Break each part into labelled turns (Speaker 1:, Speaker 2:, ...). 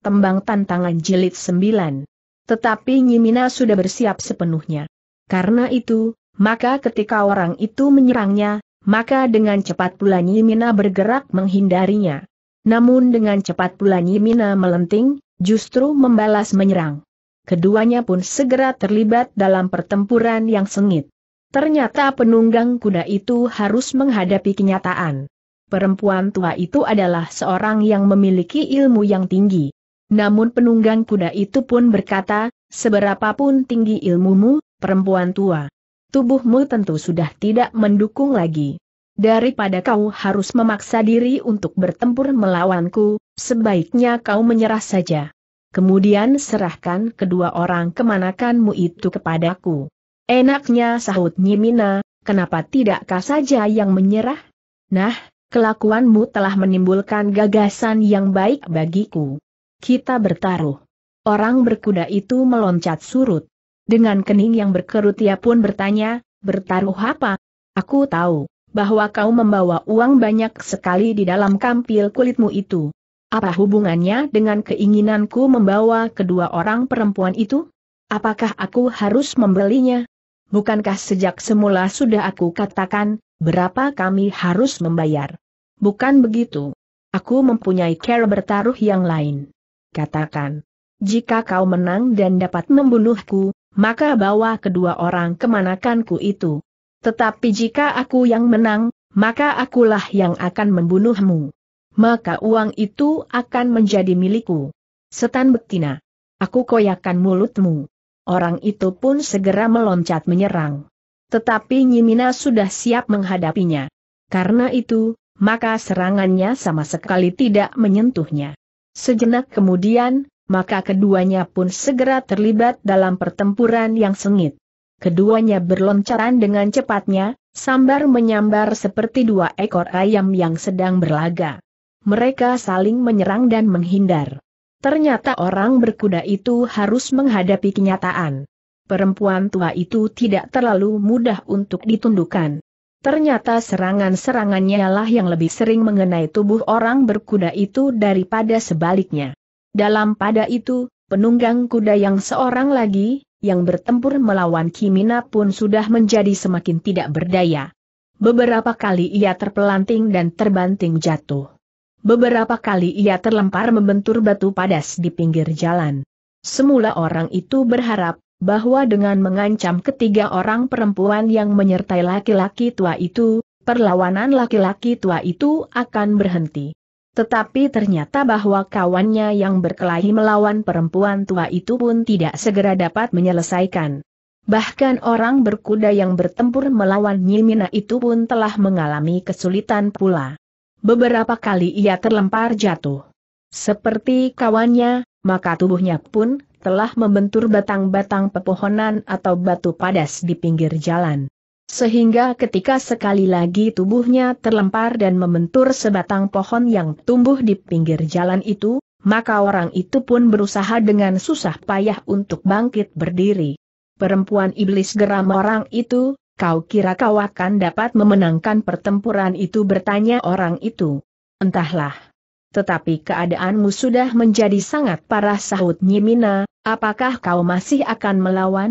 Speaker 1: tembang tantangan jilid 9. Tetapi Nyimina sudah bersiap sepenuhnya. Karena itu, maka ketika orang itu menyerangnya, maka dengan cepat pula Nyimina bergerak menghindarinya. Namun dengan cepat pula Nyimina melenting, justru membalas menyerang. Keduanya pun segera terlibat dalam pertempuran yang sengit. Ternyata penunggang kuda itu harus menghadapi kenyataan. Perempuan tua itu adalah seorang yang memiliki ilmu yang tinggi. Namun penunggang kuda itu pun berkata, seberapapun tinggi ilmumu, perempuan tua, tubuhmu tentu sudah tidak mendukung lagi. Daripada kau harus memaksa diri untuk bertempur melawanku, sebaiknya kau menyerah saja. Kemudian serahkan kedua orang kemanakanmu itu kepadaku. Enaknya sahut Nyimina, kenapa tidakkah saja yang menyerah? Nah, kelakuanmu telah menimbulkan gagasan yang baik bagiku. Kita bertaruh. Orang berkuda itu meloncat surut. Dengan kening yang berkerut ia pun bertanya, bertaruh apa? Aku tahu, bahwa kau membawa uang banyak sekali di dalam kampil kulitmu itu. Apa hubungannya dengan keinginanku membawa kedua orang perempuan itu? Apakah aku harus membelinya? Bukankah sejak semula sudah aku katakan, berapa kami harus membayar? Bukan begitu. Aku mempunyai cara bertaruh yang lain katakan. Jika kau menang dan dapat membunuhku, maka bawa kedua orang kemanakanku itu. Tetapi jika aku yang menang, maka akulah yang akan membunuhmu. Maka uang itu akan menjadi milikku. Setan betina. Aku koyakan mulutmu. Orang itu pun segera meloncat menyerang. Tetapi Nyimina sudah siap menghadapinya. Karena itu, maka serangannya sama sekali tidak menyentuhnya. Sejenak kemudian, maka keduanya pun segera terlibat dalam pertempuran yang sengit. Keduanya berloncaran dengan cepatnya, sambar menyambar seperti dua ekor ayam yang sedang berlaga. Mereka saling menyerang dan menghindar. Ternyata orang berkuda itu harus menghadapi kenyataan. Perempuan tua itu tidak terlalu mudah untuk ditundukkan. Ternyata serangan-serangannya lah yang lebih sering mengenai tubuh orang berkuda itu daripada sebaliknya. Dalam pada itu, penunggang kuda yang seorang lagi, yang bertempur melawan Kimina pun sudah menjadi semakin tidak berdaya. Beberapa kali ia terpelanting dan terbanting jatuh. Beberapa kali ia terlempar membentur batu padas di pinggir jalan. Semula orang itu berharap bahwa dengan mengancam ketiga orang perempuan yang menyertai laki-laki tua itu, perlawanan laki-laki tua itu akan berhenti. Tetapi ternyata bahwa kawannya yang berkelahi melawan perempuan tua itu pun tidak segera dapat menyelesaikan. Bahkan orang berkuda yang bertempur melawan Nyimina itu pun telah mengalami kesulitan pula. Beberapa kali ia terlempar jatuh. Seperti kawannya, maka tubuhnya pun telah membentur batang-batang pepohonan atau batu padas di pinggir jalan. Sehingga ketika sekali lagi tubuhnya terlempar dan membentur sebatang pohon yang tumbuh di pinggir jalan itu, maka orang itu pun berusaha dengan susah payah untuk bangkit berdiri. Perempuan iblis geram orang itu, kau kira kau akan dapat memenangkan pertempuran itu bertanya orang itu. Entahlah. Tetapi keadaanmu sudah menjadi sangat parah sahut Nyimina, apakah kau masih akan melawan?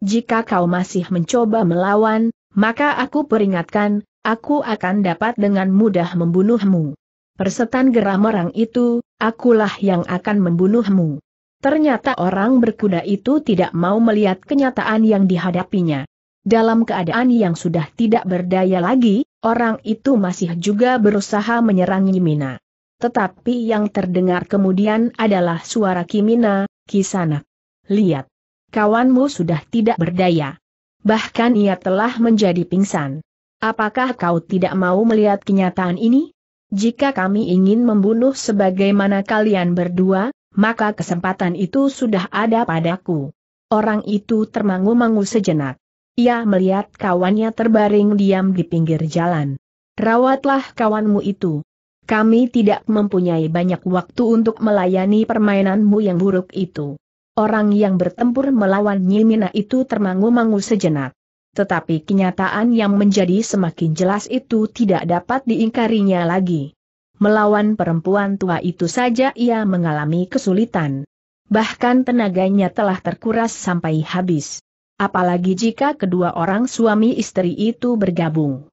Speaker 1: Jika kau masih mencoba melawan, maka aku peringatkan, aku akan dapat dengan mudah membunuhmu. Persetan geram orang itu, akulah yang akan membunuhmu. Ternyata orang berkuda itu tidak mau melihat kenyataan yang dihadapinya. Dalam keadaan yang sudah tidak berdaya lagi, orang itu masih juga berusaha menyerang Nyimina tetapi yang terdengar kemudian adalah suara Kimina, Kisanak. Lihat. Kawanmu sudah tidak berdaya. Bahkan ia telah menjadi pingsan. Apakah kau tidak mau melihat kenyataan ini? Jika kami ingin membunuh sebagaimana kalian berdua, maka kesempatan itu sudah ada padaku. Orang itu termangu-mangu sejenak. Ia melihat kawannya terbaring diam di pinggir jalan. Rawatlah kawanmu itu, kami tidak mempunyai banyak waktu untuk melayani permainanmu yang buruk itu. Orang yang bertempur melawan Nyimina itu termangu-mangu sejenak. Tetapi kenyataan yang menjadi semakin jelas itu tidak dapat diingkarinya lagi. Melawan perempuan tua itu saja ia mengalami kesulitan. Bahkan tenaganya telah terkuras sampai habis. Apalagi jika kedua orang suami istri itu bergabung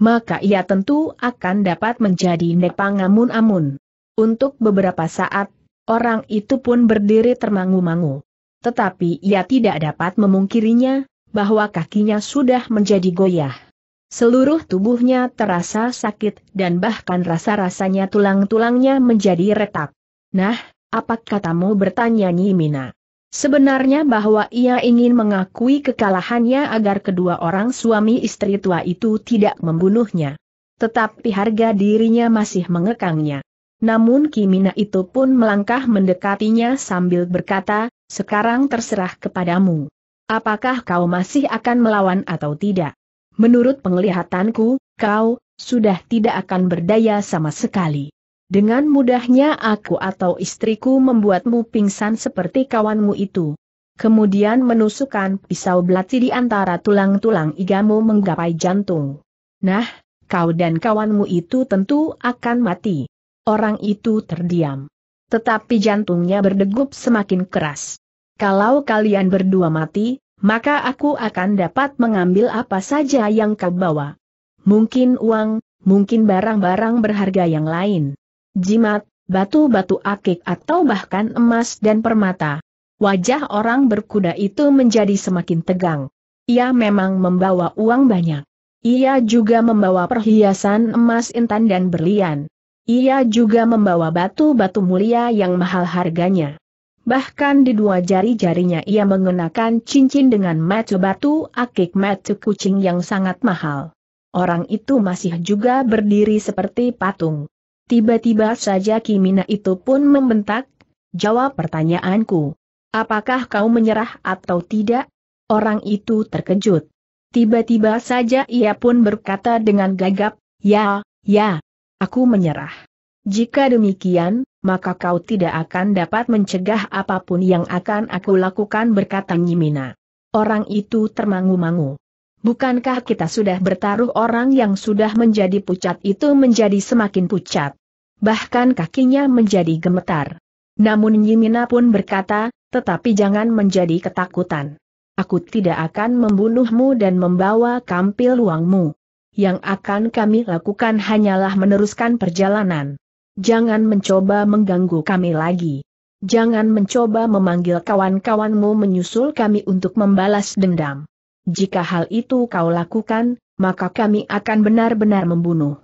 Speaker 1: maka ia tentu akan dapat menjadi nepang amun-amun. Untuk beberapa saat, orang itu pun berdiri termangu-mangu. Tetapi ia tidak dapat memungkirinya, bahwa kakinya sudah menjadi goyah. Seluruh tubuhnya terasa sakit dan bahkan rasa-rasanya tulang-tulangnya menjadi retak. Nah, apa katamu bertanya Nyimina? Sebenarnya bahwa ia ingin mengakui kekalahannya agar kedua orang suami istri tua itu tidak membunuhnya. Tetapi harga dirinya masih mengekangnya. Namun Kimina itu pun melangkah mendekatinya sambil berkata, sekarang terserah kepadamu. Apakah kau masih akan melawan atau tidak? Menurut penglihatanku, kau, sudah tidak akan berdaya sama sekali. Dengan mudahnya aku atau istriku membuatmu pingsan seperti kawanmu itu. Kemudian menusukkan pisau belati di antara tulang-tulang igamu menggapai jantung. Nah, kau dan kawanmu itu tentu akan mati. Orang itu terdiam. Tetapi jantungnya berdegup semakin keras. Kalau kalian berdua mati, maka aku akan dapat mengambil apa saja yang kau bawa. Mungkin uang, mungkin barang-barang berharga yang lain jimat, batu-batu akik atau bahkan emas dan permata. Wajah orang berkuda itu menjadi semakin tegang. Ia memang membawa uang banyak. Ia juga membawa perhiasan emas intan dan berlian. Ia juga membawa batu-batu mulia yang mahal harganya. Bahkan di dua jari-jarinya ia mengenakan cincin dengan mata batu akik mata kucing yang sangat mahal. Orang itu masih juga berdiri seperti patung. Tiba-tiba saja Kimina itu pun membentak, jawab pertanyaanku. Apakah kau menyerah atau tidak? Orang itu terkejut. Tiba-tiba saja ia pun berkata dengan gagap, ya, ya, aku menyerah. Jika demikian, maka kau tidak akan dapat mencegah apapun yang akan aku lakukan berkata Nyimina. Orang itu termangu-mangu. Bukankah kita sudah bertaruh orang yang sudah menjadi pucat itu menjadi semakin pucat? bahkan kakinya menjadi gemetar. Namun Yimina pun berkata, tetapi jangan menjadi ketakutan. Aku tidak akan membunuhmu dan membawa kampil uangmu. Yang akan kami lakukan hanyalah meneruskan perjalanan. Jangan mencoba mengganggu kami lagi. Jangan mencoba memanggil kawan-kawanmu menyusul kami untuk membalas dendam. Jika hal itu kau lakukan, maka kami akan benar-benar membunuh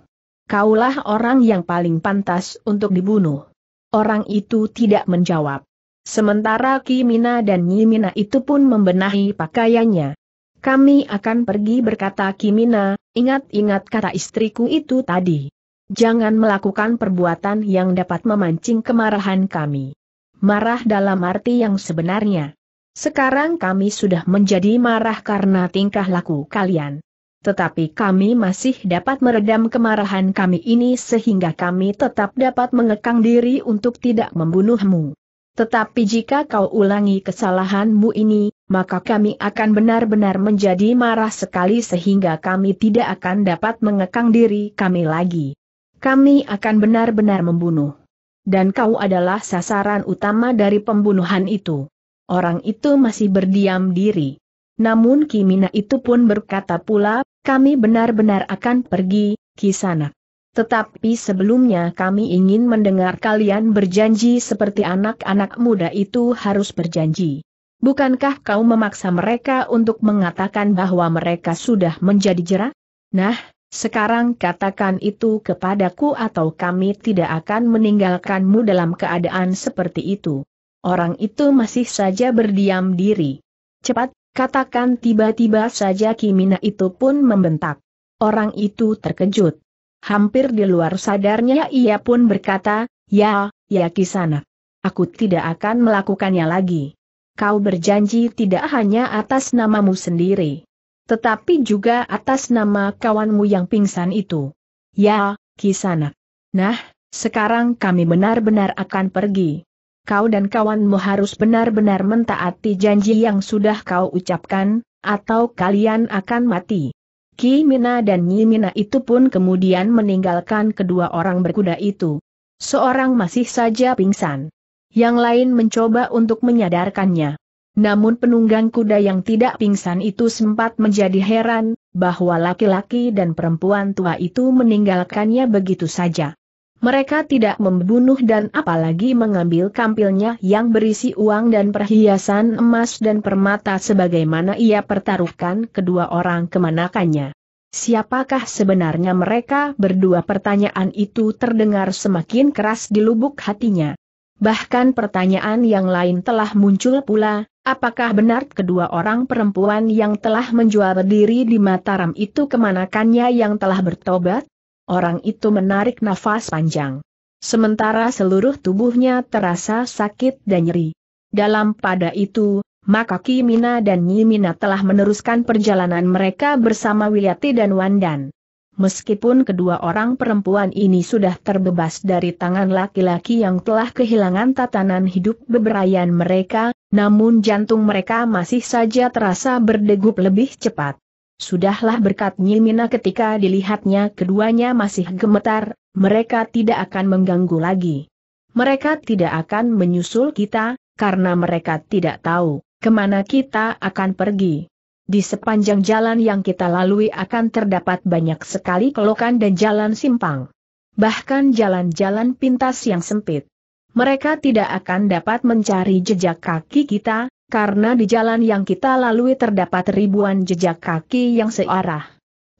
Speaker 1: kaulah orang yang paling pantas untuk dibunuh. Orang itu tidak menjawab. Sementara Kimina dan Nyimina itu pun membenahi pakaiannya. Kami akan pergi berkata Kimina, ingat-ingat kata istriku itu tadi. Jangan melakukan perbuatan yang dapat memancing kemarahan kami. Marah dalam arti yang sebenarnya. Sekarang kami sudah menjadi marah karena tingkah laku kalian. Tetapi kami masih dapat meredam kemarahan kami ini sehingga kami tetap dapat mengekang diri untuk tidak membunuhmu. Tetapi jika kau ulangi kesalahanmu ini, maka kami akan benar-benar menjadi marah sekali sehingga kami tidak akan dapat mengekang diri kami lagi. Kami akan benar-benar membunuh. Dan kau adalah sasaran utama dari pembunuhan itu. Orang itu masih berdiam diri. Namun Kimina itu pun berkata pula, kami benar-benar akan pergi, sana. Tetapi sebelumnya kami ingin mendengar kalian berjanji seperti anak-anak muda itu harus berjanji. Bukankah kau memaksa mereka untuk mengatakan bahwa mereka sudah menjadi jerah? Nah, sekarang katakan itu kepadaku atau kami tidak akan meninggalkanmu dalam keadaan seperti itu. Orang itu masih saja berdiam diri. Cepat, Katakan tiba-tiba saja Kimina itu pun membentak. Orang itu terkejut. Hampir di luar sadarnya ia pun berkata, Ya, ya Kisana, Aku tidak akan melakukannya lagi. Kau berjanji tidak hanya atas namamu sendiri. Tetapi juga atas nama kawanmu yang pingsan itu. Ya, Kisana. Nah, sekarang kami benar-benar akan pergi kau dan kawanmu harus benar-benar mentaati janji yang sudah kau ucapkan, atau kalian akan mati. Ki Mina dan Nyi Mina itu pun kemudian meninggalkan kedua orang berkuda itu. Seorang masih saja pingsan. Yang lain mencoba untuk menyadarkannya. Namun penunggang kuda yang tidak pingsan itu sempat menjadi heran, bahwa laki-laki dan perempuan tua itu meninggalkannya begitu saja. Mereka tidak membunuh dan apalagi mengambil kampilnya yang berisi uang dan perhiasan emas dan permata sebagaimana ia pertaruhkan kedua orang kemanakannya. Siapakah sebenarnya mereka berdua pertanyaan itu terdengar semakin keras di lubuk hatinya. Bahkan pertanyaan yang lain telah muncul pula, apakah benar kedua orang perempuan yang telah menjual diri di Mataram itu kemanakannya yang telah bertobat? Orang itu menarik nafas panjang. Sementara seluruh tubuhnya terasa sakit dan nyeri. Dalam pada itu, maka Kimina dan Nyimina telah meneruskan perjalanan mereka bersama Wiyati dan Wandan. Meskipun kedua orang perempuan ini sudah terbebas dari tangan laki-laki yang telah kehilangan tatanan hidup beberayan mereka, namun jantung mereka masih saja terasa berdegup lebih cepat. Sudahlah berkat Nyimina ketika dilihatnya keduanya masih gemetar, mereka tidak akan mengganggu lagi. Mereka tidak akan menyusul kita, karena mereka tidak tahu kemana kita akan pergi. Di sepanjang jalan yang kita lalui akan terdapat banyak sekali kelokan dan jalan simpang. Bahkan jalan-jalan pintas yang sempit mereka tidak akan dapat mencari jejak kaki kita, karena di jalan yang kita lalui terdapat ribuan jejak kaki yang searah.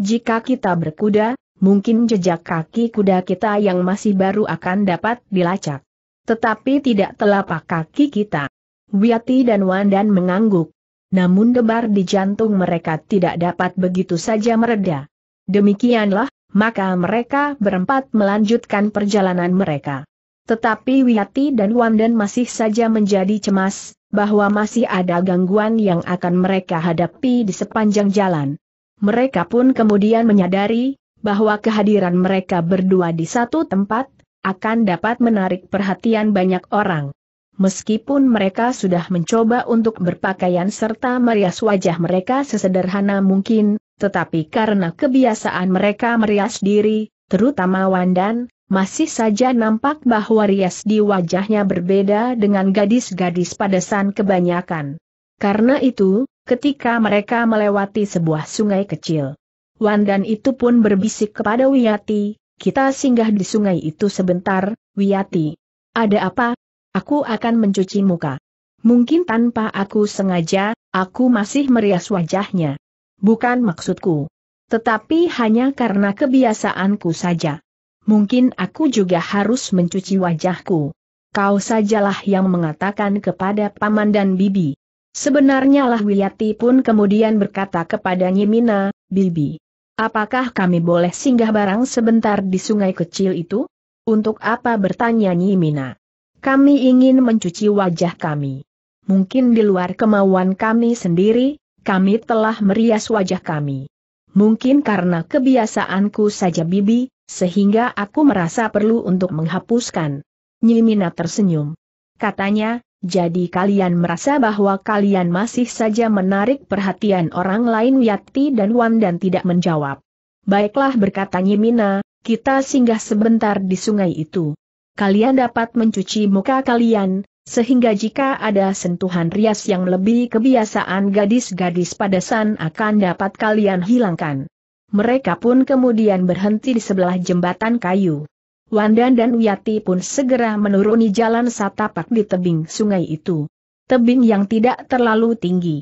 Speaker 1: Jika kita berkuda, mungkin jejak kaki kuda kita yang masih baru akan dapat dilacak. Tetapi tidak telapak kaki kita. Wiati dan Wandan mengangguk. Namun debar di jantung mereka tidak dapat begitu saja mereda. Demikianlah, maka mereka berempat melanjutkan perjalanan mereka. Tetapi Wiyati dan Wandan masih saja menjadi cemas, bahwa masih ada gangguan yang akan mereka hadapi di sepanjang jalan. Mereka pun kemudian menyadari, bahwa kehadiran mereka berdua di satu tempat, akan dapat menarik perhatian banyak orang. Meskipun mereka sudah mencoba untuk berpakaian serta merias wajah mereka sesederhana mungkin, tetapi karena kebiasaan mereka merias diri, terutama Wandan, masih saja nampak bahwa rias di wajahnya berbeda dengan gadis-gadis padasan kebanyakan. Karena itu, ketika mereka melewati sebuah sungai kecil, Wandan itu pun berbisik kepada Wiyati, kita singgah di sungai itu sebentar, Wiyati. Ada apa? Aku akan mencuci muka. Mungkin tanpa aku sengaja, aku masih merias wajahnya. Bukan maksudku. Tetapi hanya karena kebiasaanku saja mungkin aku juga harus mencuci wajahku. Kau sajalah yang mengatakan kepada paman dan bibi. Sebenarnya lah Wiyati pun kemudian berkata kepada Nyimina, bibi. Apakah kami boleh singgah barang sebentar di sungai kecil itu? Untuk apa bertanya Nyimina? Kami ingin mencuci wajah kami. Mungkin di luar kemauan kami sendiri, kami telah merias wajah kami. Mungkin karena kebiasaanku saja bibi, sehingga aku merasa perlu untuk menghapuskan. Nyimina tersenyum. Katanya, jadi kalian merasa bahwa kalian masih saja menarik perhatian orang lain Yati dan Wan dan tidak menjawab. Baiklah berkata Nyimina, kita singgah sebentar di sungai itu. Kalian dapat mencuci muka kalian, sehingga jika ada sentuhan rias yang lebih kebiasaan gadis-gadis pada saat akan dapat kalian hilangkan. Mereka pun kemudian berhenti di sebelah jembatan kayu. Wandan dan Wiyati pun segera menuruni jalan satapak di tebing sungai itu. Tebing yang tidak terlalu tinggi.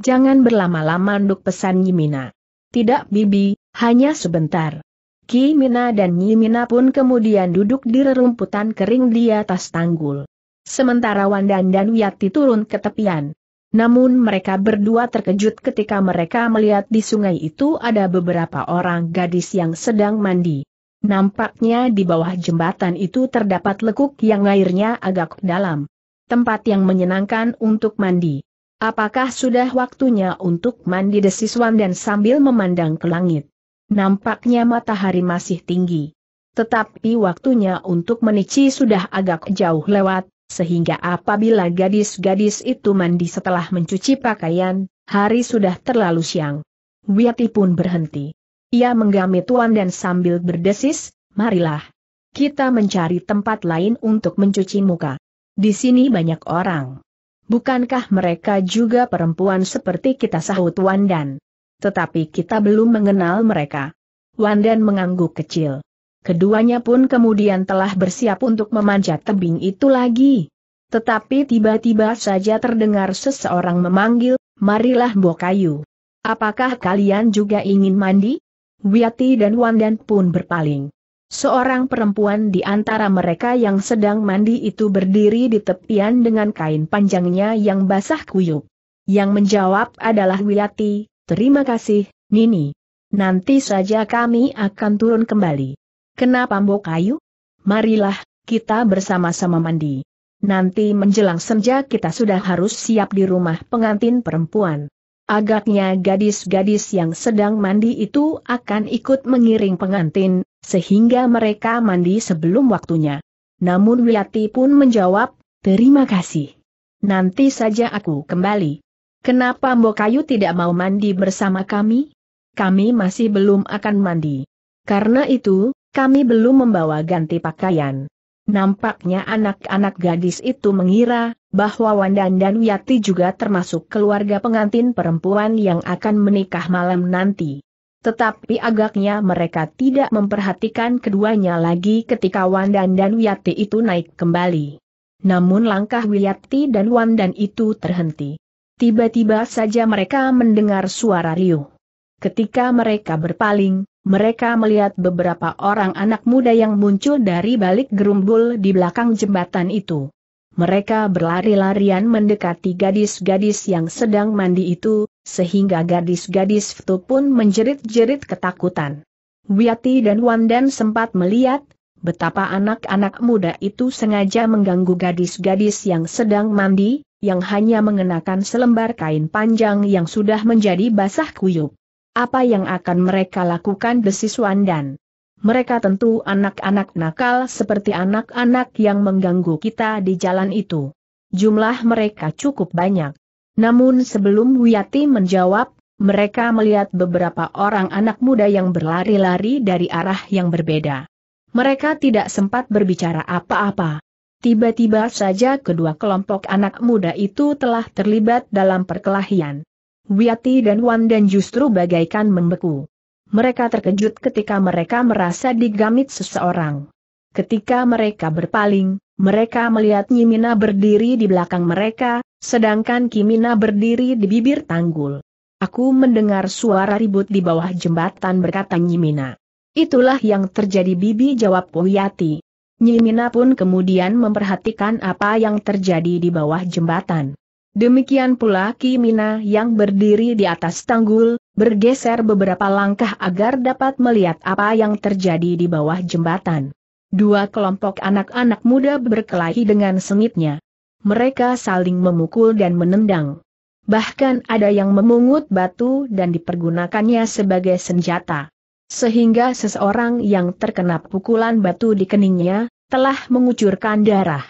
Speaker 1: Jangan berlama-lama nduk pesan Nyimina. Tidak bibi, hanya sebentar. Ki Mina dan Nyimina pun kemudian duduk di rerumputan kering di atas tanggul. Sementara Wandan dan Wiyati turun ke tepian. Namun mereka berdua terkejut ketika mereka melihat di sungai itu ada beberapa orang gadis yang sedang mandi. Nampaknya di bawah jembatan itu terdapat lekuk yang airnya agak dalam. Tempat yang menyenangkan untuk mandi. Apakah sudah waktunya untuk mandi desiswan dan sambil memandang ke langit? Nampaknya matahari masih tinggi. Tetapi waktunya untuk menici sudah agak jauh lewat, sehingga apabila gadis-gadis itu mandi setelah mencuci pakaian, hari sudah terlalu siang. Wiyati pun berhenti. Ia menggamit tuan dan sambil berdesis, marilah. Kita mencari tempat lain untuk mencuci muka. Di sini banyak orang. Bukankah mereka juga perempuan seperti kita sahut Wandan? Tetapi kita belum mengenal mereka. Wandan mengangguk kecil. Keduanya pun kemudian telah bersiap untuk memanjat tebing itu lagi. Tetapi tiba-tiba saja terdengar seseorang memanggil, marilah Bokayu. Apakah kalian juga ingin mandi? Wiati dan Wandan pun berpaling. Seorang perempuan di antara mereka yang sedang mandi itu berdiri di tepian dengan kain panjangnya yang basah kuyup. Yang menjawab adalah Wiati, terima kasih, Nini. Nanti saja kami akan turun kembali. Kenapa mbok kayu? Marilah, kita bersama-sama mandi. Nanti menjelang senja kita sudah harus siap di rumah pengantin perempuan. Agaknya gadis-gadis yang sedang mandi itu akan ikut mengiring pengantin, sehingga mereka mandi sebelum waktunya. Namun Wiyati pun menjawab, terima kasih. Nanti saja aku kembali. Kenapa Mbok Kayu tidak mau mandi bersama kami? Kami masih belum akan mandi. Karena itu, kami belum membawa ganti pakaian. Nampaknya anak-anak gadis itu mengira, bahwa Wandan dan Yati juga termasuk keluarga pengantin perempuan yang akan menikah malam nanti. Tetapi agaknya mereka tidak memperhatikan keduanya lagi ketika Wandan dan Yati itu naik kembali. Namun langkah Wiyati dan Wandan itu terhenti. Tiba-tiba saja mereka mendengar suara riuh. Ketika mereka berpaling, mereka melihat beberapa orang anak muda yang muncul dari balik gerumbul di belakang jembatan itu. Mereka berlari-larian mendekati gadis-gadis yang sedang mandi itu, sehingga gadis-gadis itu pun menjerit-jerit ketakutan. Wiyati dan Wandan sempat melihat, betapa anak-anak muda itu sengaja mengganggu gadis-gadis yang sedang mandi, yang hanya mengenakan selembar kain panjang yang sudah menjadi basah kuyup. Apa yang akan mereka lakukan desis Wandan? Mereka tentu anak-anak nakal seperti anak-anak yang mengganggu kita di jalan itu. Jumlah mereka cukup banyak. Namun sebelum Wiyati menjawab, mereka melihat beberapa orang anak muda yang berlari-lari dari arah yang berbeda. Mereka tidak sempat berbicara apa-apa. Tiba-tiba saja kedua kelompok anak muda itu telah terlibat dalam perkelahian. Wiati dan Wan dan justru bagaikan membeku. Mereka terkejut ketika mereka merasa digamit seseorang. Ketika mereka berpaling, mereka melihat Nyimina berdiri di belakang mereka, sedangkan Kimina berdiri di bibir tanggul. Aku mendengar suara ribut di bawah jembatan berkata Nyimina. Itulah yang terjadi Bibi jawab Wiati. Nyimina pun kemudian memperhatikan apa yang terjadi di bawah jembatan. Demikian pula Kimina yang berdiri di atas tanggul, bergeser beberapa langkah agar dapat melihat apa yang terjadi di bawah jembatan. Dua kelompok anak-anak muda berkelahi dengan sengitnya. Mereka saling memukul dan menendang. Bahkan ada yang memungut batu dan dipergunakannya sebagai senjata. Sehingga seseorang yang terkena pukulan batu di keningnya, telah mengucurkan darah.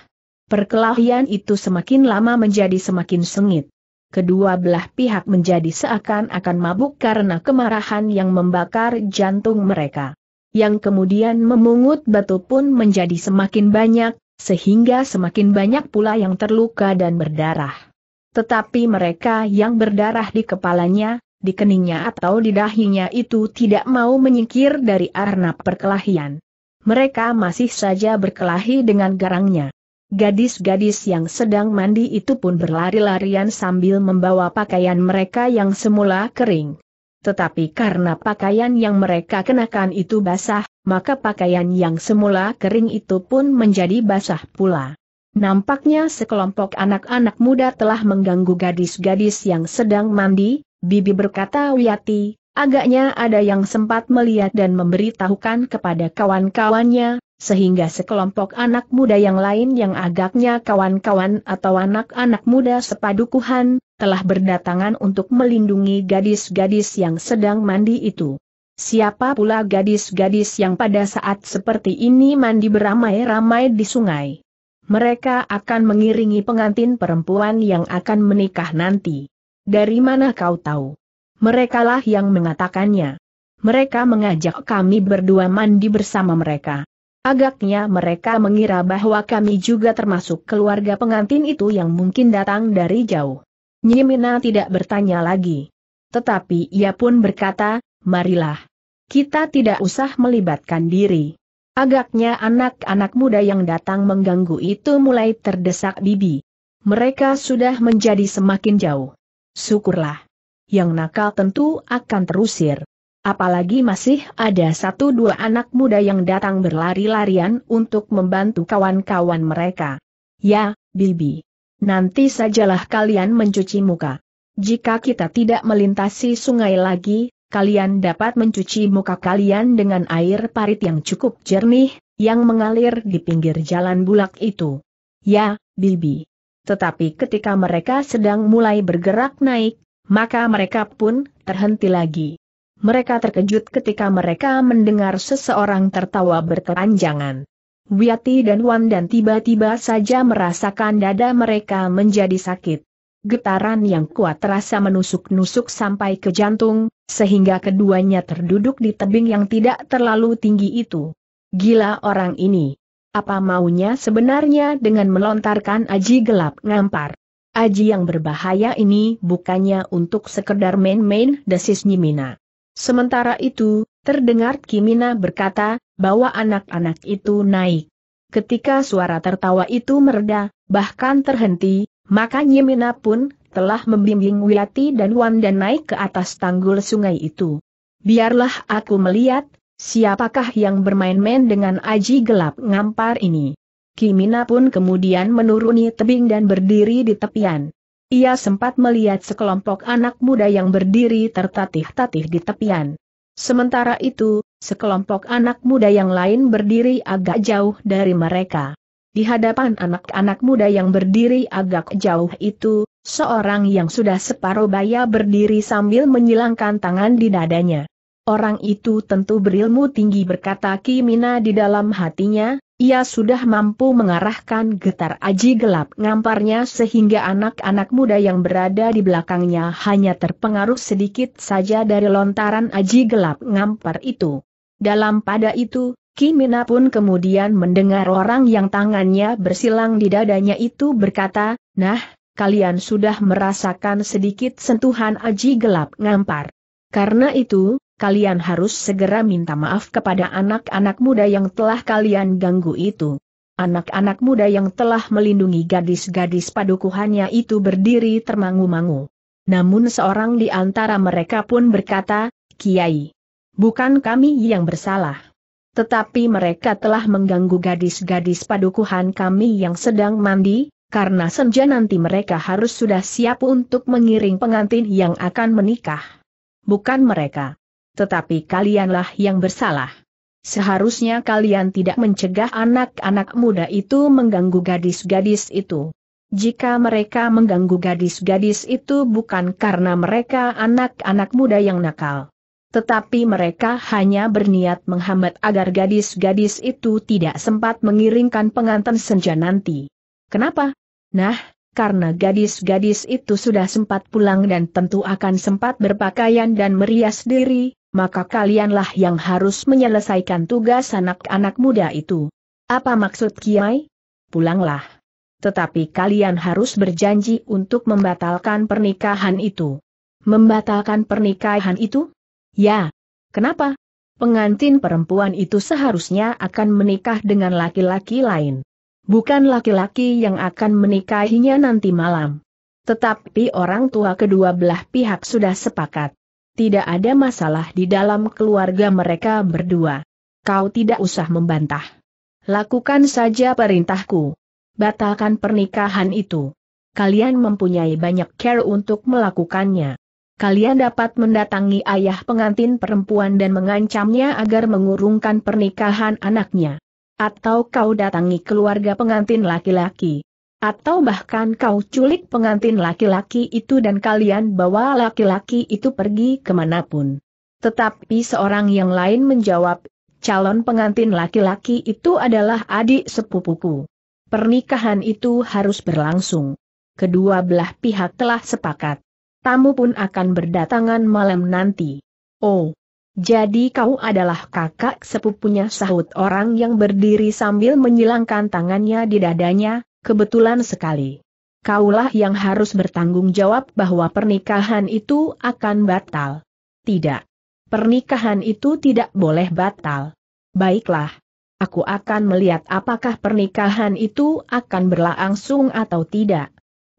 Speaker 1: Perkelahian itu semakin lama menjadi semakin sengit. Kedua belah pihak menjadi seakan-akan mabuk karena kemarahan yang membakar jantung mereka. Yang kemudian memungut batu pun menjadi semakin banyak, sehingga semakin banyak pula yang terluka dan berdarah. Tetapi mereka yang berdarah di kepalanya, di keningnya atau di dahinya itu tidak mau menyingkir dari arnab perkelahian. Mereka masih saja berkelahi dengan garangnya. Gadis-gadis yang sedang mandi itu pun berlari-larian sambil membawa pakaian mereka yang semula kering. Tetapi karena pakaian yang mereka kenakan itu basah, maka pakaian yang semula kering itu pun menjadi basah pula. Nampaknya sekelompok anak-anak muda telah mengganggu gadis-gadis yang sedang mandi, Bibi berkata Wiyati, agaknya ada yang sempat melihat dan memberitahukan kepada kawan-kawannya, sehingga sekelompok anak muda yang lain yang agaknya kawan-kawan atau anak-anak muda sepadukuhan, telah berdatangan untuk melindungi gadis-gadis yang sedang mandi itu. Siapa pula gadis-gadis yang pada saat seperti ini mandi beramai-ramai di sungai? Mereka akan mengiringi pengantin perempuan yang akan menikah nanti. Dari mana kau tahu? Merekalah yang mengatakannya. Mereka mengajak kami berdua mandi bersama mereka. Agaknya mereka mengira bahwa kami juga termasuk keluarga pengantin itu yang mungkin datang dari jauh. Nyimina tidak bertanya lagi. Tetapi ia pun berkata, marilah. Kita tidak usah melibatkan diri. Agaknya anak-anak muda yang datang mengganggu itu mulai terdesak bibi. Mereka sudah menjadi semakin jauh. Syukurlah. Yang nakal tentu akan terusir. Apalagi masih ada satu dua anak muda yang datang berlari-larian untuk membantu kawan-kawan mereka. Ya, Bibi. Nanti sajalah kalian mencuci muka. Jika kita tidak melintasi sungai lagi, kalian dapat mencuci muka kalian dengan air parit yang cukup jernih, yang mengalir di pinggir jalan bulak itu. Ya, Bibi. Tetapi ketika mereka sedang mulai bergerak naik, maka mereka pun terhenti lagi. Mereka terkejut ketika mereka mendengar seseorang tertawa berkepanjangan. Wiati dan Wan dan tiba-tiba saja merasakan dada mereka menjadi sakit. Getaran yang kuat terasa menusuk-nusuk sampai ke jantung, sehingga keduanya terduduk di tebing yang tidak terlalu tinggi itu. Gila orang ini. Apa maunya sebenarnya dengan melontarkan aji gelap ngampar? Aji yang berbahaya ini bukannya untuk sekedar main-main desis Nyimina. Sementara itu, terdengar Kimina berkata, bahwa anak-anak itu naik. Ketika suara tertawa itu mereda, bahkan terhenti, maka Nyimina pun telah membimbing Wilati dan Wanda naik ke atas tanggul sungai itu. Biarlah aku melihat, siapakah yang bermain-main dengan aji gelap ngampar ini. Kimina pun kemudian menuruni tebing dan berdiri di tepian. Ia sempat melihat sekelompok anak muda yang berdiri tertatih-tatih di tepian. Sementara itu, sekelompok anak muda yang lain berdiri agak jauh dari mereka. Di hadapan anak-anak muda yang berdiri agak jauh itu, seorang yang sudah separuh baya berdiri sambil menyilangkan tangan di dadanya. Orang itu tentu berilmu tinggi berkata Kimina di dalam hatinya, ia sudah mampu mengarahkan getar aji gelap ngamparnya sehingga anak-anak muda yang berada di belakangnya hanya terpengaruh sedikit saja dari lontaran aji gelap ngampar itu. Dalam pada itu, Kimina pun kemudian mendengar orang yang tangannya bersilang di dadanya itu berkata, Nah, kalian sudah merasakan sedikit sentuhan aji gelap ngampar. Karena itu, kalian harus segera minta maaf kepada anak-anak muda yang telah kalian ganggu itu. Anak-anak muda yang telah melindungi gadis-gadis padukuhannya itu berdiri termangu-mangu. Namun seorang di antara mereka pun berkata, Kiai, bukan kami yang bersalah. Tetapi mereka telah mengganggu gadis-gadis padukuhan kami yang sedang mandi, karena senja nanti mereka harus sudah siap untuk mengiring pengantin yang akan menikah. Bukan mereka tetapi kalianlah yang bersalah. Seharusnya kalian tidak mencegah anak-anak muda itu mengganggu gadis-gadis itu. Jika mereka mengganggu gadis-gadis itu bukan karena mereka anak-anak muda yang nakal. Tetapi mereka hanya berniat menghambat agar gadis-gadis itu tidak sempat mengiringkan pengantin senja nanti. Kenapa? Nah, karena gadis-gadis itu sudah sempat pulang dan tentu akan sempat berpakaian dan merias diri, maka kalianlah yang harus menyelesaikan tugas anak-anak muda itu. Apa maksud Kiai? Pulanglah. Tetapi kalian harus berjanji untuk membatalkan pernikahan itu. Membatalkan pernikahan itu? Ya. Kenapa? Pengantin perempuan itu seharusnya akan menikah dengan laki-laki lain. Bukan laki-laki yang akan menikahinya nanti malam. Tetapi orang tua kedua belah pihak sudah sepakat tidak ada masalah di dalam keluarga mereka berdua. Kau tidak usah membantah. Lakukan saja perintahku. Batalkan pernikahan itu. Kalian mempunyai banyak care untuk melakukannya. Kalian dapat mendatangi ayah pengantin perempuan dan mengancamnya agar mengurungkan pernikahan anaknya. Atau kau datangi keluarga pengantin laki-laki. Atau bahkan kau culik pengantin laki-laki itu dan kalian bawa laki-laki itu pergi kemanapun. Tetapi seorang yang lain menjawab, calon pengantin laki-laki itu adalah adik sepupuku. Pernikahan itu harus berlangsung. Kedua belah pihak telah sepakat. Tamu pun akan berdatangan malam nanti. Oh, jadi kau adalah kakak sepupunya sahut orang yang berdiri sambil menyilangkan tangannya di dadanya, Kebetulan sekali. Kaulah yang harus bertanggung jawab bahwa pernikahan itu akan batal. Tidak. Pernikahan itu tidak boleh batal. Baiklah. Aku akan melihat apakah pernikahan itu akan berlangsung atau tidak.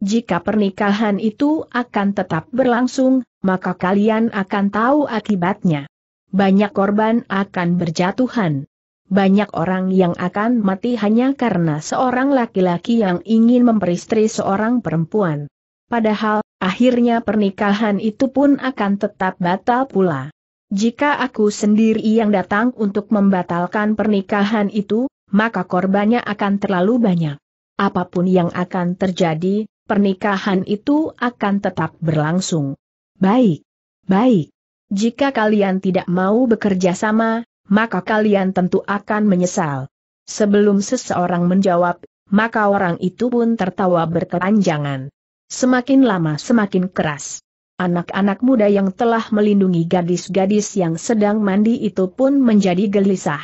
Speaker 1: Jika pernikahan itu akan tetap berlangsung, maka kalian akan tahu akibatnya. Banyak korban akan berjatuhan banyak orang yang akan mati hanya karena seorang laki-laki yang ingin memperistri seorang perempuan. Padahal, akhirnya pernikahan itu pun akan tetap batal pula. Jika aku sendiri yang datang untuk membatalkan pernikahan itu, maka korbannya akan terlalu banyak. Apapun yang akan terjadi, pernikahan itu akan tetap berlangsung. Baik, baik. Jika kalian tidak mau bekerja sama, maka kalian tentu akan menyesal. Sebelum seseorang menjawab, maka orang itu pun tertawa berkepanjangan. Semakin lama semakin keras. Anak-anak muda yang telah melindungi gadis-gadis yang sedang mandi itu pun menjadi gelisah.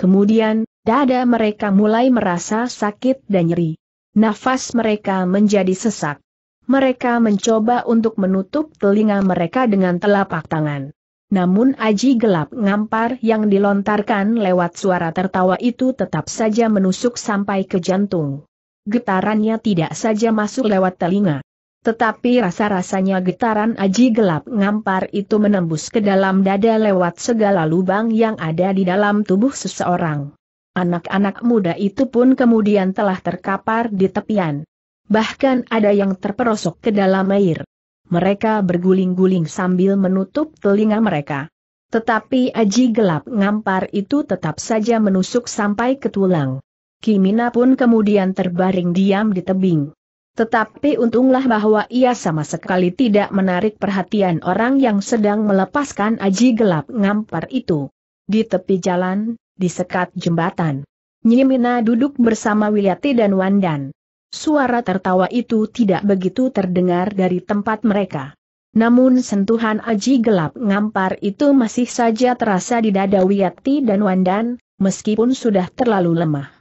Speaker 1: Kemudian, dada mereka mulai merasa sakit dan nyeri. Nafas mereka menjadi sesak. Mereka mencoba untuk menutup telinga mereka dengan telapak tangan. Namun aji gelap ngampar yang dilontarkan lewat suara tertawa itu tetap saja menusuk sampai ke jantung. Getarannya tidak saja masuk lewat telinga. Tetapi rasa-rasanya getaran aji gelap ngampar itu menembus ke dalam dada lewat segala lubang yang ada di dalam tubuh seseorang. Anak-anak muda itu pun kemudian telah terkapar di tepian. Bahkan ada yang terperosok ke dalam air. Mereka berguling-guling sambil menutup telinga mereka. Tetapi aji gelap ngampar itu tetap saja menusuk sampai ke tulang. Kimina pun kemudian terbaring diam di tebing. Tetapi untunglah bahwa ia sama sekali tidak menarik perhatian orang yang sedang melepaskan aji gelap ngampar itu. Di tepi jalan, di sekat jembatan. Nyimina duduk bersama Wiliati dan Wandan. Suara tertawa itu tidak begitu terdengar dari tempat mereka. Namun sentuhan aji gelap ngampar itu masih saja terasa di dada Wiyati dan Wandan, meskipun sudah terlalu lemah.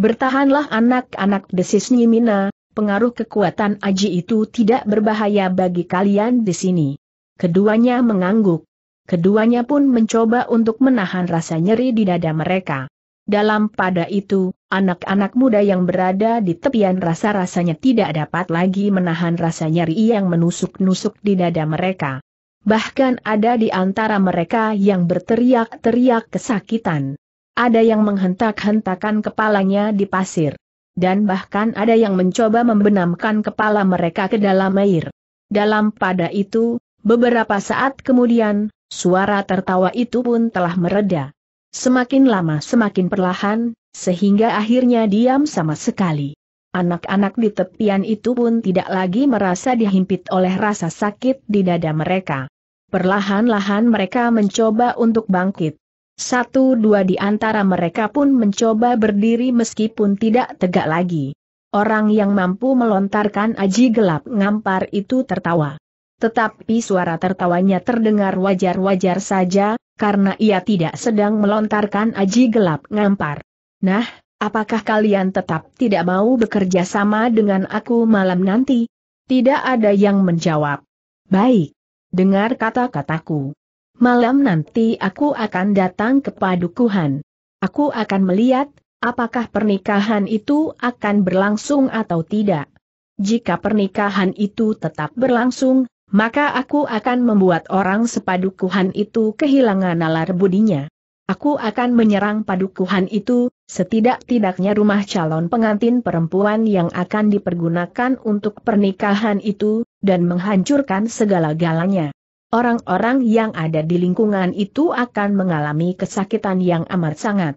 Speaker 1: Bertahanlah anak-anak desis Nyimina, pengaruh kekuatan aji itu tidak berbahaya bagi kalian di sini. Keduanya mengangguk. Keduanya pun mencoba untuk menahan rasa nyeri di dada mereka. Dalam pada itu, anak-anak muda yang berada di tepian rasa-rasanya tidak dapat lagi menahan rasa nyeri yang menusuk-nusuk di dada mereka. Bahkan ada di antara mereka yang berteriak-teriak kesakitan. Ada yang menghentak-hentakan kepalanya di pasir. Dan bahkan ada yang mencoba membenamkan kepala mereka ke dalam air. Dalam pada itu, beberapa saat kemudian, suara tertawa itu pun telah meredah. Semakin lama semakin perlahan, sehingga akhirnya diam sama sekali. Anak-anak di tepian itu pun tidak lagi merasa dihimpit oleh rasa sakit di dada mereka. Perlahan-lahan mereka mencoba untuk bangkit. Satu dua di antara mereka pun mencoba berdiri meskipun tidak tegak lagi. Orang yang mampu melontarkan aji gelap ngampar itu tertawa. Tetapi suara tertawanya terdengar wajar-wajar saja, karena ia tidak sedang melontarkan aji gelap ngampar. Nah, apakah kalian tetap tidak mau bekerja sama dengan aku malam nanti? Tidak ada yang menjawab. Baik. Dengar kata-kataku. Malam nanti aku akan datang ke padukuhan. Aku akan melihat, apakah pernikahan itu akan berlangsung atau tidak. Jika pernikahan itu tetap berlangsung, maka aku akan membuat orang sepadukuhan itu kehilangan nalar budinya. Aku akan menyerang padukuhan itu, setidak-tidaknya rumah calon pengantin perempuan yang akan dipergunakan untuk pernikahan itu, dan menghancurkan segala-galanya. Orang-orang yang ada di lingkungan itu akan mengalami kesakitan yang amat sangat.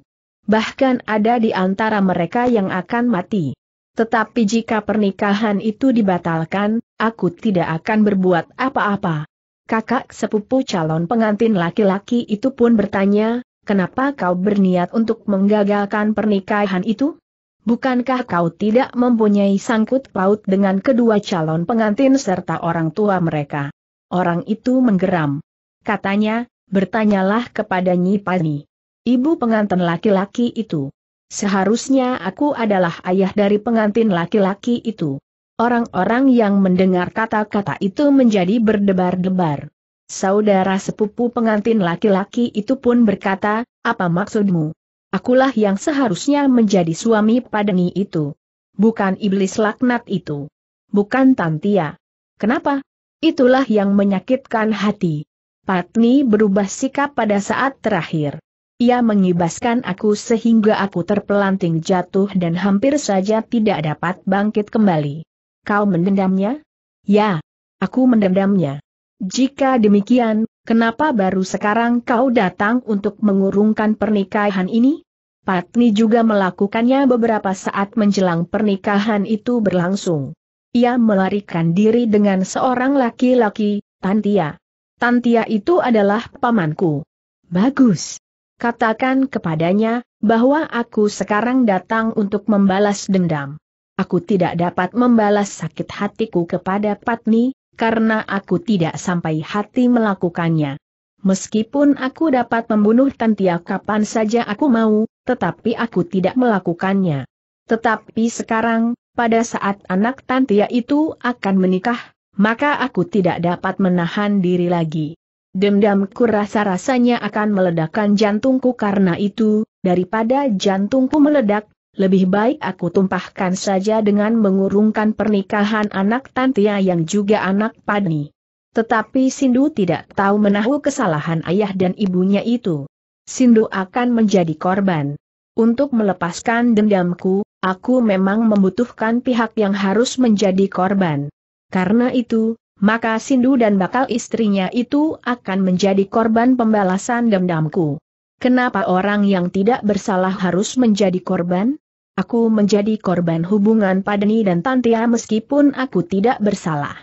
Speaker 1: Bahkan ada di antara mereka yang akan mati. Tetapi jika pernikahan itu dibatalkan, aku tidak akan berbuat apa-apa. Kakak sepupu calon pengantin laki-laki itu pun bertanya, kenapa kau berniat untuk menggagalkan pernikahan itu? Bukankah kau tidak mempunyai sangkut paut dengan kedua calon pengantin serta orang tua mereka? Orang itu menggeram. Katanya, bertanyalah kepada Nyi Pani. Ibu pengantin laki-laki itu. Seharusnya aku adalah ayah dari pengantin laki-laki itu. Orang-orang yang mendengar kata-kata itu menjadi berdebar-debar. Saudara sepupu pengantin laki-laki itu pun berkata, apa maksudmu? Akulah yang seharusnya menjadi suami padani itu. Bukan iblis laknat itu. Bukan Tantia. Kenapa? Itulah yang menyakitkan hati. Patni berubah sikap pada saat terakhir. Ia mengibaskan aku sehingga aku terpelanting jatuh dan hampir saja tidak dapat bangkit kembali. Kau mendendamnya? Ya, aku mendendamnya. Jika demikian, kenapa baru sekarang kau datang untuk mengurungkan pernikahan ini? Patni juga melakukannya beberapa saat menjelang pernikahan itu berlangsung. Ia melarikan diri dengan seorang laki-laki, Tantia. Tantia itu adalah pamanku. Bagus katakan kepadanya, bahwa aku sekarang datang untuk membalas dendam. Aku tidak dapat membalas sakit hatiku kepada Patni, karena aku tidak sampai hati melakukannya. Meskipun aku dapat membunuh Tantia kapan saja aku mau, tetapi aku tidak melakukannya. Tetapi sekarang, pada saat anak Tantia itu akan menikah, maka aku tidak dapat menahan diri lagi. Dendamku rasa-rasanya akan meledakkan jantungku karena itu, daripada jantungku meledak, lebih baik aku tumpahkan saja dengan mengurungkan pernikahan anak Tantia yang juga anak Padni. Tetapi Sindu tidak tahu menahu kesalahan ayah dan ibunya itu. Sindu akan menjadi korban. Untuk melepaskan dendamku, aku memang membutuhkan pihak yang harus menjadi korban. Karena itu, maka Sindu dan bakal istrinya itu akan menjadi korban pembalasan dendamku. Kenapa orang yang tidak bersalah harus menjadi korban? Aku menjadi korban hubungan Padeni dan Tantia meskipun aku tidak bersalah.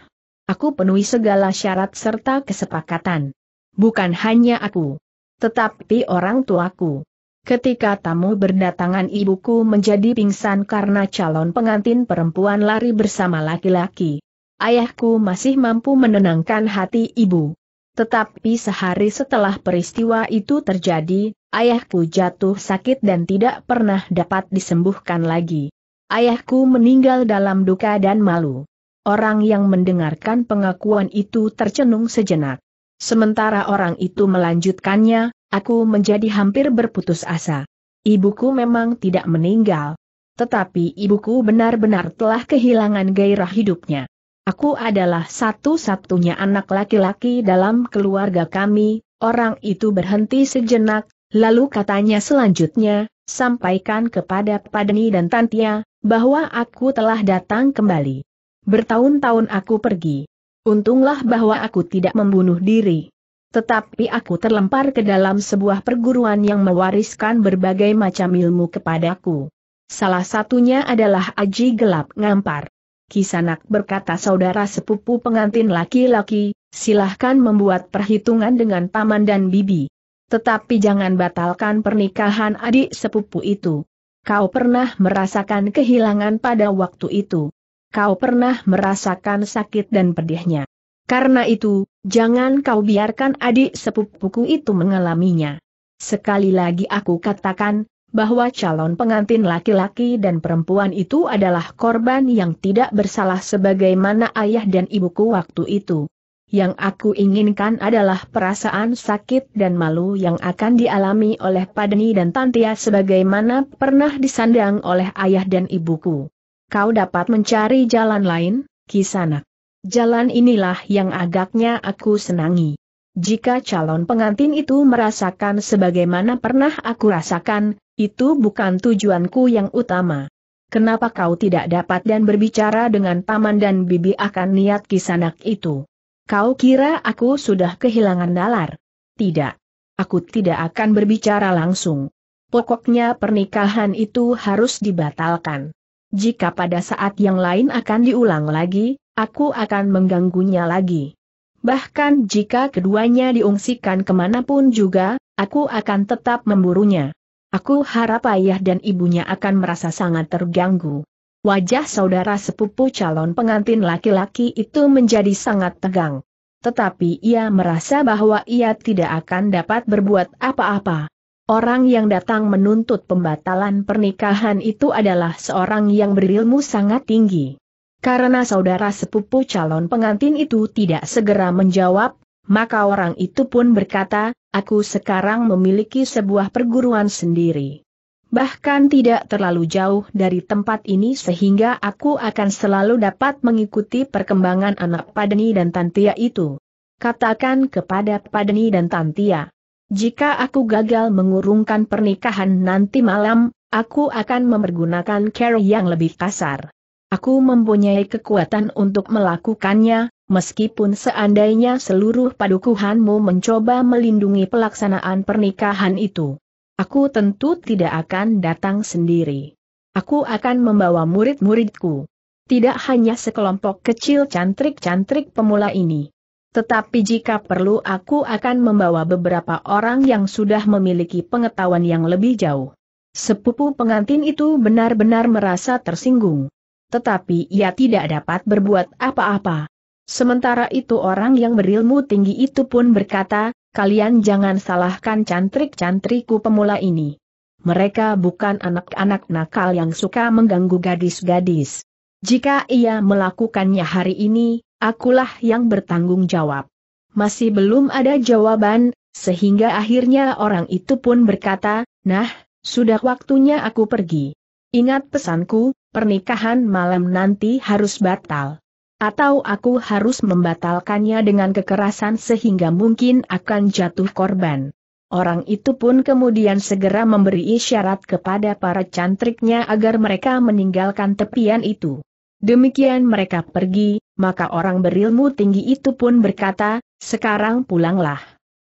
Speaker 1: Aku penuhi segala syarat serta kesepakatan. Bukan hanya aku, tetapi orang tuaku. Ketika tamu berdatangan ibuku menjadi pingsan karena calon pengantin perempuan lari bersama laki-laki ayahku masih mampu menenangkan hati ibu. Tetapi sehari setelah peristiwa itu terjadi, ayahku jatuh sakit dan tidak pernah dapat disembuhkan lagi. Ayahku meninggal dalam duka dan malu. Orang yang mendengarkan pengakuan itu tercenung sejenak. Sementara orang itu melanjutkannya, aku menjadi hampir berputus asa. Ibuku memang tidak meninggal. Tetapi ibuku benar-benar telah kehilangan gairah hidupnya. Aku adalah satu-satunya anak laki-laki dalam keluarga kami, orang itu berhenti sejenak, lalu katanya selanjutnya, sampaikan kepada Padani dan Tantia, bahwa aku telah datang kembali. Bertahun-tahun aku pergi. Untunglah bahwa aku tidak membunuh diri. Tetapi aku terlempar ke dalam sebuah perguruan yang mewariskan berbagai macam ilmu kepadaku. Salah satunya adalah aji gelap ngampar. Kisanak berkata saudara sepupu pengantin laki-laki, silahkan membuat perhitungan dengan paman dan bibi. Tetapi jangan batalkan pernikahan adik sepupu itu. Kau pernah merasakan kehilangan pada waktu itu. Kau pernah merasakan sakit dan pedihnya. Karena itu, jangan kau biarkan adik sepupuku itu mengalaminya. Sekali lagi aku katakan, bahwa calon pengantin laki-laki dan perempuan itu adalah korban yang tidak bersalah sebagaimana ayah dan ibuku waktu itu. Yang aku inginkan adalah perasaan sakit dan malu yang akan dialami oleh Padani dan Tantia sebagaimana pernah disandang oleh ayah dan ibuku. Kau dapat mencari jalan lain, Kisanak. Jalan inilah yang agaknya aku senangi. Jika calon pengantin itu merasakan sebagaimana pernah aku rasakan, itu bukan tujuanku yang utama. Kenapa kau tidak dapat dan berbicara dengan paman dan bibi akan niat kisanak itu? Kau kira aku sudah kehilangan nalar? Tidak. Aku tidak akan berbicara langsung. Pokoknya pernikahan itu harus dibatalkan. Jika pada saat yang lain akan diulang lagi, aku akan mengganggunya lagi. Bahkan jika keduanya diungsikan kemanapun juga, aku akan tetap memburunya. Aku harap ayah dan ibunya akan merasa sangat terganggu. Wajah saudara sepupu calon pengantin laki-laki itu menjadi sangat tegang. Tetapi ia merasa bahwa ia tidak akan dapat berbuat apa-apa. Orang yang datang menuntut pembatalan pernikahan itu adalah seorang yang berilmu sangat tinggi. Karena saudara sepupu calon pengantin itu tidak segera menjawab, maka orang itu pun berkata, aku sekarang memiliki sebuah perguruan sendiri. Bahkan tidak terlalu jauh dari tempat ini sehingga aku akan selalu dapat mengikuti perkembangan anak Padeni dan Tantia itu. Katakan kepada Padeni dan Tantia. Jika aku gagal mengurungkan pernikahan nanti malam, aku akan memergunakan cara yang lebih kasar. Aku mempunyai kekuatan untuk melakukannya, Meskipun seandainya seluruh padukuhanmu mencoba melindungi pelaksanaan pernikahan itu, aku tentu tidak akan datang sendiri. Aku akan membawa murid-muridku. Tidak hanya sekelompok kecil cantrik-cantrik pemula ini. Tetapi jika perlu aku akan membawa beberapa orang yang sudah memiliki pengetahuan yang lebih jauh. Sepupu pengantin itu benar-benar merasa tersinggung. Tetapi ia tidak dapat berbuat apa-apa. Sementara itu orang yang berilmu tinggi itu pun berkata, kalian jangan salahkan cantrik-cantriku pemula ini. Mereka bukan anak-anak nakal yang suka mengganggu gadis-gadis. Jika ia melakukannya hari ini, akulah yang bertanggung jawab. Masih belum ada jawaban, sehingga akhirnya orang itu pun berkata, nah, sudah waktunya aku pergi. Ingat pesanku, pernikahan malam nanti harus batal. Atau aku harus membatalkannya dengan kekerasan sehingga mungkin akan jatuh korban. Orang itu pun kemudian segera memberi isyarat kepada para cantriknya agar mereka meninggalkan tepian itu. Demikian mereka pergi, maka orang berilmu tinggi itu pun berkata, sekarang pulanglah.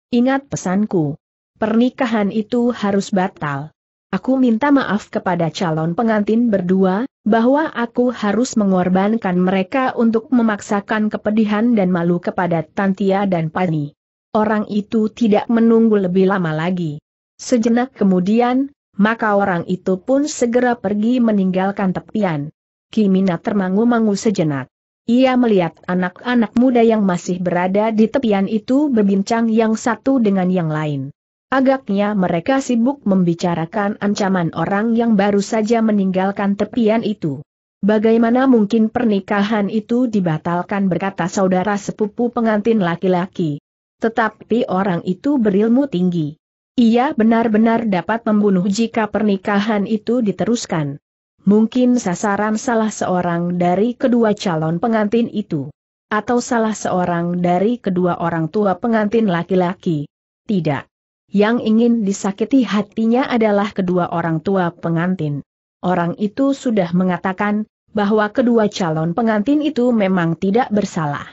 Speaker 1: Ingat pesanku. Pernikahan itu harus batal. Aku minta maaf kepada calon pengantin berdua, bahwa aku harus mengorbankan mereka untuk memaksakan kepedihan dan malu kepada Tantia dan Pani. Orang itu tidak menunggu lebih lama lagi. Sejenak kemudian, maka orang itu pun segera pergi meninggalkan tepian. Kimina termangu-mangu sejenak. Ia melihat anak-anak muda yang masih berada di tepian itu berbincang yang satu dengan yang lain. Agaknya mereka sibuk membicarakan ancaman orang yang baru saja meninggalkan tepian itu. Bagaimana mungkin pernikahan itu dibatalkan berkata saudara sepupu pengantin laki-laki. Tetapi orang itu berilmu tinggi. Ia benar-benar dapat membunuh jika pernikahan itu diteruskan. Mungkin sasaran salah seorang dari kedua calon pengantin itu. Atau salah seorang dari kedua orang tua pengantin laki-laki. Tidak. Yang ingin disakiti hatinya adalah kedua orang tua pengantin. Orang itu sudah mengatakan bahwa kedua calon pengantin itu memang tidak bersalah.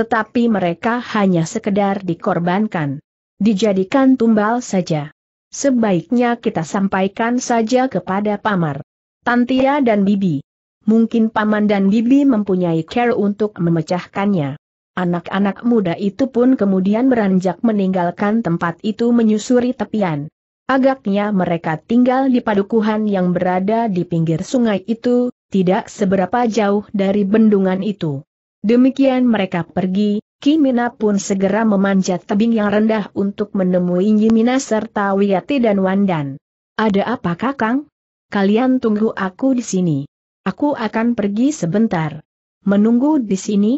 Speaker 1: Tetapi mereka hanya sekedar dikorbankan. Dijadikan tumbal saja. Sebaiknya kita sampaikan saja kepada Pamar. Tantia dan Bibi. Mungkin Paman dan Bibi mempunyai care untuk memecahkannya. Anak-anak muda itu pun kemudian beranjak meninggalkan tempat itu menyusuri tepian. Agaknya mereka tinggal di padukuhan yang berada di pinggir sungai itu, tidak seberapa jauh dari bendungan itu. Demikian mereka pergi, Kimina pun segera memanjat tebing yang rendah untuk menemui Yimina serta Wiyati dan Wandan. Ada apa kakang? Kalian tunggu aku di sini. Aku akan pergi sebentar. Menunggu di sini?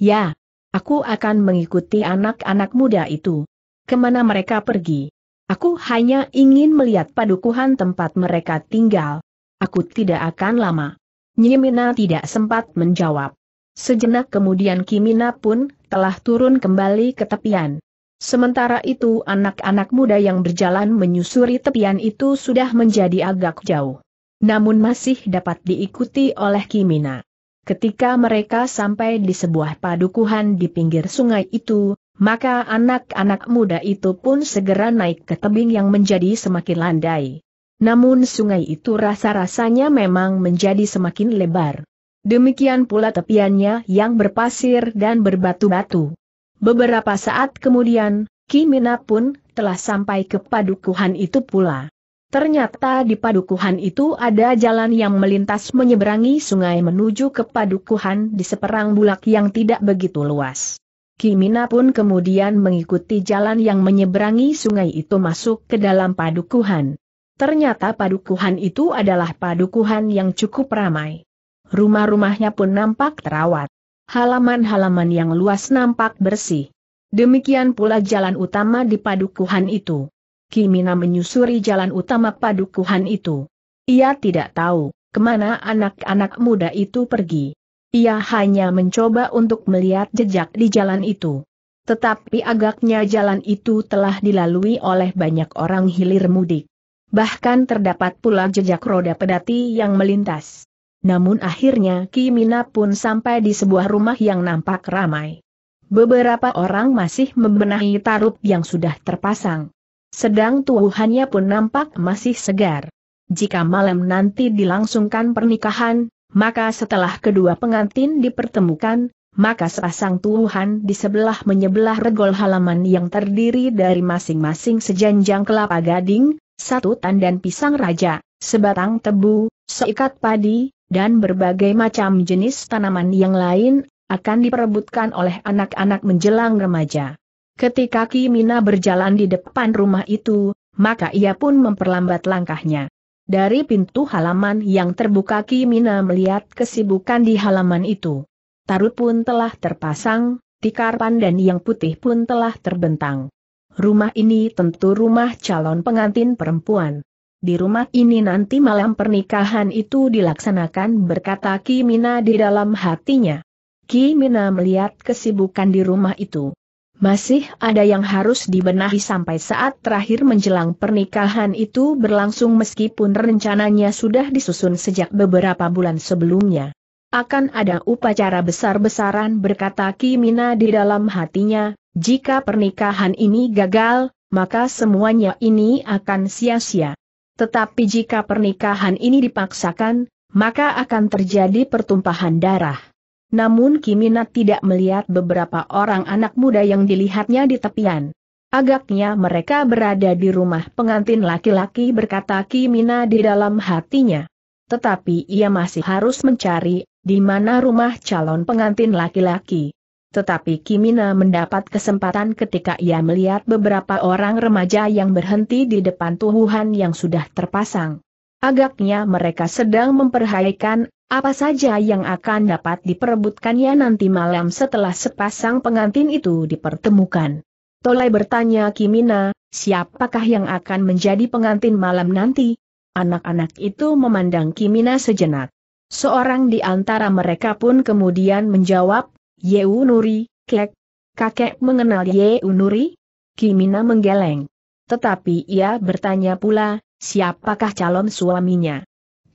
Speaker 1: Ya, Aku akan mengikuti anak-anak muda itu. Kemana mereka pergi? Aku hanya ingin melihat padukuhan tempat mereka tinggal. Aku tidak akan lama. Nyimina tidak sempat menjawab. Sejenak kemudian Kimina pun telah turun kembali ke tepian. Sementara itu anak-anak muda yang berjalan menyusuri tepian itu sudah menjadi agak jauh. Namun masih dapat diikuti oleh Kimina. Ketika mereka sampai di sebuah padukuhan di pinggir sungai itu, maka anak-anak muda itu pun segera naik ke tebing yang menjadi semakin landai. Namun sungai itu rasa-rasanya memang menjadi semakin lebar. Demikian pula tepiannya yang berpasir dan berbatu-batu. Beberapa saat kemudian, Kimina pun telah sampai ke padukuhan itu pula. Ternyata di padukuhan itu ada jalan yang melintas menyeberangi sungai menuju ke padukuhan di seperang bulak yang tidak begitu luas. Kimina pun kemudian mengikuti jalan yang menyeberangi sungai itu masuk ke dalam padukuhan. Ternyata padukuhan itu adalah padukuhan yang cukup ramai. Rumah-rumahnya pun nampak terawat. Halaman-halaman yang luas nampak bersih. Demikian pula jalan utama di padukuhan itu. Kimina menyusuri jalan utama padukuhan itu. Ia tidak tahu kemana anak-anak muda itu pergi. Ia hanya mencoba untuk melihat jejak di jalan itu. Tetapi agaknya jalan itu telah dilalui oleh banyak orang hilir mudik. Bahkan terdapat pula jejak roda pedati yang melintas. Namun akhirnya Kimina pun sampai di sebuah rumah yang nampak ramai. Beberapa orang masih membenahi tarub yang sudah terpasang. Sedang tubuhannya pun nampak masih segar. Jika malam nanti dilangsungkan pernikahan, maka setelah kedua pengantin dipertemukan, maka sepasang tuhan di sebelah menyebelah regol halaman yang terdiri dari masing-masing sejanjang kelapa gading, satu tandan pisang raja, sebatang tebu, seikat padi, dan berbagai macam jenis tanaman yang lain, akan diperebutkan oleh anak-anak menjelang remaja. Ketika Kimina berjalan di depan rumah itu, maka ia pun memperlambat langkahnya. Dari pintu halaman yang terbuka Kimina melihat kesibukan di halaman itu. Tarut pun telah terpasang, tikar pandan yang putih pun telah terbentang. Rumah ini tentu rumah calon pengantin perempuan. Di rumah ini nanti malam pernikahan itu dilaksanakan berkata Kimina di dalam hatinya. Kimina melihat kesibukan di rumah itu. Masih ada yang harus dibenahi sampai saat terakhir menjelang pernikahan itu berlangsung meskipun rencananya sudah disusun sejak beberapa bulan sebelumnya. Akan ada upacara besar-besaran berkata Kimina di dalam hatinya, jika pernikahan ini gagal, maka semuanya ini akan sia-sia. Tetapi jika pernikahan ini dipaksakan, maka akan terjadi pertumpahan darah. Namun Kimina tidak melihat beberapa orang anak muda yang dilihatnya di tepian. Agaknya mereka berada di rumah pengantin laki-laki berkata Kimina di dalam hatinya. Tetapi ia masih harus mencari, di mana rumah calon pengantin laki-laki. Tetapi Kimina mendapat kesempatan ketika ia melihat beberapa orang remaja yang berhenti di depan tuhuhan yang sudah terpasang. Agaknya mereka sedang memperhaikan apa saja yang akan dapat diperebutkannya nanti malam setelah sepasang pengantin itu dipertemukan? Tolai bertanya Kimina, siapakah yang akan menjadi pengantin malam nanti? Anak-anak itu memandang Kimina sejenak. Seorang di antara mereka pun kemudian menjawab, Yeu Nuri, kek. Kakek mengenal Yeu Nuri? Kimina menggeleng. Tetapi ia bertanya pula, siapakah calon suaminya?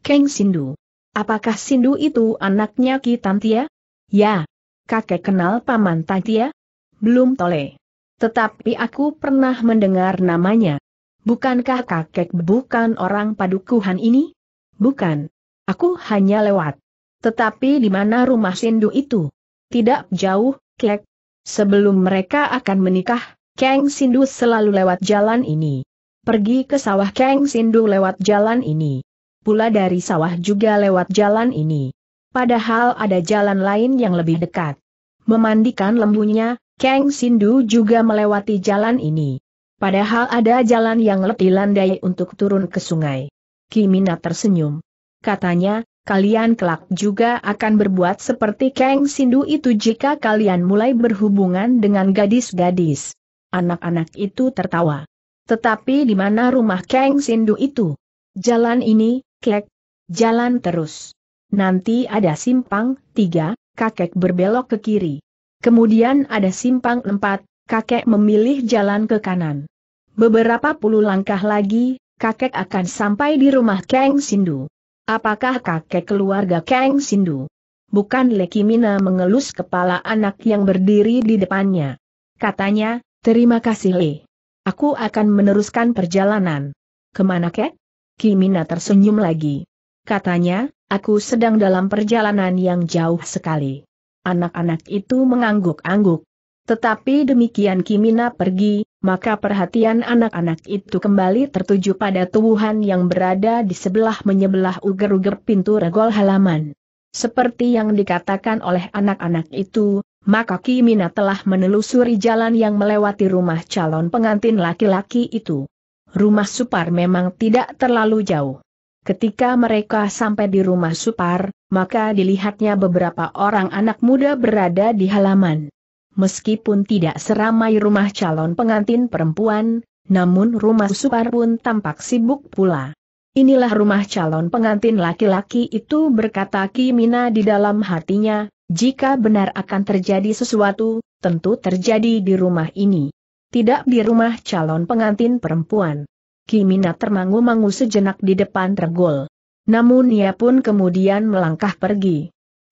Speaker 1: Keng Sindu. Apakah Sindu itu anaknya Ki Tantia? Ya. Kakek kenal Paman Tantia? Belum tole. Tetapi aku pernah mendengar namanya. Bukankah kakek bukan orang padukuhan ini? Bukan. Aku hanya lewat. Tetapi di mana rumah Sindu itu? Tidak jauh, kek. Sebelum mereka akan menikah, Kang Sindu selalu lewat jalan ini. Pergi ke sawah Kang Sindu lewat jalan ini pula dari sawah juga lewat jalan ini. Padahal ada jalan lain yang lebih dekat. Memandikan lembunya, Kang Sindu juga melewati jalan ini. Padahal ada jalan yang lebih landai untuk turun ke sungai. Kimina tersenyum. Katanya, kalian kelak juga akan berbuat seperti Kang Sindu itu jika kalian mulai berhubungan dengan gadis-gadis. Anak-anak itu tertawa. Tetapi di mana rumah Kang Sindu itu? Jalan ini, kek, jalan terus. Nanti ada simpang, tiga, kakek berbelok ke kiri. Kemudian ada simpang empat, kakek memilih jalan ke kanan. Beberapa puluh langkah lagi, kakek akan sampai di rumah Kang Sindu. Apakah kakek keluarga Kang Sindu? Bukan Lekimina mengelus kepala anak yang berdiri di depannya. Katanya, terima kasih Le. Aku akan meneruskan perjalanan. Kemana kek? Kimina tersenyum lagi. Katanya, aku sedang dalam perjalanan yang jauh sekali. Anak-anak itu mengangguk-angguk. Tetapi demikian Kimina pergi, maka perhatian anak-anak itu kembali tertuju pada tubuhan yang berada di sebelah menyebelah uger-uger pintu regol halaman. Seperti yang dikatakan oleh anak-anak itu, maka Kimina telah menelusuri jalan yang melewati rumah calon pengantin laki-laki itu rumah Supar memang tidak terlalu jauh. Ketika mereka sampai di rumah Supar, maka dilihatnya beberapa orang anak muda berada di halaman. Meskipun tidak seramai rumah calon pengantin perempuan, namun rumah Supar pun tampak sibuk pula. Inilah rumah calon pengantin laki-laki itu berkata Kimina di dalam hatinya, jika benar akan terjadi sesuatu, tentu terjadi di rumah ini tidak di rumah calon pengantin perempuan. Kimina termangu-mangu sejenak di depan regol. Namun ia pun kemudian melangkah pergi.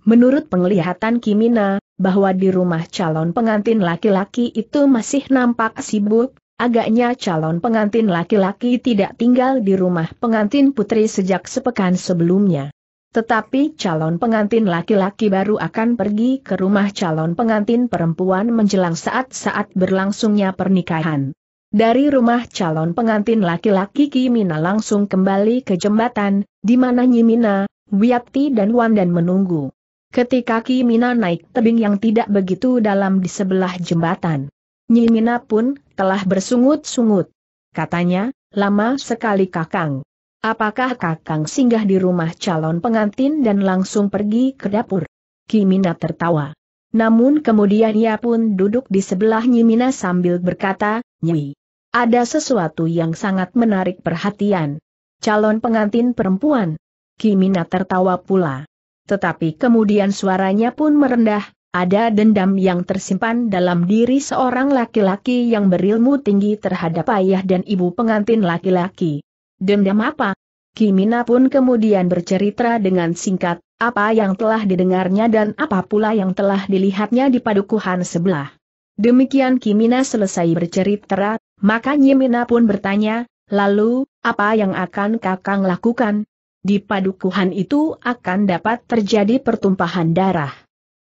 Speaker 1: Menurut penglihatan Kimina, bahwa di rumah calon pengantin laki-laki itu masih nampak sibuk, agaknya calon pengantin laki-laki tidak tinggal di rumah pengantin putri sejak sepekan sebelumnya. Tetapi calon pengantin laki-laki baru akan pergi ke rumah calon pengantin perempuan menjelang saat-saat berlangsungnya pernikahan. Dari rumah calon pengantin laki-laki Kimina langsung kembali ke jembatan, di mana Nyimina, Wiyati dan dan menunggu. Ketika Kimina naik tebing yang tidak begitu dalam di sebelah jembatan, Nyimina pun telah bersungut-sungut. Katanya, lama sekali kakang. Apakah Kakang singgah di rumah calon pengantin dan langsung pergi ke dapur? Kimina tertawa. Namun kemudian ia pun duduk di sebelah Nyimina sambil berkata, Nyi, ada sesuatu yang sangat menarik perhatian. Calon pengantin perempuan. Kimina tertawa pula. Tetapi kemudian suaranya pun merendah, ada dendam yang tersimpan dalam diri seorang laki-laki yang berilmu tinggi terhadap ayah dan ibu pengantin laki-laki. Dendam apa? Kimina pun kemudian bercerita dengan singkat, apa yang telah didengarnya dan apa pula yang telah dilihatnya di padukuhan sebelah. Demikian Kimina selesai bercerita, maka Nyimina pun bertanya, lalu, apa yang akan kakang lakukan? Di padukuhan itu akan dapat terjadi pertumpahan darah.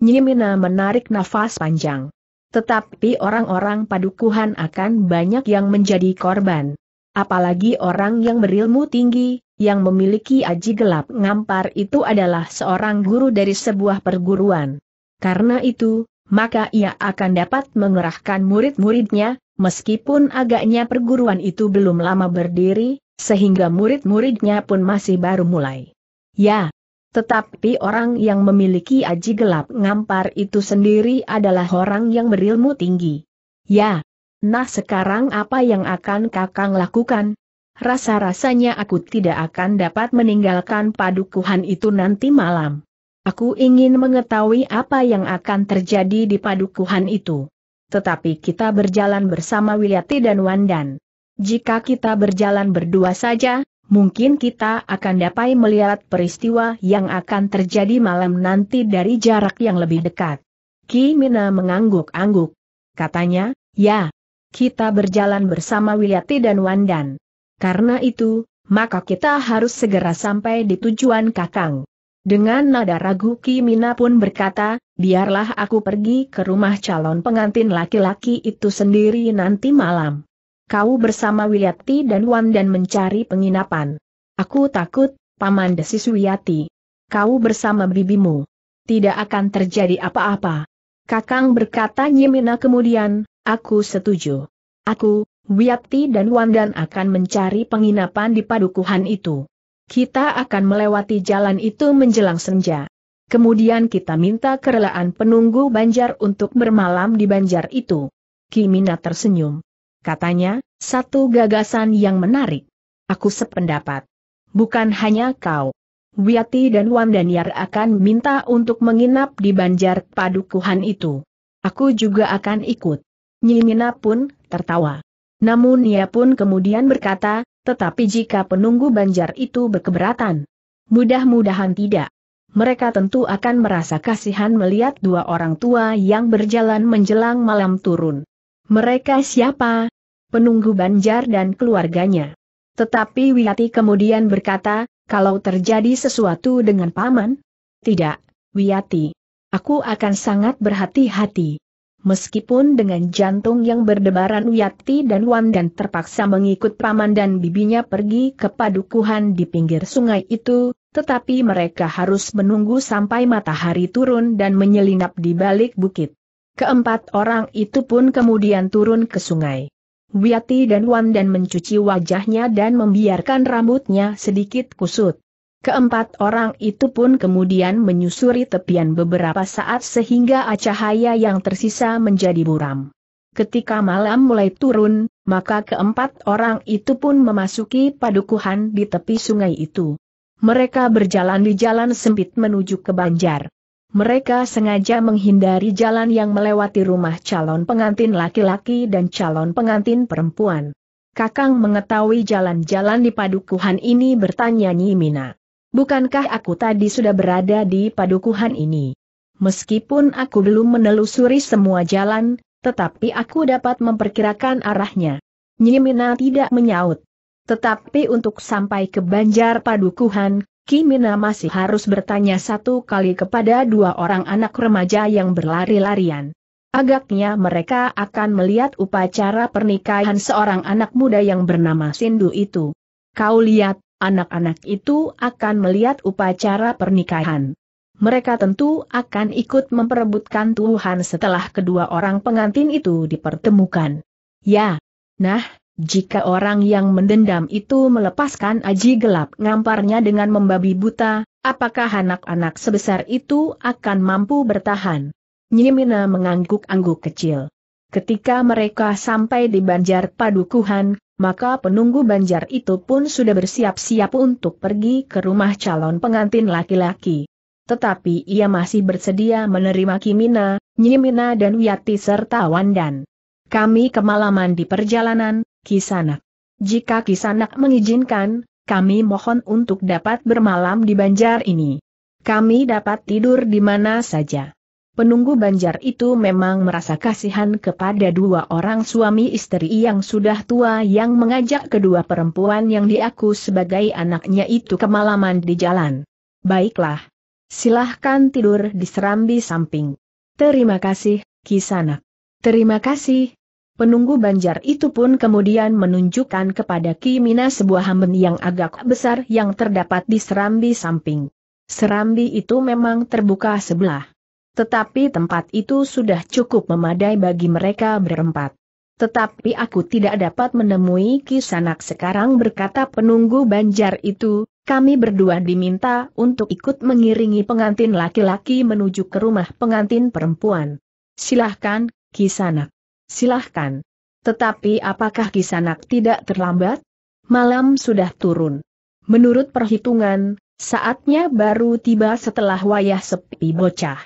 Speaker 1: Nyimina menarik nafas panjang. Tetapi orang-orang padukuhan akan banyak yang menjadi korban. Apalagi orang yang berilmu tinggi, yang memiliki aji gelap ngampar itu adalah seorang guru dari sebuah perguruan. Karena itu, maka ia akan dapat mengerahkan murid-muridnya, meskipun agaknya perguruan itu belum lama berdiri, sehingga murid-muridnya pun masih baru mulai. Ya, tetapi orang yang memiliki aji gelap ngampar itu sendiri adalah orang yang berilmu tinggi. Ya, Nah sekarang apa yang akan kakang lakukan? Rasa-rasanya aku tidak akan dapat meninggalkan padukuhan itu nanti malam. Aku ingin mengetahui apa yang akan terjadi di padukuhan itu. Tetapi kita berjalan bersama Wilyati dan Wandan. Jika kita berjalan berdua saja, mungkin kita akan dapat melihat peristiwa yang akan terjadi malam nanti dari jarak yang lebih dekat. Ki Mina mengangguk-angguk. Katanya, ya, kita berjalan bersama Wilyati dan Wandan. Karena itu, maka kita harus segera sampai di tujuan Kakang. Dengan nada ragu Ki Mina pun berkata, biarlah aku pergi ke rumah calon pengantin laki-laki itu sendiri nanti malam. Kau bersama Wiyati dan Wandan mencari penginapan. Aku takut, Paman Desis Wiyati. Kau bersama bibimu. Tidak akan terjadi apa-apa. Kakang berkata Nyimina kemudian, Aku setuju. Aku, Wiyakti dan Wandan akan mencari penginapan di padukuhan itu. Kita akan melewati jalan itu menjelang senja. Kemudian kita minta kerelaan penunggu banjar untuk bermalam di banjar itu. Kimina tersenyum. Katanya, satu gagasan yang menarik. Aku sependapat. Bukan hanya kau. Wiyati dan Wandanyar akan minta untuk menginap di banjar padukuhan itu. Aku juga akan ikut. Nyimina pun tertawa. Namun ia pun kemudian berkata, tetapi jika penunggu banjar itu berkeberatan, mudah-mudahan tidak. Mereka tentu akan merasa kasihan melihat dua orang tua yang berjalan menjelang malam turun. Mereka siapa? Penunggu banjar dan keluarganya. Tetapi Wiyati kemudian berkata, kalau terjadi sesuatu dengan paman? Tidak, Wiyati. Aku akan sangat berhati-hati. Meskipun dengan jantung yang berdebaran Uyati dan Wan Dan terpaksa mengikut paman dan bibinya pergi ke padukuhan di pinggir sungai itu, tetapi mereka harus menunggu sampai matahari turun dan menyelinap di balik bukit. Keempat orang itu pun kemudian turun ke sungai. Wiati dan Wan Dan mencuci wajahnya dan membiarkan rambutnya sedikit kusut. Keempat orang itu pun kemudian menyusuri tepian beberapa saat sehingga cahaya yang tersisa menjadi buram. Ketika malam mulai turun, maka keempat orang itu pun memasuki padukuhan di tepi sungai itu. Mereka berjalan di jalan sempit menuju ke Banjar. Mereka sengaja menghindari jalan yang melewati rumah calon pengantin laki-laki dan calon pengantin perempuan. Kakang mengetahui jalan-jalan di padukuhan ini bertanya Nyi Mina. Bukankah aku tadi sudah berada di padukuhan ini? Meskipun aku belum menelusuri semua jalan, tetapi aku dapat memperkirakan arahnya. Nyimina tidak menyaut. Tetapi untuk sampai ke Banjar Padukuhan, Kimina masih harus bertanya satu kali kepada dua orang anak remaja yang berlari-larian. Agaknya mereka akan melihat upacara pernikahan seorang anak muda yang bernama Sindu itu. Kau lihat, Anak-anak itu akan melihat upacara pernikahan. Mereka tentu akan ikut memperebutkan Tuhan setelah kedua orang pengantin itu dipertemukan. Ya, nah, jika orang yang mendendam itu melepaskan aji gelap ngamparnya dengan membabi buta, apakah anak-anak sebesar itu akan mampu bertahan? Nyimina mengangguk-angguk kecil. Ketika mereka sampai di Banjar Padukuhan, maka penunggu banjar itu pun sudah bersiap-siap untuk pergi ke rumah calon pengantin laki-laki. Tetapi ia masih bersedia menerima Kimina, Nyimina dan Wiyati serta Wandan. Kami kemalaman di perjalanan, Kisanak. Jika Kisanak mengizinkan, kami mohon untuk dapat bermalam di banjar ini. Kami dapat tidur di mana saja. Penunggu banjar itu memang merasa kasihan kepada dua orang suami istri yang sudah tua yang mengajak kedua perempuan yang diaku sebagai anaknya itu kemalaman di jalan. Baiklah. Silahkan tidur di serambi samping. Terima kasih, Kisanak. Terima kasih. Penunggu banjar itu pun kemudian menunjukkan kepada Ki Kimina sebuah hamben yang agak besar yang terdapat di serambi samping. Serambi itu memang terbuka sebelah tetapi tempat itu sudah cukup memadai bagi mereka berempat. Tetapi aku tidak dapat menemui Kisanak sekarang berkata penunggu banjar itu, kami berdua diminta untuk ikut mengiringi pengantin laki-laki menuju ke rumah pengantin perempuan. Silahkan, Kisanak. Silahkan. Tetapi apakah Kisanak tidak terlambat? Malam sudah turun. Menurut perhitungan, saatnya baru tiba setelah wayah sepi bocah.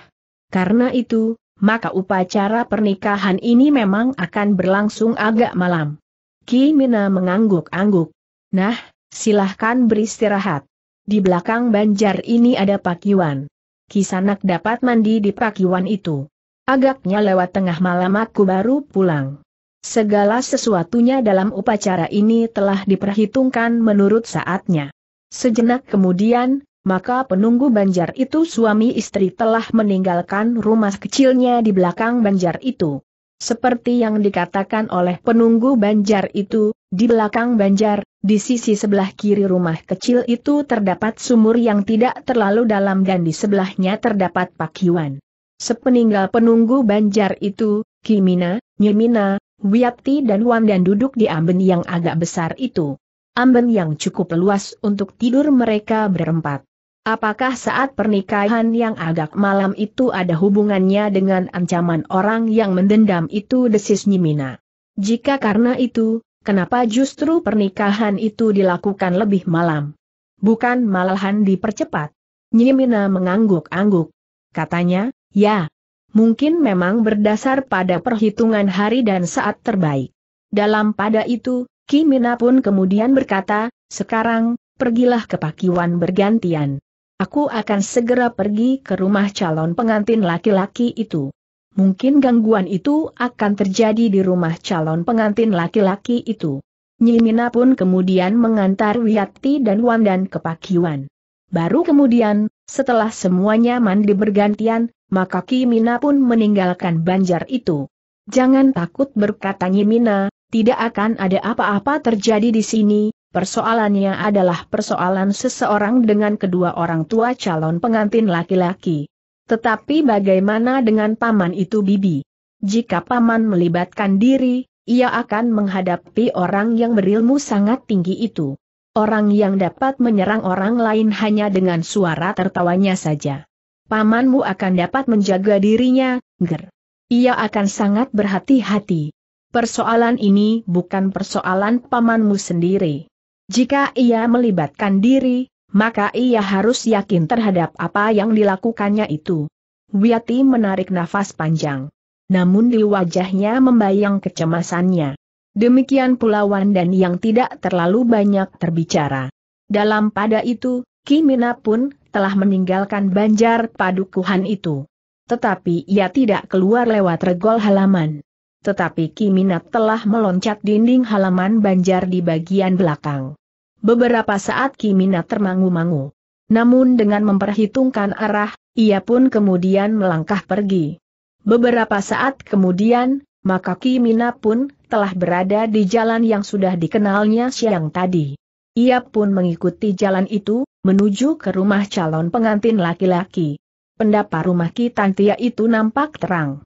Speaker 1: Karena itu, maka upacara pernikahan ini memang akan berlangsung agak malam. Ki Mina mengangguk-angguk. Nah, silahkan beristirahat. Di belakang banjar ini ada pakiwan. Kisanak dapat mandi di pakiwan itu. Agaknya lewat tengah malam aku baru pulang. Segala sesuatunya dalam upacara ini telah diperhitungkan menurut saatnya. Sejenak kemudian, maka penunggu banjar itu suami istri telah meninggalkan rumah kecilnya di belakang banjar itu. Seperti yang dikatakan oleh penunggu banjar itu, di belakang banjar, di sisi sebelah kiri rumah kecil itu terdapat sumur yang tidak terlalu dalam dan di sebelahnya terdapat pakiwan. Sepeninggal penunggu banjar itu, Kimina, Nyemina, Wiyapti dan dan duduk di amben yang agak besar itu. Amben yang cukup luas untuk tidur mereka berempat. Apakah saat pernikahan yang agak malam itu ada hubungannya dengan ancaman orang yang mendendam itu desis Nyimina? Jika karena itu, kenapa justru pernikahan itu dilakukan lebih malam? Bukan malahan dipercepat. Nyimina mengangguk-angguk. Katanya, ya, mungkin memang berdasar pada perhitungan hari dan saat terbaik. Dalam pada itu, Kimina pun kemudian berkata, sekarang, pergilah ke pakiwan bergantian. Aku akan segera pergi ke rumah calon pengantin laki-laki itu. Mungkin gangguan itu akan terjadi di rumah calon pengantin laki-laki itu. Nyimina pun kemudian mengantar Wiyati dan Wandan ke Pakiwan. Baru kemudian, setelah semuanya mandi bergantian, maka Kimina pun meninggalkan banjar itu. Jangan takut berkata Nyimina, tidak akan ada apa-apa terjadi di sini, Persoalannya adalah persoalan seseorang dengan kedua orang tua calon pengantin laki-laki. Tetapi bagaimana dengan paman itu bibi? Jika paman melibatkan diri, ia akan menghadapi orang yang berilmu sangat tinggi itu. Orang yang dapat menyerang orang lain hanya dengan suara tertawanya saja. Pamanmu akan dapat menjaga dirinya, ger. Ia akan sangat berhati-hati. Persoalan ini bukan persoalan pamanmu sendiri. Jika ia melibatkan diri, maka ia harus yakin terhadap apa yang dilakukannya itu. Wiyati menarik nafas panjang. Namun di wajahnya membayang kecemasannya. Demikian pula Wandan yang tidak terlalu banyak terbicara. Dalam pada itu, Kimina pun telah meninggalkan banjar padukuhan itu. Tetapi ia tidak keluar lewat regol halaman tetapi Kiminat telah meloncat dinding halaman banjar di bagian belakang. Beberapa saat Kiminat termangu-mangu. Namun dengan memperhitungkan arah, ia pun kemudian melangkah pergi. Beberapa saat kemudian, maka Kimina pun telah berada di jalan yang sudah dikenalnya siang tadi. Ia pun mengikuti jalan itu, menuju ke rumah calon pengantin laki-laki. Pendapa rumah Kitantia itu nampak terang.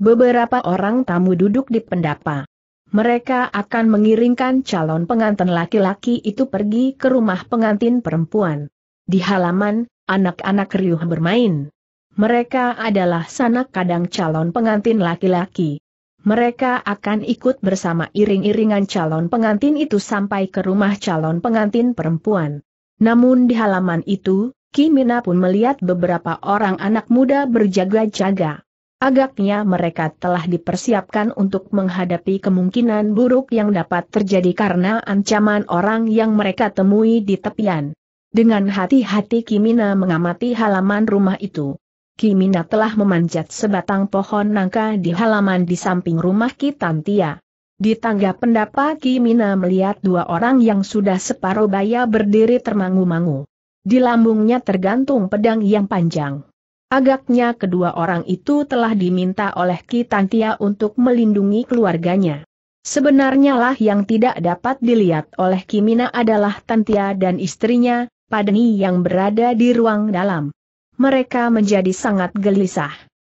Speaker 1: Beberapa orang tamu duduk di pendapa. Mereka akan mengiringkan calon pengantin laki-laki itu pergi ke rumah pengantin perempuan. Di halaman, anak-anak riuh bermain. Mereka adalah sanak kadang calon pengantin laki-laki. Mereka akan ikut bersama iring-iringan calon pengantin itu sampai ke rumah calon pengantin perempuan. Namun di halaman itu, Kimina pun melihat beberapa orang anak muda berjaga-jaga. Agaknya mereka telah dipersiapkan untuk menghadapi kemungkinan buruk yang dapat terjadi karena ancaman orang yang mereka temui di tepian. Dengan hati-hati Kimina mengamati halaman rumah itu. Kimina telah memanjat sebatang pohon nangka di halaman di samping rumah Kitantia. Di tangga pendapa Kimina melihat dua orang yang sudah separuh baya berdiri termangu-mangu. Di lambungnya tergantung pedang yang panjang. Agaknya kedua orang itu telah diminta oleh Kitantia untuk melindungi keluarganya. Sebenarnya lah yang tidak dapat dilihat oleh Kimina adalah Tantia dan istrinya, Padni yang berada di ruang dalam. Mereka menjadi sangat gelisah.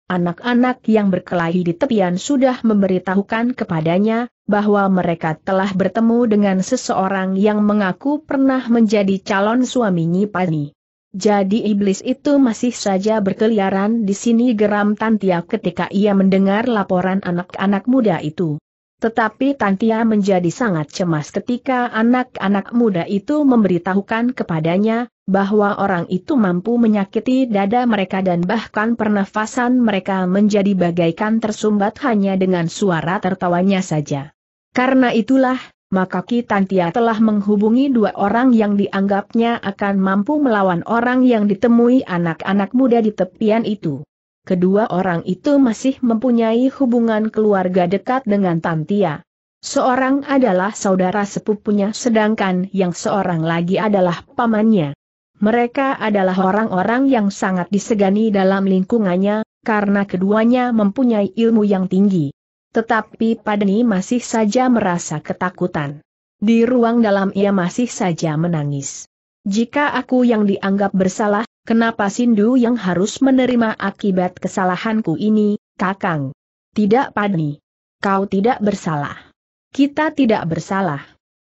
Speaker 1: Anak-anak yang berkelahi di tepian sudah memberitahukan kepadanya, bahwa mereka telah bertemu dengan seseorang yang mengaku pernah menjadi calon suaminya Pani. Jadi iblis itu masih saja berkeliaran di sini geram Tantia ketika ia mendengar laporan anak-anak muda itu. Tetapi Tantia menjadi sangat cemas ketika anak-anak muda itu memberitahukan kepadanya, bahwa orang itu mampu menyakiti dada mereka dan bahkan pernafasan mereka menjadi bagaikan tersumbat hanya dengan suara tertawanya saja. Karena itulah, maka Kitantia telah menghubungi dua orang yang dianggapnya akan mampu melawan orang yang ditemui anak-anak muda di tepian itu. Kedua orang itu masih mempunyai hubungan keluarga dekat dengan Tantia. Seorang adalah saudara sepupunya sedangkan yang seorang lagi adalah pamannya. Mereka adalah orang-orang yang sangat disegani dalam lingkungannya, karena keduanya mempunyai ilmu yang tinggi. Tetapi Padni masih saja merasa ketakutan. Di ruang dalam ia masih saja menangis. Jika aku yang dianggap bersalah, kenapa Sindu yang harus menerima akibat kesalahanku ini, Kakang? Tidak Padni. Kau tidak bersalah. Kita tidak bersalah.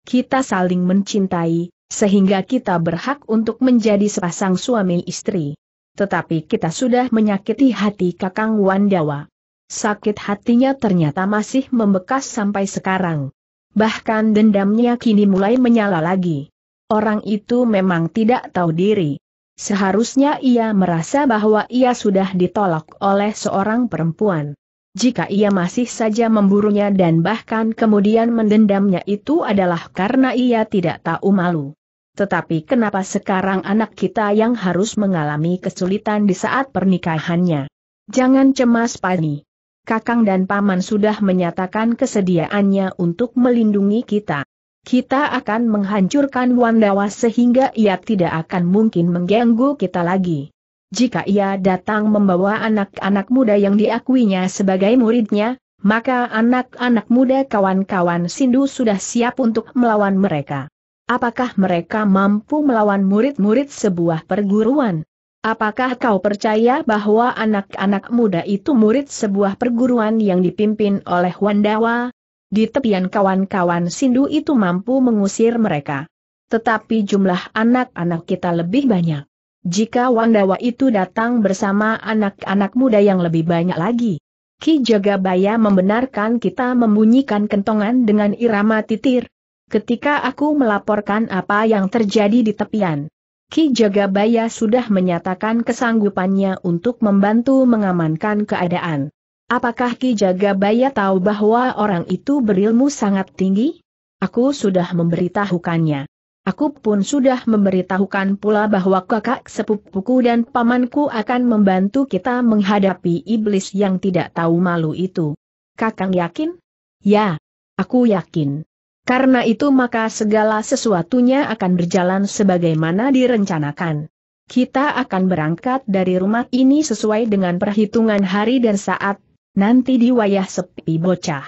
Speaker 1: Kita saling mencintai, sehingga kita berhak untuk menjadi sepasang suami istri. Tetapi kita sudah menyakiti hati Kakang Wandawa sakit hatinya ternyata masih membekas sampai sekarang. Bahkan dendamnya kini mulai menyala lagi. Orang itu memang tidak tahu diri. Seharusnya ia merasa bahwa ia sudah ditolak oleh seorang perempuan. Jika ia masih saja memburunya dan bahkan kemudian mendendamnya itu adalah karena ia tidak tahu malu. Tetapi kenapa sekarang anak kita yang harus mengalami kesulitan di saat pernikahannya? Jangan cemas Pani. Kakang dan Paman sudah menyatakan kesediaannya untuk melindungi kita. Kita akan menghancurkan Wandawa sehingga ia tidak akan mungkin mengganggu kita lagi. Jika ia datang membawa anak-anak muda yang diakuinya sebagai muridnya, maka anak-anak muda kawan-kawan Sindu sudah siap untuk melawan mereka. Apakah mereka mampu melawan murid-murid sebuah perguruan? Apakah kau percaya bahwa anak-anak muda itu murid sebuah perguruan yang dipimpin oleh Wandawa? Di tepian kawan-kawan Sindu itu mampu mengusir mereka. Tetapi jumlah anak-anak kita lebih banyak. Jika Wandawa itu datang bersama anak-anak muda yang lebih banyak lagi. Ki Jagabaya membenarkan kita membunyikan kentongan dengan irama titir. Ketika aku melaporkan apa yang terjadi di tepian Ki Jagabaya sudah menyatakan kesanggupannya untuk membantu mengamankan keadaan. Apakah Ki Jagabaya tahu bahwa orang itu berilmu sangat tinggi? Aku sudah memberitahukannya. Aku pun sudah memberitahukan pula bahwa kakak sepupuku dan pamanku akan membantu kita menghadapi iblis yang tidak tahu malu itu. Kakang yakin? Ya, aku yakin. Karena itu maka segala sesuatunya akan berjalan sebagaimana direncanakan. Kita akan berangkat dari rumah ini sesuai dengan perhitungan hari dan saat, nanti di wayah sepi bocah.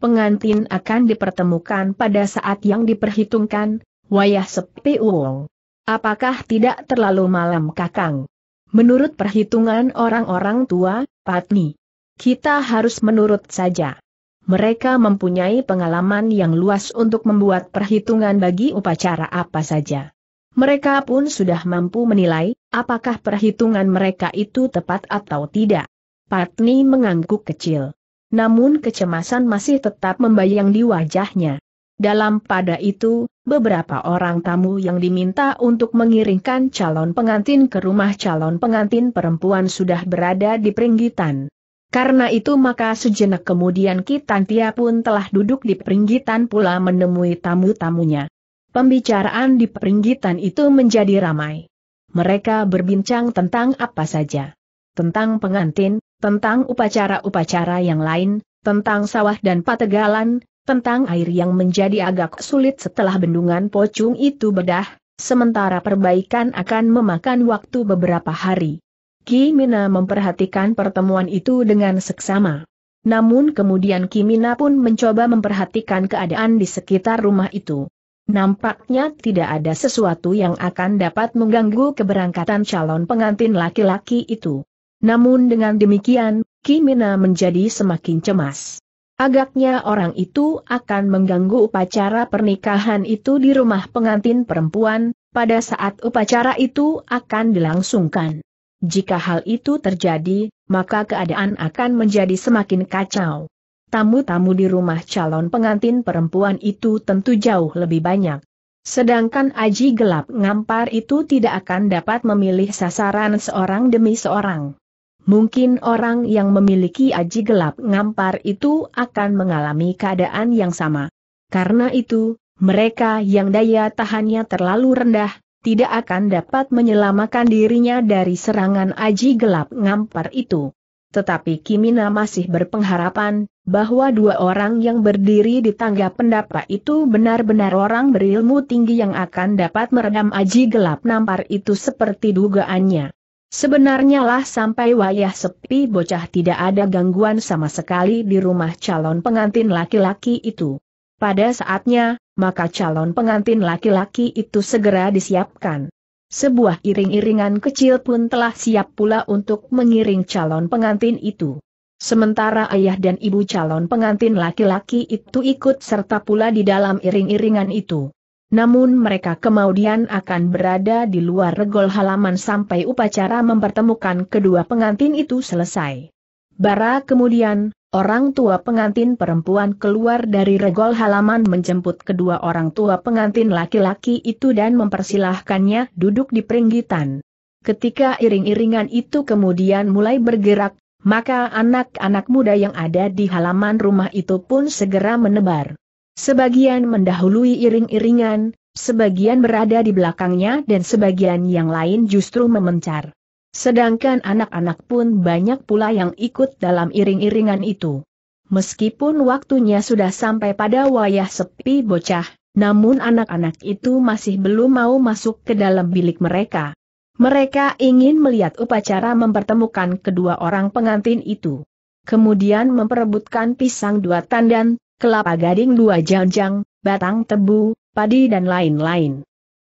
Speaker 1: Pengantin akan dipertemukan pada saat yang diperhitungkan, wayah sepi uong. Apakah tidak terlalu malam kakang? Menurut perhitungan orang-orang tua, Patni. Kita harus menurut saja mereka mempunyai pengalaman yang luas untuk membuat perhitungan bagi upacara apa saja. Mereka pun sudah mampu menilai, apakah perhitungan mereka itu tepat atau tidak. Patni mengangguk kecil. Namun kecemasan masih tetap membayang di wajahnya. Dalam pada itu, beberapa orang tamu yang diminta untuk mengiringkan calon pengantin ke rumah calon pengantin perempuan sudah berada di peringgitan. Karena itu maka sejenak kemudian Kitantia pun telah duduk di peringgitan pula menemui tamu-tamunya. Pembicaraan di peringgitan itu menjadi ramai. Mereka berbincang tentang apa saja. Tentang pengantin, tentang upacara-upacara yang lain, tentang sawah dan pategalan, tentang air yang menjadi agak sulit setelah bendungan pocung itu bedah, sementara perbaikan akan memakan waktu beberapa hari. Kimina memperhatikan pertemuan itu dengan seksama. Namun kemudian Kimina pun mencoba memperhatikan keadaan di sekitar rumah itu. Nampaknya tidak ada sesuatu yang akan dapat mengganggu keberangkatan calon pengantin laki-laki itu. Namun dengan demikian, Kimina menjadi semakin cemas. Agaknya orang itu akan mengganggu upacara pernikahan itu di rumah pengantin perempuan, pada saat upacara itu akan dilangsungkan. Jika hal itu terjadi, maka keadaan akan menjadi semakin kacau. Tamu-tamu di rumah calon pengantin perempuan itu tentu jauh lebih banyak. Sedangkan aji gelap ngampar itu tidak akan dapat memilih sasaran seorang demi seorang. Mungkin orang yang memiliki aji gelap ngampar itu akan mengalami keadaan yang sama. Karena itu, mereka yang daya tahannya terlalu rendah, tidak akan dapat menyelamatkan dirinya dari serangan aji gelap ngampar itu. Tetapi Kimina masih berpengharapan, bahwa dua orang yang berdiri di tangga pendapa itu benar-benar orang berilmu tinggi yang akan dapat meredam aji gelap nampar itu seperti dugaannya. Sebenarnya lah sampai wayah sepi bocah tidak ada gangguan sama sekali di rumah calon pengantin laki-laki itu. Pada saatnya, maka calon pengantin laki-laki itu segera disiapkan. Sebuah iring-iringan kecil pun telah siap pula untuk mengiring calon pengantin itu. Sementara ayah dan ibu calon pengantin laki-laki itu ikut serta pula di dalam iring-iringan itu. Namun mereka kemudian akan berada di luar regol halaman sampai upacara mempertemukan kedua pengantin itu selesai. Bara kemudian, Orang tua pengantin perempuan keluar dari regol halaman menjemput kedua orang tua pengantin laki-laki itu dan mempersilahkannya duduk di peringgitan. Ketika iring-iringan itu kemudian mulai bergerak, maka anak-anak muda yang ada di halaman rumah itu pun segera menebar. Sebagian mendahului iring-iringan, sebagian berada di belakangnya dan sebagian yang lain justru memencar. Sedangkan anak-anak pun banyak pula yang ikut dalam iring-iringan itu. Meskipun waktunya sudah sampai pada wayah sepi bocah, namun anak-anak itu masih belum mau masuk ke dalam bilik mereka. Mereka ingin melihat upacara mempertemukan kedua orang pengantin itu. Kemudian memperebutkan pisang dua tandan, kelapa gading dua janjang, batang tebu, padi dan lain-lain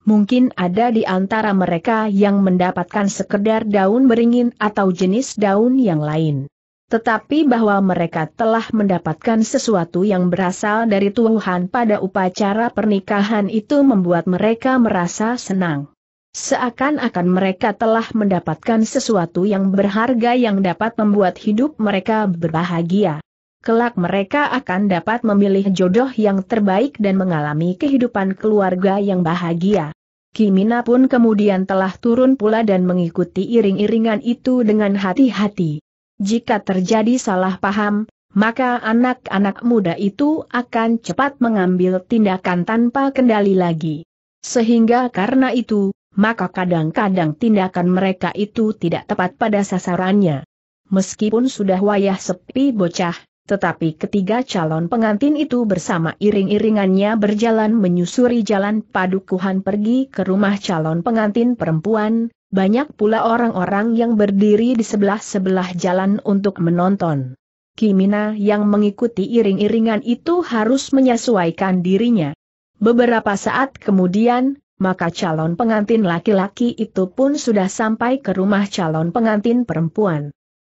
Speaker 1: mungkin ada di antara mereka yang mendapatkan sekedar daun beringin atau jenis daun yang lain. Tetapi bahwa mereka telah mendapatkan sesuatu yang berasal dari Tuhan pada upacara pernikahan itu membuat mereka merasa senang. Seakan-akan mereka telah mendapatkan sesuatu yang berharga yang dapat membuat hidup mereka berbahagia. Kelak mereka akan dapat memilih jodoh yang terbaik dan mengalami kehidupan keluarga yang bahagia. Kimina pun kemudian telah turun pula dan mengikuti iring-iringan itu dengan hati-hati. Jika terjadi salah paham, maka anak-anak muda itu akan cepat mengambil tindakan tanpa kendali lagi. Sehingga karena itu, maka kadang-kadang tindakan mereka itu tidak tepat pada sasarannya. Meskipun sudah wayah sepi bocah, tetapi ketiga calon pengantin itu bersama iring-iringannya berjalan menyusuri jalan padukuhan pergi ke rumah calon pengantin perempuan, banyak pula orang-orang yang berdiri di sebelah-sebelah jalan untuk menonton. Kimina yang mengikuti iring-iringan itu harus menyesuaikan dirinya. Beberapa saat kemudian, maka calon pengantin laki-laki itu pun sudah sampai ke rumah calon pengantin perempuan.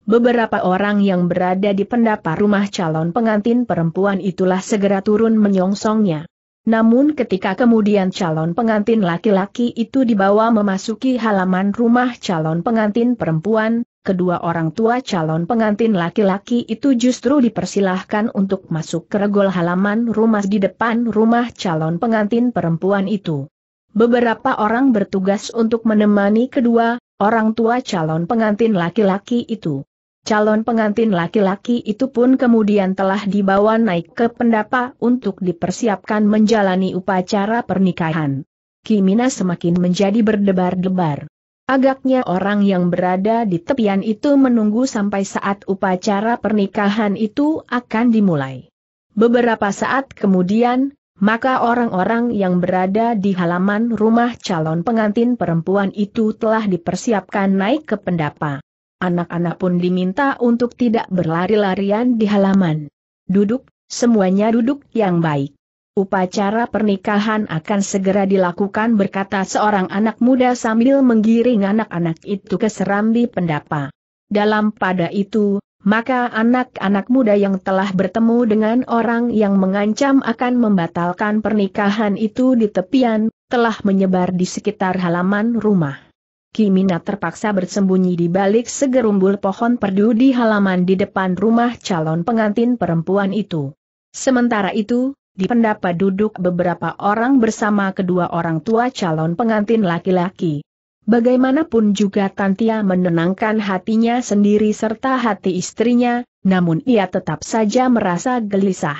Speaker 1: Beberapa orang yang berada di pendapa rumah calon pengantin perempuan itulah segera turun menyongsongnya. Namun ketika kemudian calon pengantin laki-laki itu dibawa memasuki halaman rumah calon pengantin perempuan, kedua orang tua calon pengantin laki-laki itu justru dipersilahkan untuk masuk ke regol halaman rumah di depan rumah calon pengantin perempuan itu. Beberapa orang bertugas untuk menemani kedua orang tua calon pengantin laki-laki itu. Calon pengantin laki-laki itu pun kemudian telah dibawa naik ke pendapa untuk dipersiapkan menjalani upacara pernikahan. Kimina semakin menjadi berdebar-debar. Agaknya orang yang berada di tepian itu menunggu sampai saat upacara pernikahan itu akan dimulai. Beberapa saat kemudian, maka orang-orang yang berada di halaman rumah calon pengantin perempuan itu telah dipersiapkan naik ke pendapa. Anak-anak pun diminta untuk tidak berlari-larian di halaman. Duduk, semuanya duduk yang baik. Upacara pernikahan akan segera dilakukan berkata seorang anak muda sambil menggiring anak-anak itu ke Serambi Pendapa. Dalam pada itu, maka anak-anak muda yang telah bertemu dengan orang yang mengancam akan membatalkan pernikahan itu di tepian, telah menyebar di sekitar halaman rumah. Kimina terpaksa bersembunyi di balik segerumbul pohon perdu di halaman di depan rumah calon pengantin perempuan itu. Sementara itu, di pendapa duduk beberapa orang bersama kedua orang tua calon pengantin laki-laki. Bagaimanapun juga Tantia menenangkan hatinya sendiri serta hati istrinya, namun ia tetap saja merasa gelisah.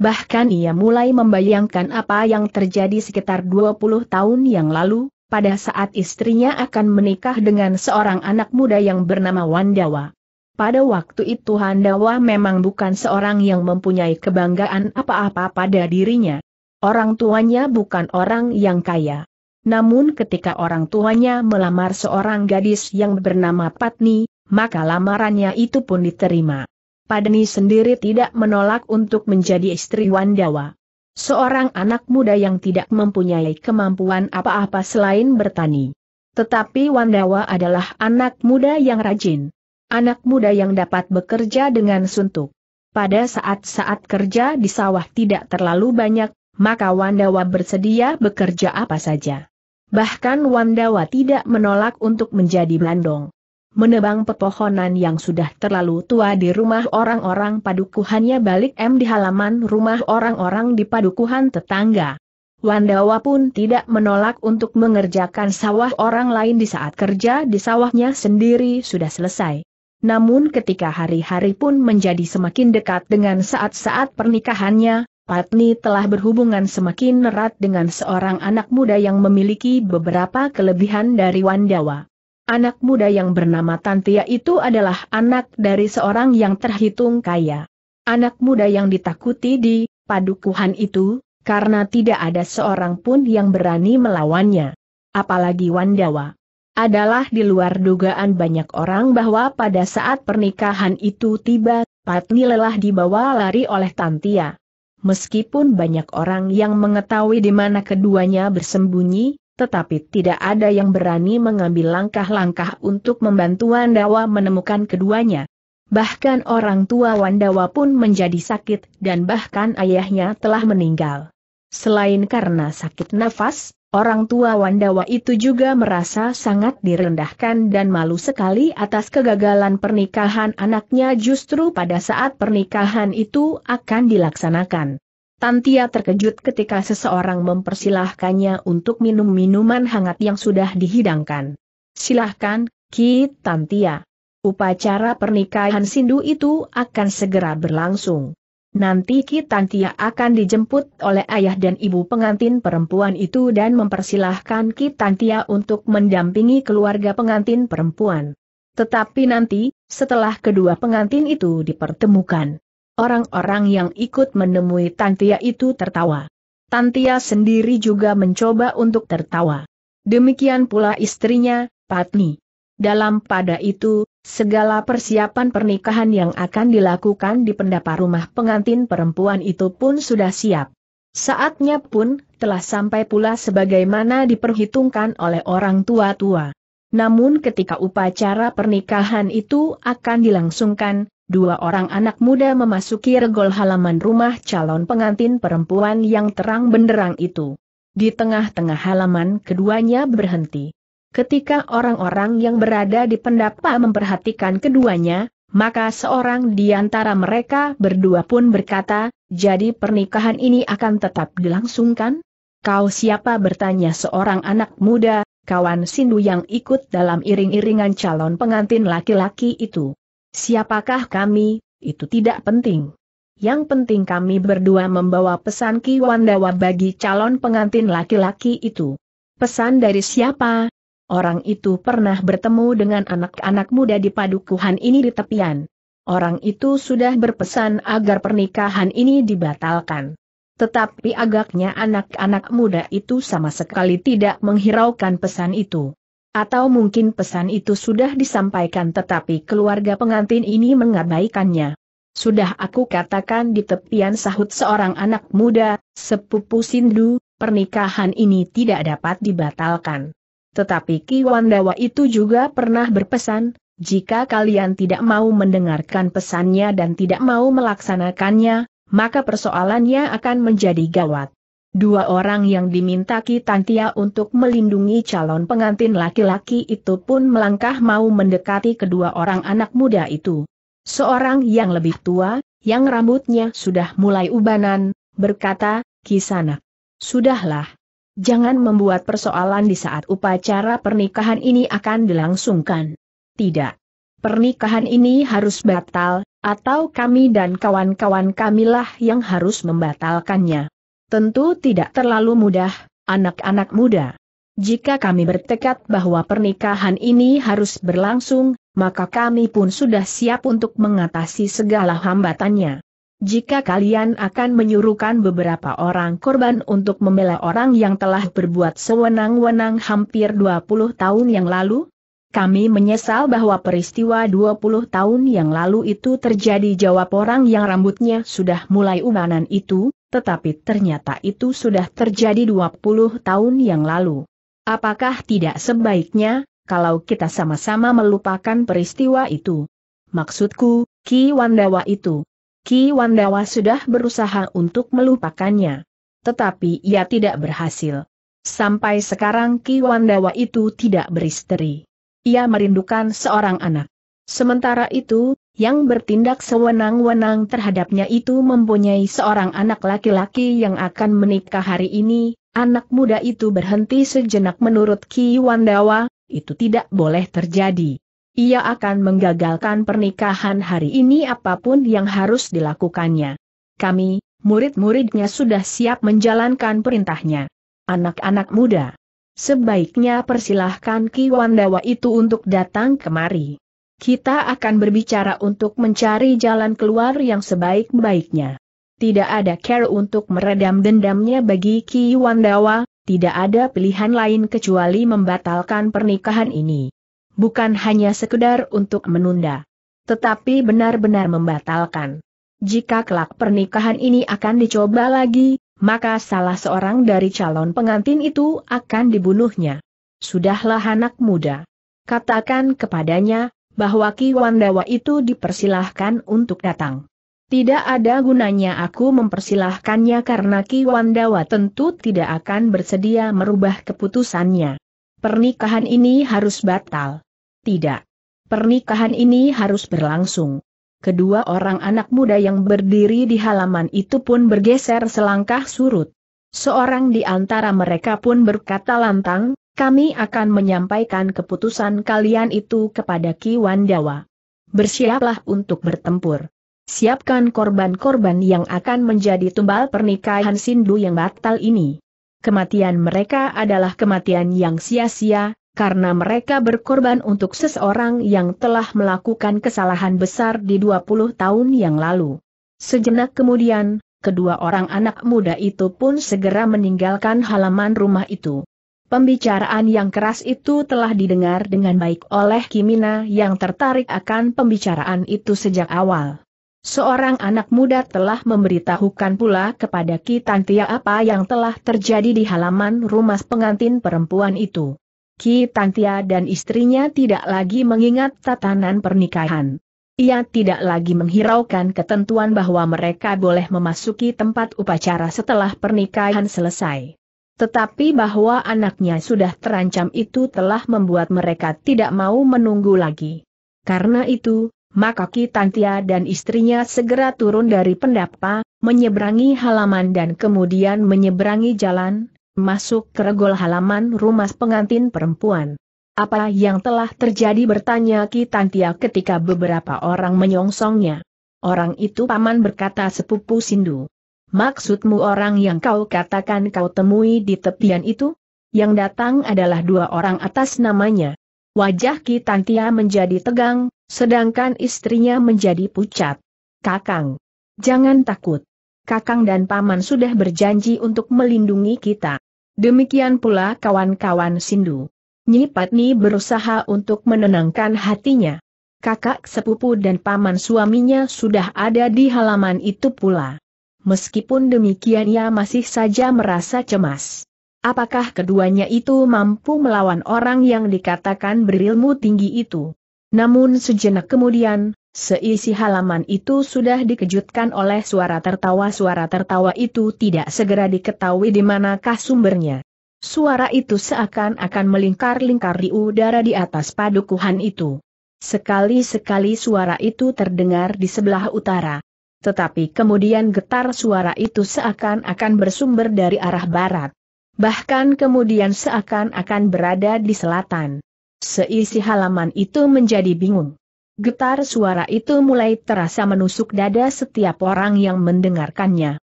Speaker 1: Bahkan ia mulai membayangkan apa yang terjadi sekitar 20 tahun yang lalu, pada saat istrinya akan menikah dengan seorang anak muda yang bernama Wandawa. Pada waktu itu Handawa memang bukan seorang yang mempunyai kebanggaan apa-apa pada dirinya. Orang tuanya bukan orang yang kaya. Namun ketika orang tuanya melamar seorang gadis yang bernama Patni, maka lamarannya itu pun diterima. Patni sendiri tidak menolak untuk menjadi istri Wandawa. Seorang anak muda yang tidak mempunyai kemampuan apa-apa selain bertani. Tetapi Wandawa adalah anak muda yang rajin. Anak muda yang dapat bekerja dengan suntuk. Pada saat-saat kerja di sawah tidak terlalu banyak, maka Wandawa bersedia bekerja apa saja. Bahkan Wandawa tidak menolak untuk menjadi blandong menebang pepohonan yang sudah terlalu tua di rumah orang-orang padukuhannya balik M di halaman rumah orang-orang di padukuhan tetangga. Wandawa pun tidak menolak untuk mengerjakan sawah orang lain di saat kerja di sawahnya sendiri sudah selesai. Namun ketika hari-hari pun menjadi semakin dekat dengan saat-saat pernikahannya, Patni telah berhubungan semakin erat dengan seorang anak muda yang memiliki beberapa kelebihan dari Wandawa. Anak muda yang bernama Tantia itu adalah anak dari seorang yang terhitung kaya. Anak muda yang ditakuti di padukuhan itu, karena tidak ada seorang pun yang berani melawannya. Apalagi Wandawa. Adalah di luar dugaan banyak orang bahwa pada saat pernikahan itu tiba, Patni lelah dibawa lari oleh Tantia. Meskipun banyak orang yang mengetahui di mana keduanya bersembunyi, tetapi tidak ada yang berani mengambil langkah-langkah untuk membantu Wandawa menemukan keduanya. Bahkan orang tua Wandawa pun menjadi sakit dan bahkan ayahnya telah meninggal. Selain karena sakit nafas, orang tua Wandawa itu juga merasa sangat direndahkan dan malu sekali atas kegagalan pernikahan anaknya justru pada saat pernikahan itu akan dilaksanakan. Tantia terkejut ketika seseorang mempersilahkannya untuk minum minuman hangat yang sudah dihidangkan. Silahkan, Ki Tantia. Upacara pernikahan Sindu itu akan segera berlangsung. Nanti Ki Tantia akan dijemput oleh ayah dan ibu pengantin perempuan itu dan mempersilahkan Ki Tantia untuk mendampingi keluarga pengantin perempuan. Tetapi nanti, setelah kedua pengantin itu dipertemukan, Orang-orang yang ikut menemui Tantia itu tertawa. Tantia sendiri juga mencoba untuk tertawa. Demikian pula istrinya, Patni. Dalam pada itu, segala persiapan pernikahan yang akan dilakukan di pendapa rumah pengantin perempuan itu pun sudah siap. Saatnya pun telah sampai pula sebagaimana diperhitungkan oleh orang tua-tua. Namun ketika upacara pernikahan itu akan dilangsungkan, dua orang anak muda memasuki regol halaman rumah calon pengantin perempuan yang terang benderang itu. Di tengah-tengah halaman keduanya berhenti. Ketika orang-orang yang berada di pendapa memperhatikan keduanya, maka seorang di antara mereka berdua pun berkata, jadi pernikahan ini akan tetap dilangsungkan? Kau siapa bertanya seorang anak muda, kawan Sindu yang ikut dalam iring-iringan calon pengantin laki-laki itu. Siapakah kami, itu tidak penting. Yang penting kami berdua membawa pesan Ki Wandawa bagi calon pengantin laki-laki itu. Pesan dari siapa? Orang itu pernah bertemu dengan anak-anak muda di padukuhan ini di tepian. Orang itu sudah berpesan agar pernikahan ini dibatalkan. Tetapi agaknya anak-anak muda itu sama sekali tidak menghiraukan pesan itu. Atau mungkin pesan itu sudah disampaikan tetapi keluarga pengantin ini mengabaikannya. Sudah aku katakan di tepian sahut seorang anak muda, sepupu Sindu, pernikahan ini tidak dapat dibatalkan. Tetapi Ki Wandawa itu juga pernah berpesan, jika kalian tidak mau mendengarkan pesannya dan tidak mau melaksanakannya, maka persoalannya akan menjadi gawat. Dua orang yang diminta Kitantia untuk melindungi calon pengantin laki-laki itu pun melangkah mau mendekati kedua orang anak muda itu. Seorang yang lebih tua, yang rambutnya sudah mulai ubanan, berkata, Kisana, Sudahlah. Jangan membuat persoalan di saat upacara pernikahan ini akan dilangsungkan. Tidak. Pernikahan ini harus batal, atau kami dan kawan-kawan kamilah yang harus membatalkannya. Tentu tidak terlalu mudah, anak-anak muda. Jika kami bertekad bahwa pernikahan ini harus berlangsung, maka kami pun sudah siap untuk mengatasi segala hambatannya. Jika kalian akan menyuruhkan beberapa orang korban untuk membela orang yang telah berbuat sewenang-wenang hampir 20 tahun yang lalu, kami menyesal bahwa peristiwa 20 tahun yang lalu itu terjadi jawab orang yang rambutnya sudah mulai ubanan itu, tetapi ternyata itu sudah terjadi 20 tahun yang lalu. Apakah tidak sebaiknya, kalau kita sama-sama melupakan peristiwa itu? Maksudku, Ki Wandawa itu. Ki Wandawa sudah berusaha untuk melupakannya. Tetapi ia tidak berhasil. Sampai sekarang Ki Wandawa itu tidak beristri. Ia merindukan seorang anak. Sementara itu, yang bertindak sewenang-wenang terhadapnya itu mempunyai seorang anak laki-laki yang akan menikah hari ini, anak muda itu berhenti sejenak menurut Ki Wandawa, itu tidak boleh terjadi. Ia akan menggagalkan pernikahan hari ini apapun yang harus dilakukannya. Kami, murid-muridnya sudah siap menjalankan perintahnya. Anak-anak muda. Sebaiknya persilahkan Ki Wandawa itu untuk datang kemari. Kita akan berbicara untuk mencari jalan keluar yang sebaik-baiknya. Tidak ada care untuk meredam dendamnya bagi Ki Wandawa, tidak ada pilihan lain kecuali membatalkan pernikahan ini. Bukan hanya sekedar untuk menunda, tetapi benar-benar membatalkan. Jika kelak pernikahan ini akan dicoba lagi, maka salah seorang dari calon pengantin itu akan dibunuhnya. Sudahlah anak muda. Katakan kepadanya, bahwa Ki Wandawa itu dipersilahkan untuk datang. Tidak ada gunanya aku mempersilahkannya karena Ki Wandawa tentu tidak akan bersedia merubah keputusannya. Pernikahan ini harus batal. Tidak. Pernikahan ini harus berlangsung. Kedua orang anak muda yang berdiri di halaman itu pun bergeser selangkah surut. Seorang di antara mereka pun berkata lantang, kami akan menyampaikan keputusan kalian itu kepada Ki Wandawa. Bersiaplah untuk bertempur. Siapkan korban-korban yang akan menjadi tumbal pernikahan Sindu yang batal ini. Kematian mereka adalah kematian yang sia-sia, karena mereka berkorban untuk seseorang yang telah melakukan kesalahan besar di 20 tahun yang lalu. Sejenak kemudian, kedua orang anak muda itu pun segera meninggalkan halaman rumah itu. Pembicaraan yang keras itu telah didengar dengan baik oleh Kimina yang tertarik akan pembicaraan itu sejak awal. Seorang anak muda telah memberitahukan pula kepada Kitantia apa yang telah terjadi di halaman rumah pengantin perempuan itu. Kitantia dan istrinya tidak lagi mengingat tatanan pernikahan. Ia tidak lagi menghiraukan ketentuan bahwa mereka boleh memasuki tempat upacara setelah pernikahan selesai. Tetapi bahwa anaknya sudah terancam itu telah membuat mereka tidak mau menunggu lagi. Karena itu, maka Kitantia dan istrinya segera turun dari pendapa, menyeberangi halaman dan kemudian menyeberangi jalan, masuk ke regol halaman rumah pengantin perempuan. Apa yang telah terjadi bertanya Kitantia ketika beberapa orang menyongsongnya. Orang itu paman berkata sepupu Sindu. Maksudmu orang yang kau katakan kau temui di tepian itu? Yang datang adalah dua orang atas namanya. Wajah Kitantia menjadi tegang, sedangkan istrinya menjadi pucat. Kakang, jangan takut. Kakang dan paman sudah berjanji untuk melindungi kita. Demikian pula kawan-kawan Sindu. Nyipatni berusaha untuk menenangkan hatinya. Kakak sepupu dan paman suaminya sudah ada di halaman itu pula. Meskipun demikian ia masih saja merasa cemas. Apakah keduanya itu mampu melawan orang yang dikatakan berilmu tinggi itu? Namun sejenak kemudian, seisi halaman itu sudah dikejutkan oleh suara tertawa. Suara tertawa itu tidak segera diketahui di manakah sumbernya. Suara itu seakan-akan melingkar-lingkar di udara di atas padukuhan itu. Sekali-sekali suara itu terdengar di sebelah utara. Tetapi kemudian getar suara itu seakan-akan bersumber dari arah barat. Bahkan kemudian seakan-akan berada di selatan. Seisi halaman itu menjadi bingung. Getar suara itu mulai terasa menusuk dada setiap orang yang mendengarkannya.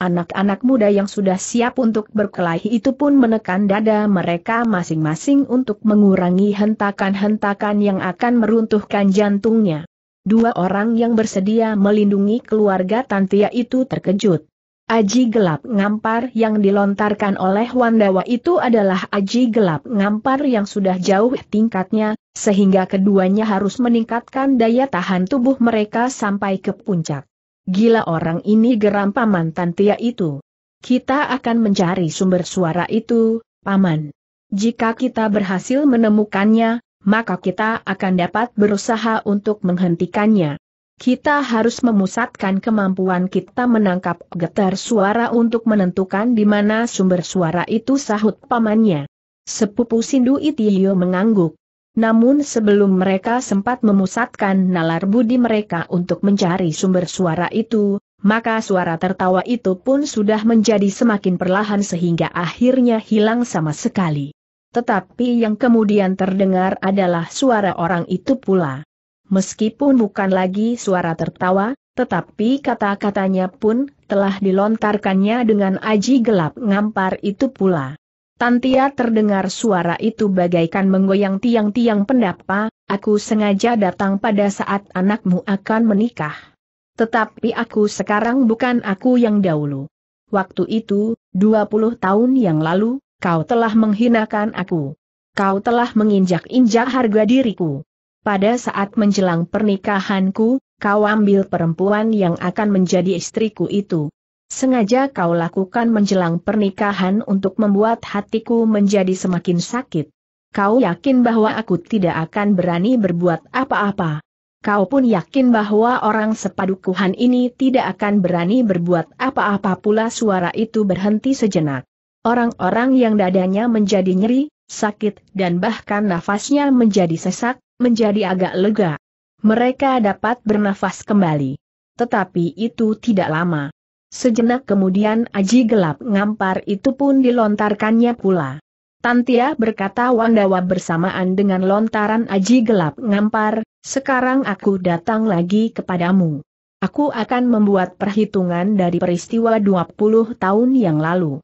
Speaker 1: Anak-anak muda yang sudah siap untuk berkelahi itu pun menekan dada mereka masing-masing untuk mengurangi hentakan-hentakan yang akan meruntuhkan jantungnya dua orang yang bersedia melindungi keluarga Tantia itu terkejut. Aji gelap ngampar yang dilontarkan oleh Wandawa itu adalah aji gelap ngampar yang sudah jauh tingkatnya, sehingga keduanya harus meningkatkan daya tahan tubuh mereka sampai ke puncak. Gila orang ini geram paman Tantia itu. Kita akan mencari sumber suara itu, paman. Jika kita berhasil menemukannya, maka kita akan dapat berusaha untuk menghentikannya. Kita harus memusatkan kemampuan kita menangkap getar suara untuk menentukan di mana sumber suara itu sahut pamannya. Sepupu Sindu Itiyo mengangguk. Namun sebelum mereka sempat memusatkan nalar budi mereka untuk mencari sumber suara itu, maka suara tertawa itu pun sudah menjadi semakin perlahan sehingga akhirnya hilang sama sekali. Tetapi yang kemudian terdengar adalah suara orang itu pula. Meskipun bukan lagi suara tertawa, tetapi kata-katanya pun telah dilontarkannya dengan aji gelap ngampar itu pula. Tantia terdengar suara itu bagaikan menggoyang tiang-tiang pendapa, aku sengaja datang pada saat anakmu akan menikah. Tetapi aku sekarang bukan aku yang dahulu. Waktu itu, 20 tahun yang lalu, Kau telah menghinakan aku. Kau telah menginjak-injak harga diriku. Pada saat menjelang pernikahanku, kau ambil perempuan yang akan menjadi istriku itu. Sengaja kau lakukan menjelang pernikahan untuk membuat hatiku menjadi semakin sakit. Kau yakin bahwa aku tidak akan berani berbuat apa-apa. Kau pun yakin bahwa orang sepadukuhan ini tidak akan berani berbuat apa-apa pula suara itu berhenti sejenak. Orang-orang yang dadanya menjadi nyeri, sakit, dan bahkan nafasnya menjadi sesak, menjadi agak lega. Mereka dapat bernafas kembali. Tetapi itu tidak lama. Sejenak kemudian aji gelap ngampar itu pun dilontarkannya pula. Tantia berkata Wandawa bersamaan dengan lontaran aji gelap ngampar, sekarang aku datang lagi kepadamu. Aku akan membuat perhitungan dari peristiwa 20 tahun yang lalu.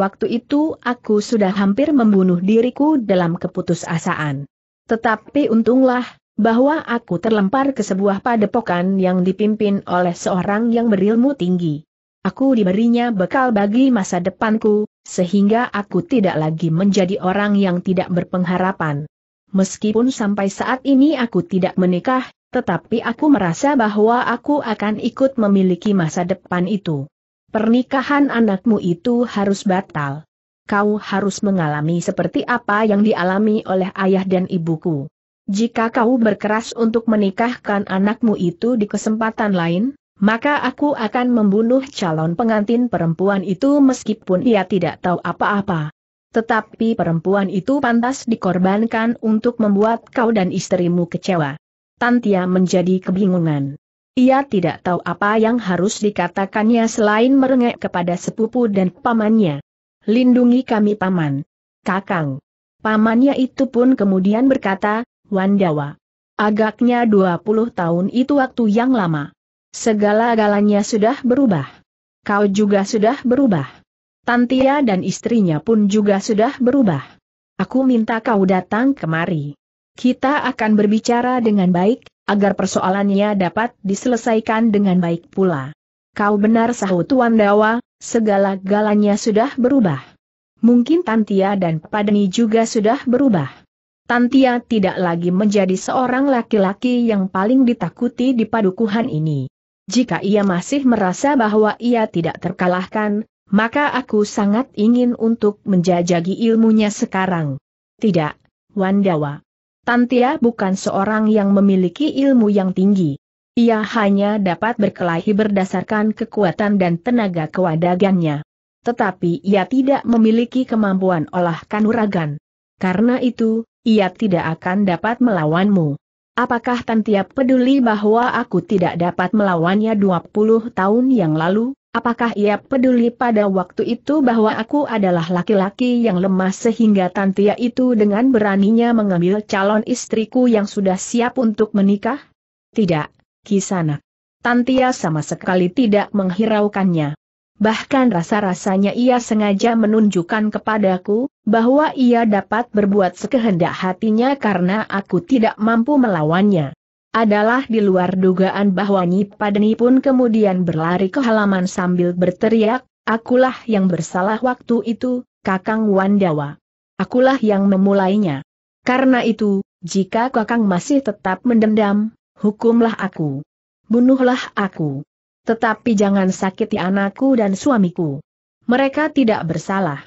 Speaker 1: Waktu itu aku sudah hampir membunuh diriku dalam keputusasaan. Tetapi untunglah, bahwa aku terlempar ke sebuah padepokan yang dipimpin oleh seorang yang berilmu tinggi. Aku diberinya bekal bagi masa depanku, sehingga aku tidak lagi menjadi orang yang tidak berpengharapan. Meskipun sampai saat ini aku tidak menikah, tetapi aku merasa bahwa aku akan ikut memiliki masa depan itu. Pernikahan anakmu itu harus batal. Kau harus mengalami seperti apa yang dialami oleh ayah dan ibuku. Jika kau berkeras untuk menikahkan anakmu itu di kesempatan lain, maka aku akan membunuh calon pengantin perempuan itu meskipun ia tidak tahu apa-apa. Tetapi perempuan itu pantas dikorbankan untuk membuat kau dan istrimu kecewa. Tantia menjadi kebingungan. Ia tidak tahu apa yang harus dikatakannya selain merengek kepada sepupu dan pamannya. Lindungi kami paman. Kakang. Pamannya itu pun kemudian berkata, Wandawa. Agaknya 20 tahun itu waktu yang lama. Segala-galanya sudah berubah. Kau juga sudah berubah. Tantia dan istrinya pun juga sudah berubah. Aku minta kau datang kemari. Kita akan berbicara dengan baik, agar persoalannya dapat diselesaikan dengan baik pula. Kau benar sahut Tuan Dawa, segala galanya sudah berubah. Mungkin Tantia dan Padani juga sudah berubah. Tantia tidak lagi menjadi seorang laki-laki yang paling ditakuti di padukuhan ini. Jika ia masih merasa bahwa ia tidak terkalahkan, maka aku sangat ingin untuk menjajagi ilmunya sekarang. Tidak, Wandawa. Tantia bukan seorang yang memiliki ilmu yang tinggi. Ia hanya dapat berkelahi berdasarkan kekuatan dan tenaga kewadagannya. Tetapi ia tidak memiliki kemampuan olah kanuragan. Karena itu, ia tidak akan dapat melawanmu. Apakah Tantia peduli bahwa aku tidak dapat melawannya 20 tahun yang lalu? Apakah ia peduli pada waktu itu bahwa aku adalah laki-laki yang lemah sehingga Tantia itu dengan beraninya mengambil calon istriku yang sudah siap untuk menikah? Tidak, Kisana. Tantia sama sekali tidak menghiraukannya. Bahkan rasa-rasanya ia sengaja menunjukkan kepadaku, bahwa ia dapat berbuat sekehendak hatinya karena aku tidak mampu melawannya. Adalah di luar dugaan bahwa Nyipadeni pun kemudian berlari ke halaman sambil berteriak, akulah yang bersalah waktu itu, Kakang Wandawa. Akulah yang memulainya. Karena itu, jika Kakang masih tetap mendendam, hukumlah aku. Bunuhlah aku. Tetapi jangan sakiti anakku dan suamiku. Mereka tidak bersalah.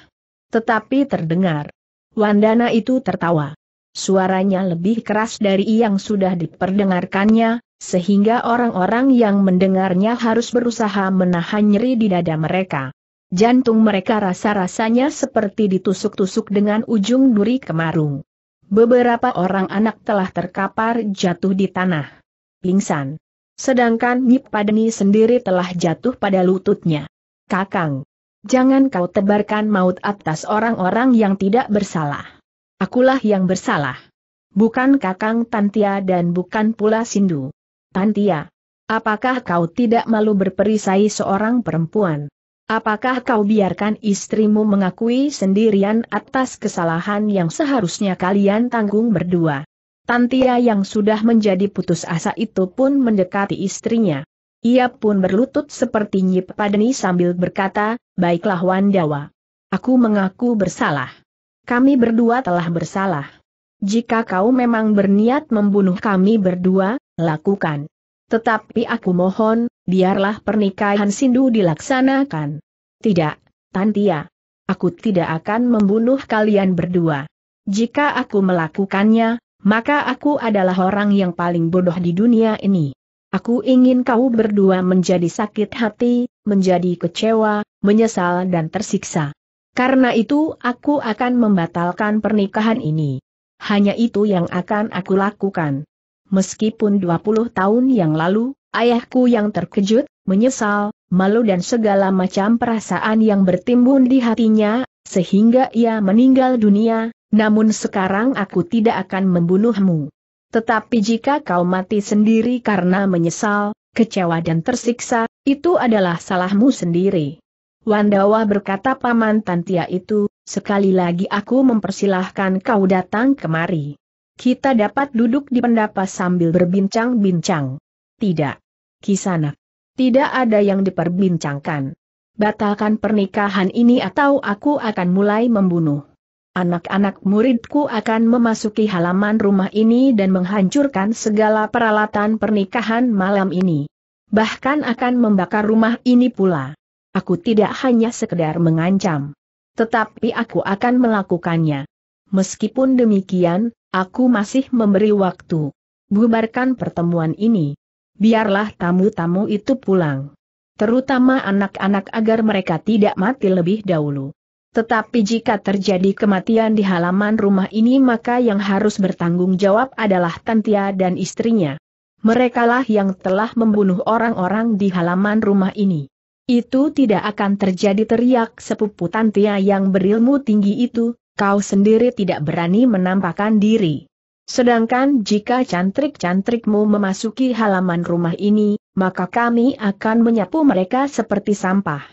Speaker 1: Tetapi terdengar. Wandana itu tertawa. Suaranya lebih keras dari yang sudah diperdengarkannya, sehingga orang-orang yang mendengarnya harus berusaha menahan nyeri di dada mereka. Jantung mereka rasa-rasanya seperti ditusuk-tusuk dengan ujung duri kemarung. Beberapa orang anak telah terkapar jatuh di tanah. Pingsan. Sedangkan Nyip Padeni sendiri telah jatuh pada lututnya. Kakang. Jangan kau tebarkan maut atas orang-orang yang tidak bersalah. Akulah yang bersalah. Bukan Kakang Tantia dan bukan pula Sindu. Tantia, apakah kau tidak malu berperisai seorang perempuan? Apakah kau biarkan istrimu mengakui sendirian atas kesalahan yang seharusnya kalian tanggung berdua? Tantia yang sudah menjadi putus asa itu pun mendekati istrinya. Ia pun berlutut seperti Nyip padani sambil berkata, Baiklah Wandawa. Aku mengaku bersalah kami berdua telah bersalah. Jika kau memang berniat membunuh kami berdua, lakukan. Tetapi aku mohon, biarlah pernikahan Sindu dilaksanakan. Tidak, Tantia. Aku tidak akan membunuh kalian berdua. Jika aku melakukannya, maka aku adalah orang yang paling bodoh di dunia ini. Aku ingin kau berdua menjadi sakit hati, menjadi kecewa, menyesal dan tersiksa. Karena itu aku akan membatalkan pernikahan ini. Hanya itu yang akan aku lakukan. Meskipun 20 tahun yang lalu, ayahku yang terkejut, menyesal, malu dan segala macam perasaan yang bertimbun di hatinya, sehingga ia meninggal dunia, namun sekarang aku tidak akan membunuhmu. Tetapi jika kau mati sendiri karena menyesal, kecewa dan tersiksa, itu adalah salahmu sendiri. Wandawa berkata Paman Tantia itu, sekali lagi aku mempersilahkan kau datang kemari. Kita dapat duduk di pendapa sambil berbincang-bincang. Tidak. Kisana. Tidak ada yang diperbincangkan. Batalkan pernikahan ini atau aku akan mulai membunuh. Anak-anak muridku akan memasuki halaman rumah ini dan menghancurkan segala peralatan pernikahan malam ini. Bahkan akan membakar rumah ini pula. Aku tidak hanya sekedar mengancam. Tetapi aku akan melakukannya. Meskipun demikian, aku masih memberi waktu. Bubarkan pertemuan ini. Biarlah tamu-tamu itu pulang. Terutama anak-anak agar mereka tidak mati lebih dahulu. Tetapi jika terjadi kematian di halaman rumah ini maka yang harus bertanggung jawab adalah Tantia dan istrinya. Merekalah yang telah membunuh orang-orang di halaman rumah ini. Itu tidak akan terjadi teriak sepupu Tantia yang berilmu tinggi itu, kau sendiri tidak berani menampakkan diri. Sedangkan jika cantrik-cantrikmu memasuki halaman rumah ini, maka kami akan menyapu mereka seperti sampah.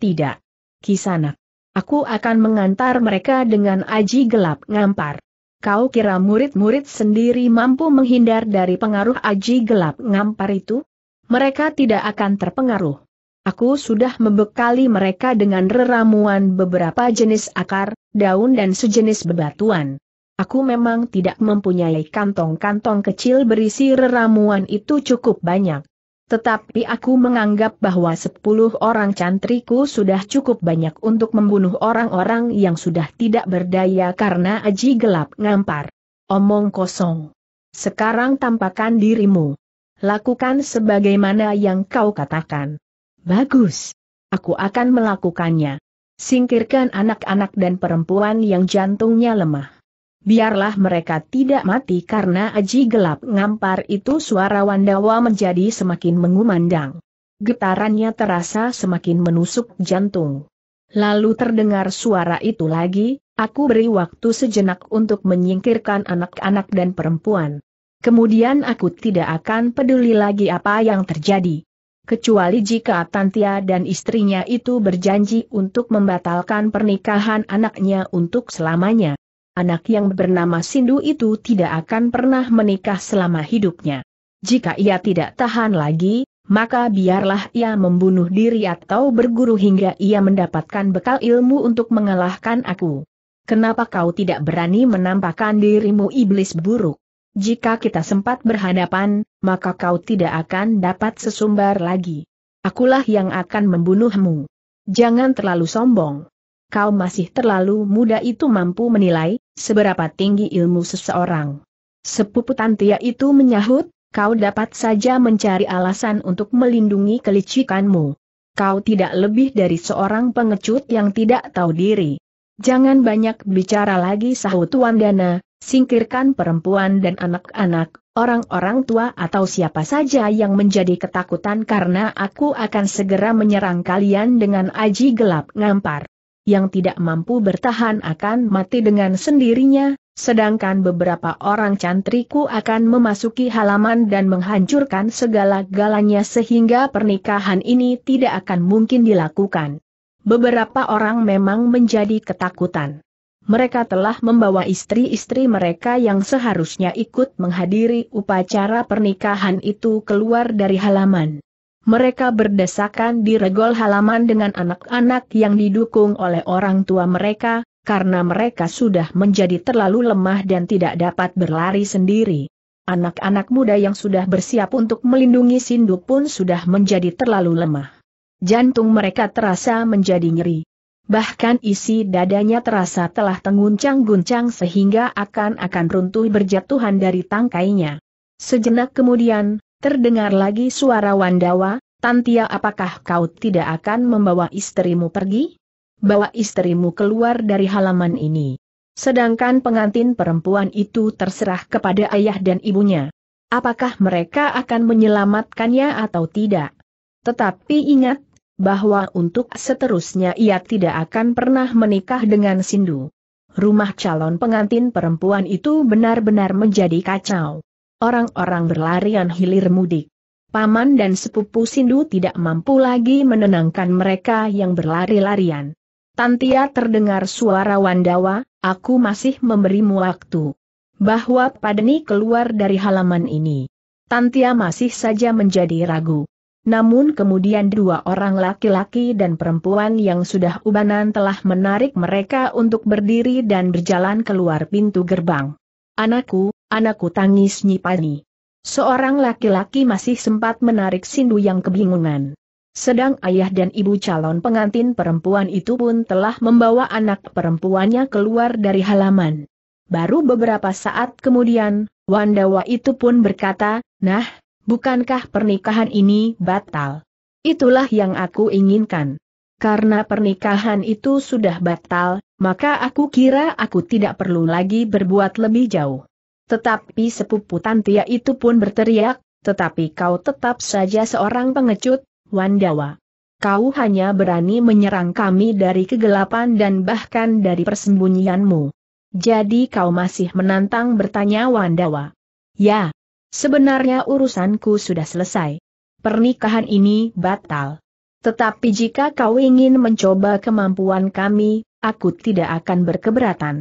Speaker 1: Tidak. Kisanak. Aku akan mengantar mereka dengan aji gelap ngampar. Kau kira murid-murid sendiri mampu menghindar dari pengaruh aji gelap ngampar itu? Mereka tidak akan terpengaruh. Aku sudah membekali mereka dengan reramuan beberapa jenis akar, daun dan sejenis bebatuan. Aku memang tidak mempunyai kantong-kantong kecil berisi reramuan itu cukup banyak. Tetapi aku menganggap bahwa sepuluh orang cantriku sudah cukup banyak untuk membunuh orang-orang yang sudah tidak berdaya karena aji gelap ngampar. Omong kosong. Sekarang tampakkan dirimu. Lakukan sebagaimana yang kau katakan. Bagus. Aku akan melakukannya. Singkirkan anak-anak dan perempuan yang jantungnya lemah. Biarlah mereka tidak mati karena aji gelap ngampar itu suara Wandawa menjadi semakin mengumandang. Getarannya terasa semakin menusuk jantung. Lalu terdengar suara itu lagi, Aku beri waktu sejenak untuk menyingkirkan anak-anak dan perempuan. Kemudian aku tidak akan peduli lagi apa yang terjadi kecuali jika Tantia dan istrinya itu berjanji untuk membatalkan pernikahan anaknya untuk selamanya. Anak yang bernama Sindu itu tidak akan pernah menikah selama hidupnya. Jika ia tidak tahan lagi, maka biarlah ia membunuh diri atau berguru hingga ia mendapatkan bekal ilmu untuk mengalahkan aku. Kenapa kau tidak berani menampakkan dirimu iblis buruk? Jika kita sempat berhadapan, maka kau tidak akan dapat sesumbar lagi. Akulah yang akan membunuhmu. Jangan terlalu sombong. Kau masih terlalu muda itu mampu menilai, seberapa tinggi ilmu seseorang. Sepupu Tantia itu menyahut, kau dapat saja mencari alasan untuk melindungi kelicikanmu. Kau tidak lebih dari seorang pengecut yang tidak tahu diri. Jangan banyak bicara lagi sahut Wandana, singkirkan perempuan dan anak-anak, orang-orang tua atau siapa saja yang menjadi ketakutan karena aku akan segera menyerang kalian dengan aji gelap ngampar. Yang tidak mampu bertahan akan mati dengan sendirinya, sedangkan beberapa orang cantriku akan memasuki halaman dan menghancurkan segala galanya sehingga pernikahan ini tidak akan mungkin dilakukan. Beberapa orang memang menjadi ketakutan mereka telah membawa istri-istri mereka yang seharusnya ikut menghadiri upacara pernikahan itu keluar dari halaman. Mereka berdesakan di regol halaman dengan anak-anak yang didukung oleh orang tua mereka, karena mereka sudah menjadi terlalu lemah dan tidak dapat berlari sendiri. Anak-anak muda yang sudah bersiap untuk melindungi sinduk pun sudah menjadi terlalu lemah. Jantung mereka terasa menjadi nyeri. Bahkan isi dadanya terasa telah tenguncang-guncang sehingga akan-akan runtuh berjatuhan dari tangkainya. Sejenak kemudian, terdengar lagi suara Wandawa, Tantia apakah kau tidak akan membawa istrimu pergi? Bawa istrimu keluar dari halaman ini. Sedangkan pengantin perempuan itu terserah kepada ayah dan ibunya. Apakah mereka akan menyelamatkannya atau tidak? Tetapi ingat, bahwa untuk seterusnya ia tidak akan pernah menikah dengan Sindu. Rumah calon pengantin perempuan itu benar-benar menjadi kacau. Orang-orang berlarian hilir mudik. Paman dan sepupu Sindu tidak mampu lagi menenangkan mereka yang berlari-larian. Tantia terdengar suara Wandawa, aku masih memberimu waktu. Bahwa Padeni keluar dari halaman ini. Tantia masih saja menjadi ragu. Namun kemudian dua orang laki-laki dan perempuan yang sudah ubanan telah menarik mereka untuk berdiri dan berjalan keluar pintu gerbang. Anakku, anakku tangis Nyipani. Seorang laki-laki masih sempat menarik Sindu yang kebingungan. Sedang ayah dan ibu calon pengantin perempuan itu pun telah membawa anak perempuannya keluar dari halaman. Baru beberapa saat kemudian, Wandawa itu pun berkata, Nah, Bukankah pernikahan ini batal? Itulah yang aku inginkan. Karena pernikahan itu sudah batal, maka aku kira aku tidak perlu lagi berbuat lebih jauh. Tetapi sepupu Tantia itu pun berteriak, tetapi kau tetap saja seorang pengecut, Wandawa. Kau hanya berani menyerang kami dari kegelapan dan bahkan dari persembunyianmu. Jadi kau masih menantang bertanya Wandawa. Ya, Sebenarnya urusanku sudah selesai. Pernikahan ini batal. Tetapi jika kau ingin mencoba kemampuan kami, aku tidak akan berkeberatan.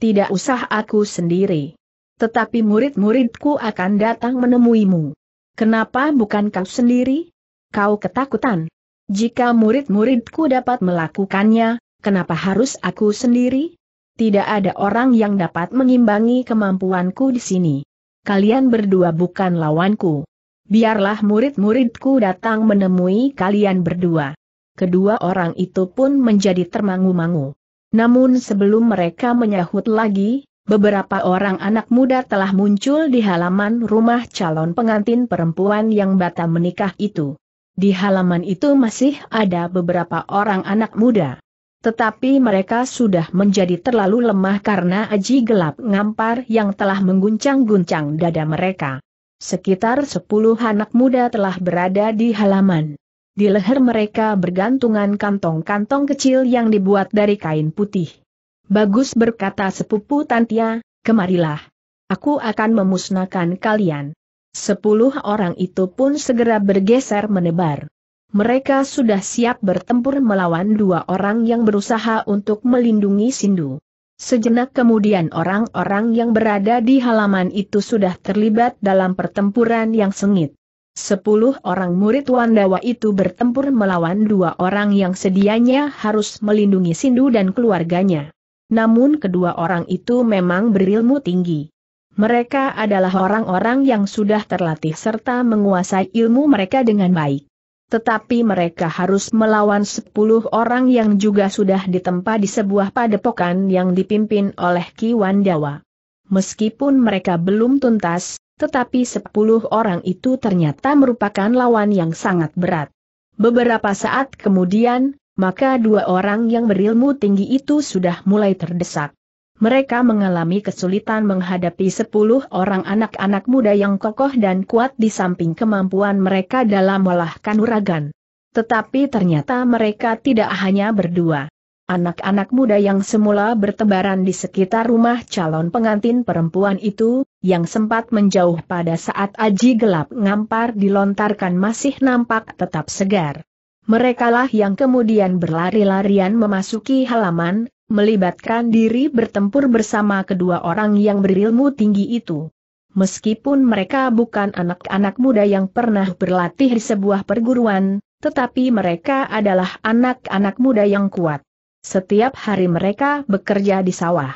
Speaker 1: Tidak usah aku sendiri. Tetapi murid-muridku akan datang menemuimu. Kenapa bukan kau sendiri? Kau ketakutan. Jika murid-muridku dapat melakukannya, kenapa harus aku sendiri? Tidak ada orang yang dapat mengimbangi kemampuanku di sini kalian berdua bukan lawanku. Biarlah murid-muridku datang menemui kalian berdua. Kedua orang itu pun menjadi termangu-mangu. Namun sebelum mereka menyahut lagi, beberapa orang anak muda telah muncul di halaman rumah calon pengantin perempuan yang batal menikah itu. Di halaman itu masih ada beberapa orang anak muda. Tetapi mereka sudah menjadi terlalu lemah karena aji gelap ngampar yang telah mengguncang-guncang dada mereka. Sekitar sepuluh anak muda telah berada di halaman. Di leher mereka bergantungan kantong-kantong kecil yang dibuat dari kain putih. Bagus berkata sepupu Tantia, kemarilah. Aku akan memusnahkan kalian. Sepuluh orang itu pun segera bergeser menebar mereka sudah siap bertempur melawan dua orang yang berusaha untuk melindungi Sindu. Sejenak kemudian orang-orang yang berada di halaman itu sudah terlibat dalam pertempuran yang sengit. Sepuluh orang murid Wandawa itu bertempur melawan dua orang yang sedianya harus melindungi Sindu dan keluarganya. Namun kedua orang itu memang berilmu tinggi. Mereka adalah orang-orang yang sudah terlatih serta menguasai ilmu mereka dengan baik. Tetapi mereka harus melawan sepuluh orang yang juga sudah ditempa di sebuah padepokan yang dipimpin oleh Ki Wandawa. Meskipun mereka belum tuntas, tetapi sepuluh orang itu ternyata merupakan lawan yang sangat berat. Beberapa saat kemudian, maka dua orang yang berilmu tinggi itu sudah mulai terdesak mereka mengalami kesulitan menghadapi sepuluh orang anak-anak muda yang kokoh dan kuat di samping kemampuan mereka dalam melahkan uragan. Tetapi ternyata mereka tidak hanya berdua. Anak-anak muda yang semula bertebaran di sekitar rumah calon pengantin perempuan itu, yang sempat menjauh pada saat aji gelap ngampar dilontarkan masih nampak tetap segar. Merekalah yang kemudian berlari-larian memasuki halaman, melibatkan diri bertempur bersama kedua orang yang berilmu tinggi itu. Meskipun mereka bukan anak-anak muda yang pernah berlatih di sebuah perguruan, tetapi mereka adalah anak-anak muda yang kuat. Setiap hari mereka bekerja di sawah.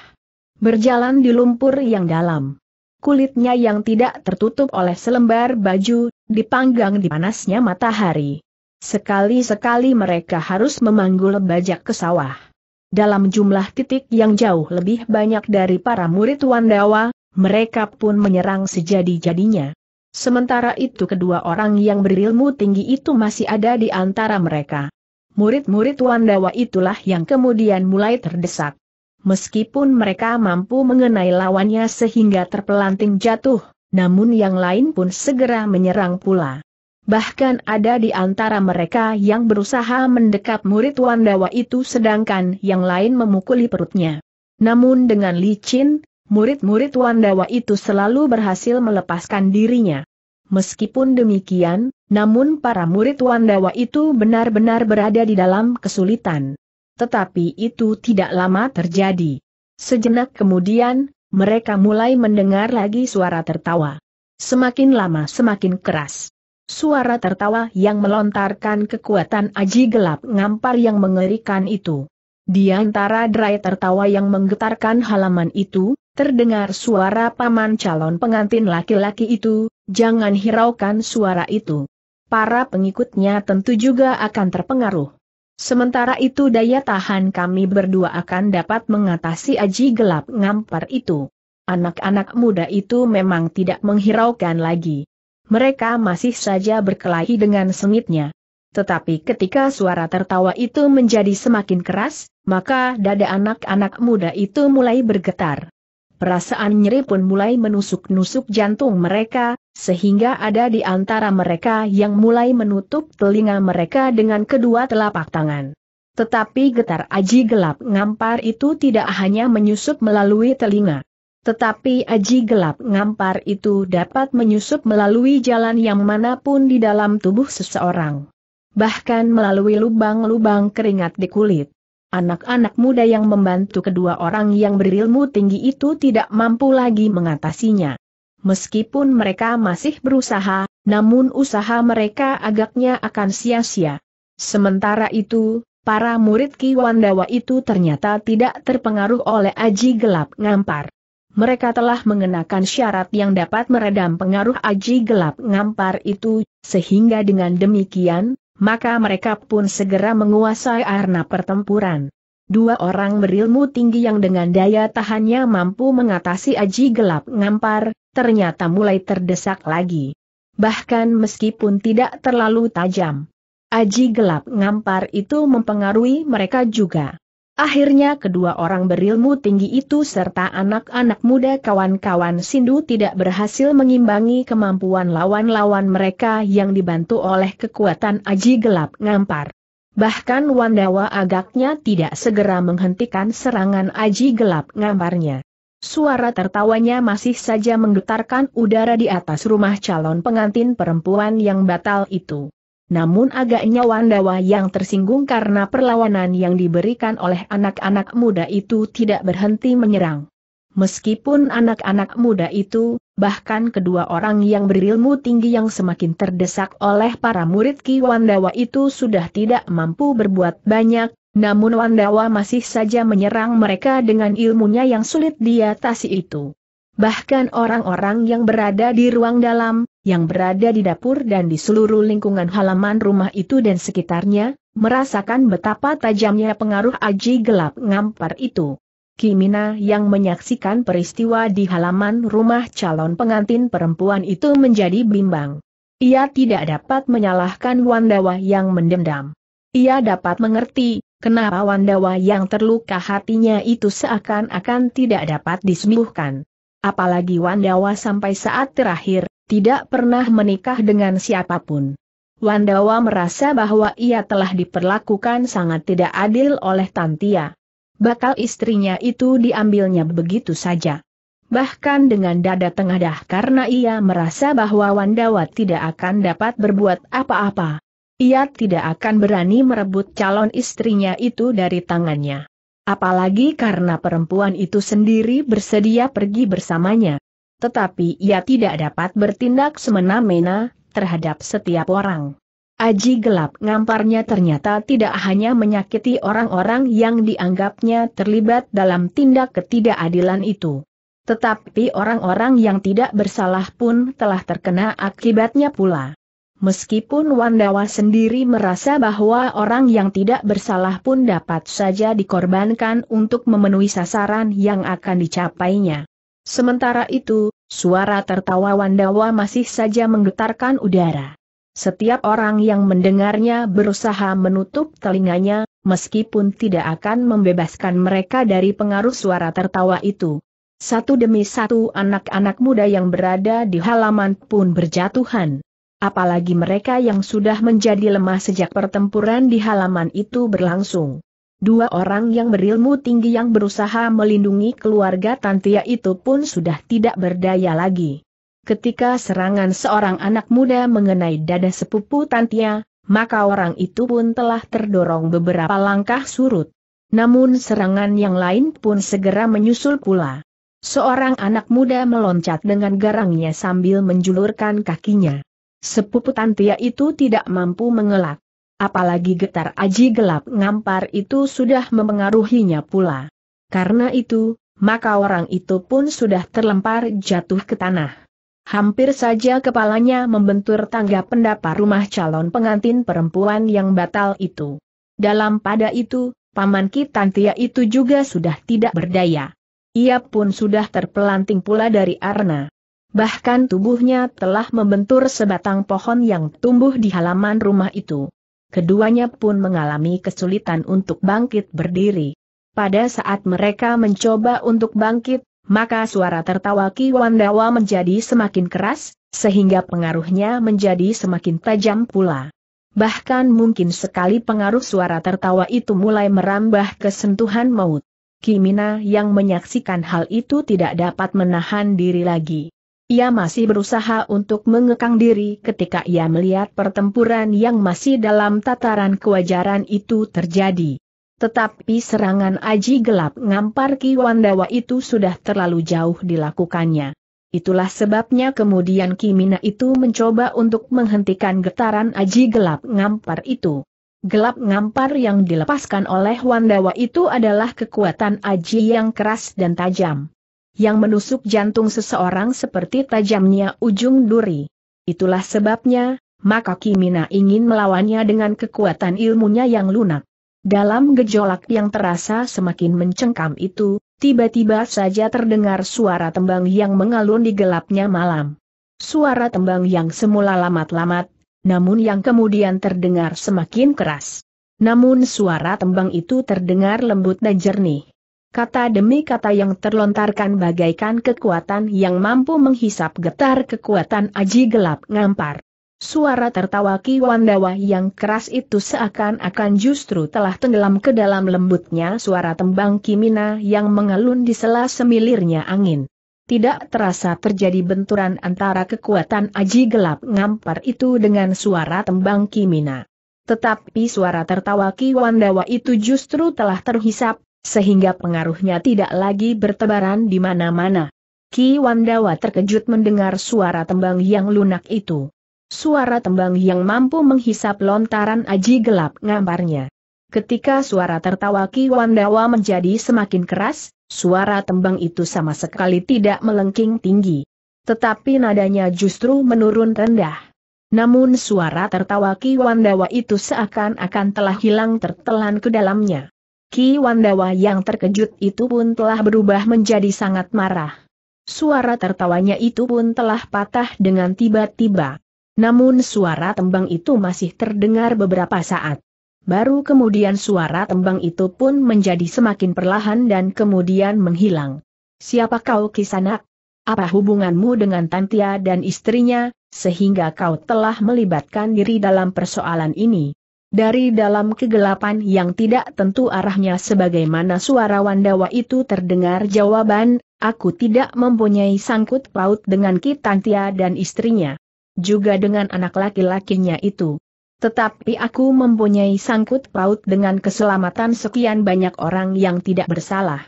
Speaker 1: Berjalan di lumpur yang dalam. Kulitnya yang tidak tertutup oleh selembar baju, dipanggang di panasnya matahari. Sekali-sekali mereka harus memanggul bajak ke sawah dalam jumlah titik yang jauh lebih banyak dari para murid Wandawa, mereka pun menyerang sejadi-jadinya. Sementara itu kedua orang yang berilmu tinggi itu masih ada di antara mereka. Murid-murid Wandawa itulah yang kemudian mulai terdesak. Meskipun mereka mampu mengenai lawannya sehingga terpelanting jatuh, namun yang lain pun segera menyerang pula. Bahkan ada di antara mereka yang berusaha mendekap murid Wandawa itu sedangkan yang lain memukuli perutnya. Namun dengan licin, murid-murid Wandawa itu selalu berhasil melepaskan dirinya. Meskipun demikian, namun para murid Wandawa itu benar-benar berada di dalam kesulitan. Tetapi itu tidak lama terjadi. Sejenak kemudian, mereka mulai mendengar lagi suara tertawa. Semakin lama semakin keras. Suara tertawa yang melontarkan kekuatan aji gelap ngampar yang mengerikan itu. Di antara derai tertawa yang menggetarkan halaman itu, terdengar suara paman calon pengantin laki-laki itu, jangan hiraukan suara itu. Para pengikutnya tentu juga akan terpengaruh. Sementara itu daya tahan kami berdua akan dapat mengatasi aji gelap ngampar itu. Anak-anak muda itu memang tidak menghiraukan lagi mereka masih saja berkelahi dengan sengitnya. Tetapi ketika suara tertawa itu menjadi semakin keras, maka dada anak-anak muda itu mulai bergetar. Perasaan nyeri pun mulai menusuk-nusuk jantung mereka, sehingga ada di antara mereka yang mulai menutup telinga mereka dengan kedua telapak tangan. Tetapi getar aji gelap ngampar itu tidak hanya menyusup melalui telinga. Tetapi aji gelap ngampar itu dapat menyusup melalui jalan yang manapun di dalam tubuh seseorang. Bahkan melalui lubang-lubang keringat di kulit. Anak-anak muda yang membantu kedua orang yang berilmu tinggi itu tidak mampu lagi mengatasinya. Meskipun mereka masih berusaha, namun usaha mereka agaknya akan sia-sia. Sementara itu, para murid Ki Wandawa itu ternyata tidak terpengaruh oleh aji gelap ngampar mereka telah mengenakan syarat yang dapat meredam pengaruh aji gelap ngampar itu, sehingga dengan demikian, maka mereka pun segera menguasai arena pertempuran. Dua orang berilmu tinggi yang dengan daya tahannya mampu mengatasi aji gelap ngampar, ternyata mulai terdesak lagi. Bahkan meskipun tidak terlalu tajam. Aji gelap ngampar itu mempengaruhi mereka juga. Akhirnya kedua orang berilmu tinggi itu serta anak-anak muda kawan-kawan Sindu tidak berhasil mengimbangi kemampuan lawan-lawan mereka yang dibantu oleh kekuatan aji gelap ngampar. Bahkan Wandawa agaknya tidak segera menghentikan serangan aji gelap ngamparnya. Suara tertawanya masih saja menggetarkan udara di atas rumah calon pengantin perempuan yang batal itu. Namun agaknya Wandawa yang tersinggung karena perlawanan yang diberikan oleh anak-anak muda itu tidak berhenti menyerang. Meskipun anak-anak muda itu, bahkan kedua orang yang berilmu tinggi yang semakin terdesak oleh para murid Ki Wandawa itu sudah tidak mampu berbuat banyak, namun Wandawa masih saja menyerang mereka dengan ilmunya yang sulit diatasi itu. Bahkan orang-orang yang berada di ruang dalam, yang berada di dapur dan di seluruh lingkungan halaman rumah itu dan sekitarnya, merasakan betapa tajamnya pengaruh aji gelap ngampar itu. Kimina yang menyaksikan peristiwa di halaman rumah calon pengantin perempuan itu menjadi bimbang. Ia tidak dapat menyalahkan Wandawa yang mendendam. Ia dapat mengerti, kenapa Wandawa yang terluka hatinya itu seakan-akan tidak dapat disembuhkan. Apalagi Wandawa sampai saat terakhir, tidak pernah menikah dengan siapapun. Wandawa merasa bahwa ia telah diperlakukan sangat tidak adil oleh Tantia. Bakal istrinya itu diambilnya begitu saja. Bahkan dengan dada tengadah karena ia merasa bahwa Wandawa tidak akan dapat berbuat apa-apa. Ia tidak akan berani merebut calon istrinya itu dari tangannya. Apalagi karena perempuan itu sendiri bersedia pergi bersamanya tetapi ia tidak dapat bertindak semena-mena terhadap setiap orang. Aji gelap ngamparnya ternyata tidak hanya menyakiti orang-orang yang dianggapnya terlibat dalam tindak ketidakadilan itu. Tetapi orang-orang yang tidak bersalah pun telah terkena akibatnya pula. Meskipun Wandawa sendiri merasa bahwa orang yang tidak bersalah pun dapat saja dikorbankan untuk memenuhi sasaran yang akan dicapainya. Sementara itu, suara tertawa Wandawa masih saja menggetarkan udara. Setiap orang yang mendengarnya berusaha menutup telinganya, meskipun tidak akan membebaskan mereka dari pengaruh suara tertawa itu. Satu demi satu anak-anak muda yang berada di halaman pun berjatuhan. Apalagi mereka yang sudah menjadi lemah sejak pertempuran di halaman itu berlangsung. Dua orang yang berilmu tinggi yang berusaha melindungi keluarga Tantia itu pun sudah tidak berdaya lagi. Ketika serangan seorang anak muda mengenai dada sepupu Tantia, maka orang itu pun telah terdorong beberapa langkah surut. Namun serangan yang lain pun segera menyusul pula. Seorang anak muda meloncat dengan garangnya sambil menjulurkan kakinya. Sepupu Tantia itu tidak mampu mengelak apalagi getar aji gelap ngampar itu sudah memengaruhinya pula. Karena itu, maka orang itu pun sudah terlempar jatuh ke tanah. Hampir saja kepalanya membentur tangga pendapa rumah calon pengantin perempuan yang batal itu. Dalam pada itu, Paman Kitantia itu juga sudah tidak berdaya. Ia pun sudah terpelanting pula dari arna. Bahkan tubuhnya telah membentur sebatang pohon yang tumbuh di halaman rumah itu keduanya pun mengalami kesulitan untuk bangkit berdiri. Pada saat mereka mencoba untuk bangkit, maka suara tertawa Ki Wandawa menjadi semakin keras, sehingga pengaruhnya menjadi semakin tajam pula. Bahkan mungkin sekali pengaruh suara tertawa itu mulai merambah ke sentuhan maut. Kimina yang menyaksikan hal itu tidak dapat menahan diri lagi. Ia masih berusaha untuk mengekang diri ketika ia melihat pertempuran yang masih dalam tataran kewajaran itu terjadi. Tetapi serangan aji gelap ngampar Ki Wandawa itu sudah terlalu jauh dilakukannya. Itulah sebabnya kemudian Kimina itu mencoba untuk menghentikan getaran aji gelap ngampar itu. Gelap ngampar yang dilepaskan oleh Wandawa itu adalah kekuatan aji yang keras dan tajam yang menusuk jantung seseorang seperti tajamnya ujung duri. Itulah sebabnya, maka Kimina ingin melawannya dengan kekuatan ilmunya yang lunak. Dalam gejolak yang terasa semakin mencengkam itu, tiba-tiba saja terdengar suara tembang yang mengalun di gelapnya malam. Suara tembang yang semula lamat-lamat, namun yang kemudian terdengar semakin keras. Namun suara tembang itu terdengar lembut dan jernih. Kata demi kata yang terlontarkan bagaikan kekuatan yang mampu menghisap getar kekuatan aji gelap ngampar. Suara tertawa Ki Wandawa yang keras itu seakan-akan justru telah tenggelam ke dalam lembutnya suara tembang Kimina yang mengelun di sela semilirnya angin. Tidak terasa terjadi benturan antara kekuatan aji gelap ngampar itu dengan suara tembang Kimina. Tetapi suara tertawa Ki Wandawa itu justru telah terhisap, sehingga pengaruhnya tidak lagi bertebaran di mana-mana. Ki Wandawa terkejut mendengar suara tembang yang lunak itu. Suara tembang yang mampu menghisap lontaran aji gelap ngambarnya. Ketika suara tertawa Ki Wandawa menjadi semakin keras, suara tembang itu sama sekali tidak melengking tinggi. Tetapi nadanya justru menurun rendah. Namun suara tertawa Ki Wandawa itu seakan-akan telah hilang tertelan ke dalamnya. Ki Wandawa yang terkejut itu pun telah berubah menjadi sangat marah. Suara tertawanya itu pun telah patah dengan tiba-tiba. Namun suara tembang itu masih terdengar beberapa saat. Baru kemudian suara tembang itu pun menjadi semakin perlahan dan kemudian menghilang. Siapa kau kisanak? Apa hubunganmu dengan Tantia dan istrinya, sehingga kau telah melibatkan diri dalam persoalan ini? Dari dalam kegelapan yang tidak tentu arahnya sebagaimana suara Wandawa itu terdengar jawaban, aku tidak mempunyai sangkut paut dengan Kitantia dan istrinya. Juga dengan anak laki-lakinya itu. Tetapi aku mempunyai sangkut paut dengan keselamatan sekian banyak orang yang tidak bersalah.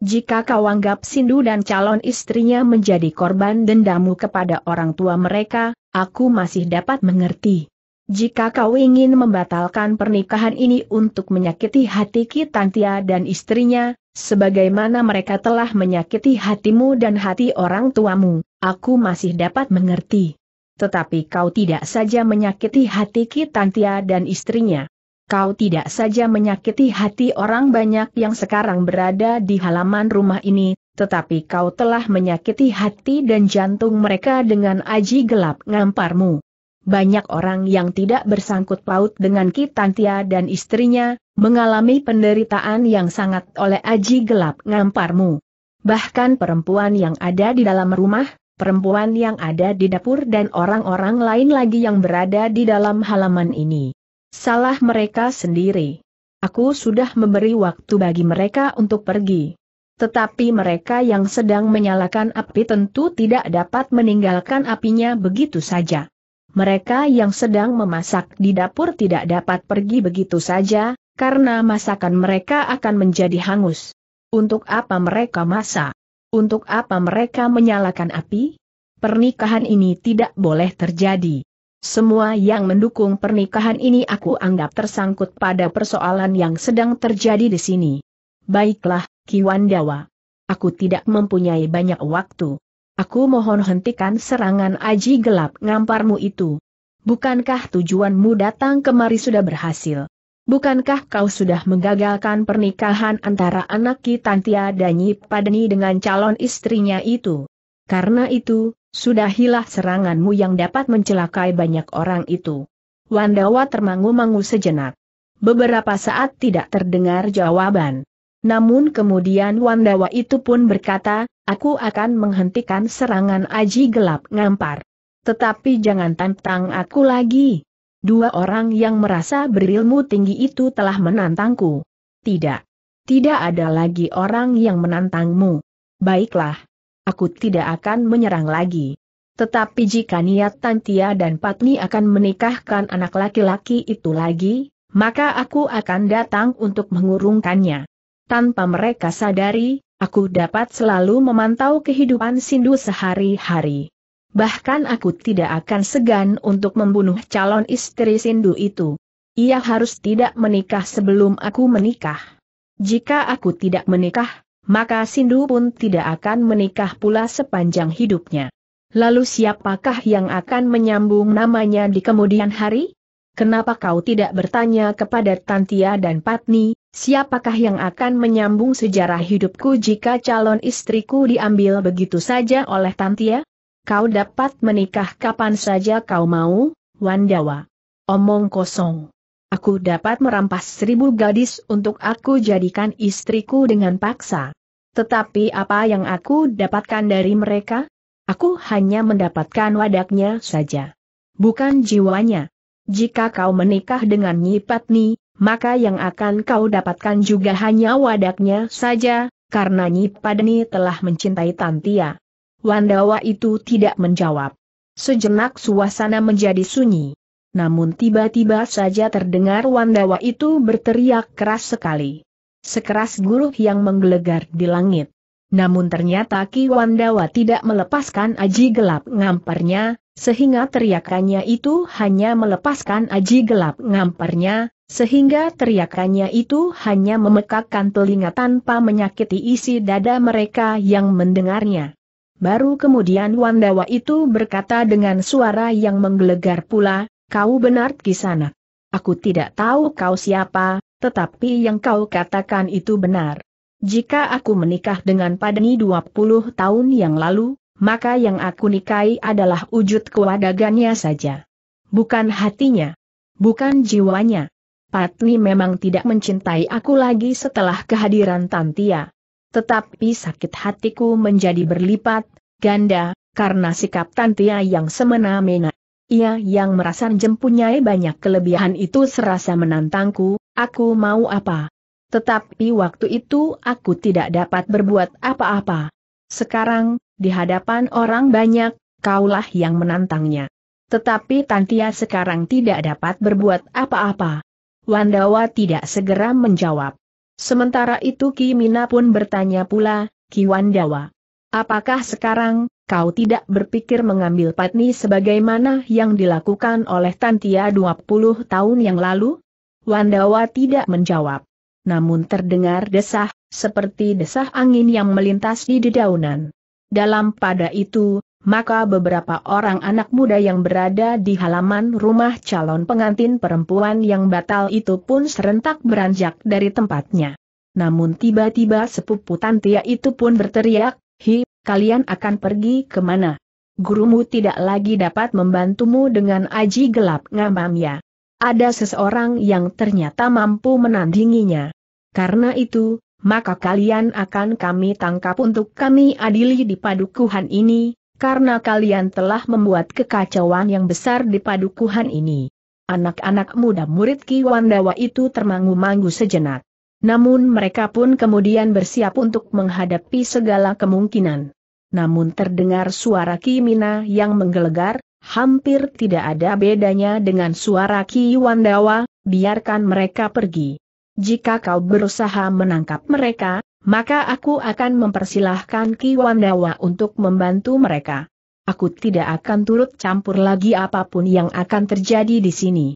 Speaker 1: Jika kau anggap Sindu dan calon istrinya menjadi korban dendamu kepada orang tua mereka, aku masih dapat mengerti. Jika kau ingin membatalkan pernikahan ini untuk menyakiti hati Kitantia dan istrinya, sebagaimana mereka telah menyakiti hatimu dan hati orang tuamu, aku masih dapat mengerti. Tetapi kau tidak saja menyakiti hati Kitantia dan istrinya. Kau tidak saja menyakiti hati orang banyak yang sekarang berada di halaman rumah ini, tetapi kau telah menyakiti hati dan jantung mereka dengan aji gelap ngamparmu banyak orang yang tidak bersangkut paut dengan Kitantia dan istrinya, mengalami penderitaan yang sangat oleh aji gelap ngamparmu. Bahkan perempuan yang ada di dalam rumah, perempuan yang ada di dapur dan orang-orang lain lagi yang berada di dalam halaman ini. Salah mereka sendiri. Aku sudah memberi waktu bagi mereka untuk pergi. Tetapi mereka yang sedang menyalakan api tentu tidak dapat meninggalkan apinya begitu saja mereka yang sedang memasak di dapur tidak dapat pergi begitu saja, karena masakan mereka akan menjadi hangus. Untuk apa mereka masak? Untuk apa mereka menyalakan api? Pernikahan ini tidak boleh terjadi. Semua yang mendukung pernikahan ini aku anggap tersangkut pada persoalan yang sedang terjadi di sini. Baiklah, Kiwandawa. Aku tidak mempunyai banyak waktu. Aku mohon hentikan serangan aji gelap ngamparmu itu. Bukankah tujuanmu datang kemari sudah berhasil? Bukankah kau sudah menggagalkan pernikahan antara anak Kitantia dan Padeni dengan calon istrinya itu? Karena itu, sudah sudahilah seranganmu yang dapat mencelakai banyak orang itu. Wandawa termangu-mangu sejenak. Beberapa saat tidak terdengar jawaban. Namun kemudian Wandawa itu pun berkata, aku akan menghentikan serangan aji gelap ngampar. Tetapi jangan tantang aku lagi. Dua orang yang merasa berilmu tinggi itu telah menantangku. Tidak. Tidak ada lagi orang yang menantangmu. Baiklah. Aku tidak akan menyerang lagi. Tetapi jika niat Tantia dan Patni akan menikahkan anak laki-laki itu lagi, maka aku akan datang untuk mengurungkannya. Tanpa mereka sadari, aku dapat selalu memantau kehidupan Sindu sehari-hari. Bahkan aku tidak akan segan untuk membunuh calon istri Sindu itu. Ia harus tidak menikah sebelum aku menikah. Jika aku tidak menikah, maka Sindu pun tidak akan menikah pula sepanjang hidupnya. Lalu siapakah yang akan menyambung namanya di kemudian hari? Kenapa kau tidak bertanya kepada Tantia dan Patni, Siapakah yang akan menyambung sejarah hidupku jika calon istriku diambil begitu saja oleh Tantia? Kau dapat menikah kapan saja kau mau, Wandawa. Omong kosong. Aku dapat merampas seribu gadis untuk aku jadikan istriku dengan paksa. Tetapi apa yang aku dapatkan dari mereka? Aku hanya mendapatkan wadaknya saja. Bukan jiwanya. Jika kau menikah dengan Nyipatni, maka yang akan kau dapatkan juga hanya wadaknya saja, karena Nyi Padani telah mencintai Tantia. Wandawa itu tidak menjawab. Sejenak suasana menjadi sunyi. Namun tiba-tiba saja terdengar Wandawa itu berteriak keras sekali. Sekeras guruh yang menggelegar di langit. Namun ternyata Ki Wandawa tidak melepaskan aji gelap ngamparnya, sehingga teriakannya itu hanya melepaskan aji gelap ngamparnya, sehingga teriakannya itu hanya memekakkan telinga tanpa menyakiti isi dada mereka yang mendengarnya. Baru kemudian Wandawa itu berkata dengan suara yang menggelegar pula, kau benar kisana. Aku tidak tahu kau siapa, tetapi yang kau katakan itu benar. Jika aku menikah dengan Padani 20 tahun yang lalu, maka yang aku nikahi adalah wujud kewadagannya saja. Bukan hatinya. Bukan jiwanya. Patni memang tidak mencintai aku lagi setelah kehadiran Tantia. Tetapi sakit hatiku menjadi berlipat, ganda, karena sikap Tantia yang semena-mena. Ia yang merasa jempunyai banyak kelebihan itu serasa menantangku, aku mau apa. Tetapi waktu itu aku tidak dapat berbuat apa-apa. Sekarang, di hadapan orang banyak, kaulah yang menantangnya. Tetapi Tantia sekarang tidak dapat berbuat apa-apa. Wandawa tidak segera menjawab. Sementara itu Ki Mina pun bertanya pula, Ki Wandawa, apakah sekarang, kau tidak berpikir mengambil patni sebagaimana yang dilakukan oleh Tantia 20 tahun yang lalu? Wandawa tidak menjawab. Namun terdengar desah, seperti desah angin yang melintas di dedaunan. Dalam pada itu, maka beberapa orang anak muda yang berada di halaman rumah calon pengantin perempuan yang batal itu pun serentak beranjak dari tempatnya. Namun tiba-tiba sepupu Tantia itu pun berteriak, Hi, kalian akan pergi kemana? Gurumu tidak lagi dapat membantumu dengan aji gelap ngamam ya. Ada seseorang yang ternyata mampu menandinginya. Karena itu, maka kalian akan kami tangkap untuk kami adili di padukuhan ini, karena kalian telah membuat kekacauan yang besar di padukuhan ini. Anak-anak muda murid Ki Wandawa itu termangu-mangu sejenak. Namun mereka pun kemudian bersiap untuk menghadapi segala kemungkinan. Namun terdengar suara Ki Mina yang menggelegar, hampir tidak ada bedanya dengan suara Ki Wandawa, biarkan mereka pergi. Jika kau berusaha menangkap mereka, maka aku akan mempersilahkan Ki Wandawa untuk membantu mereka. Aku tidak akan turut campur lagi apapun yang akan terjadi di sini.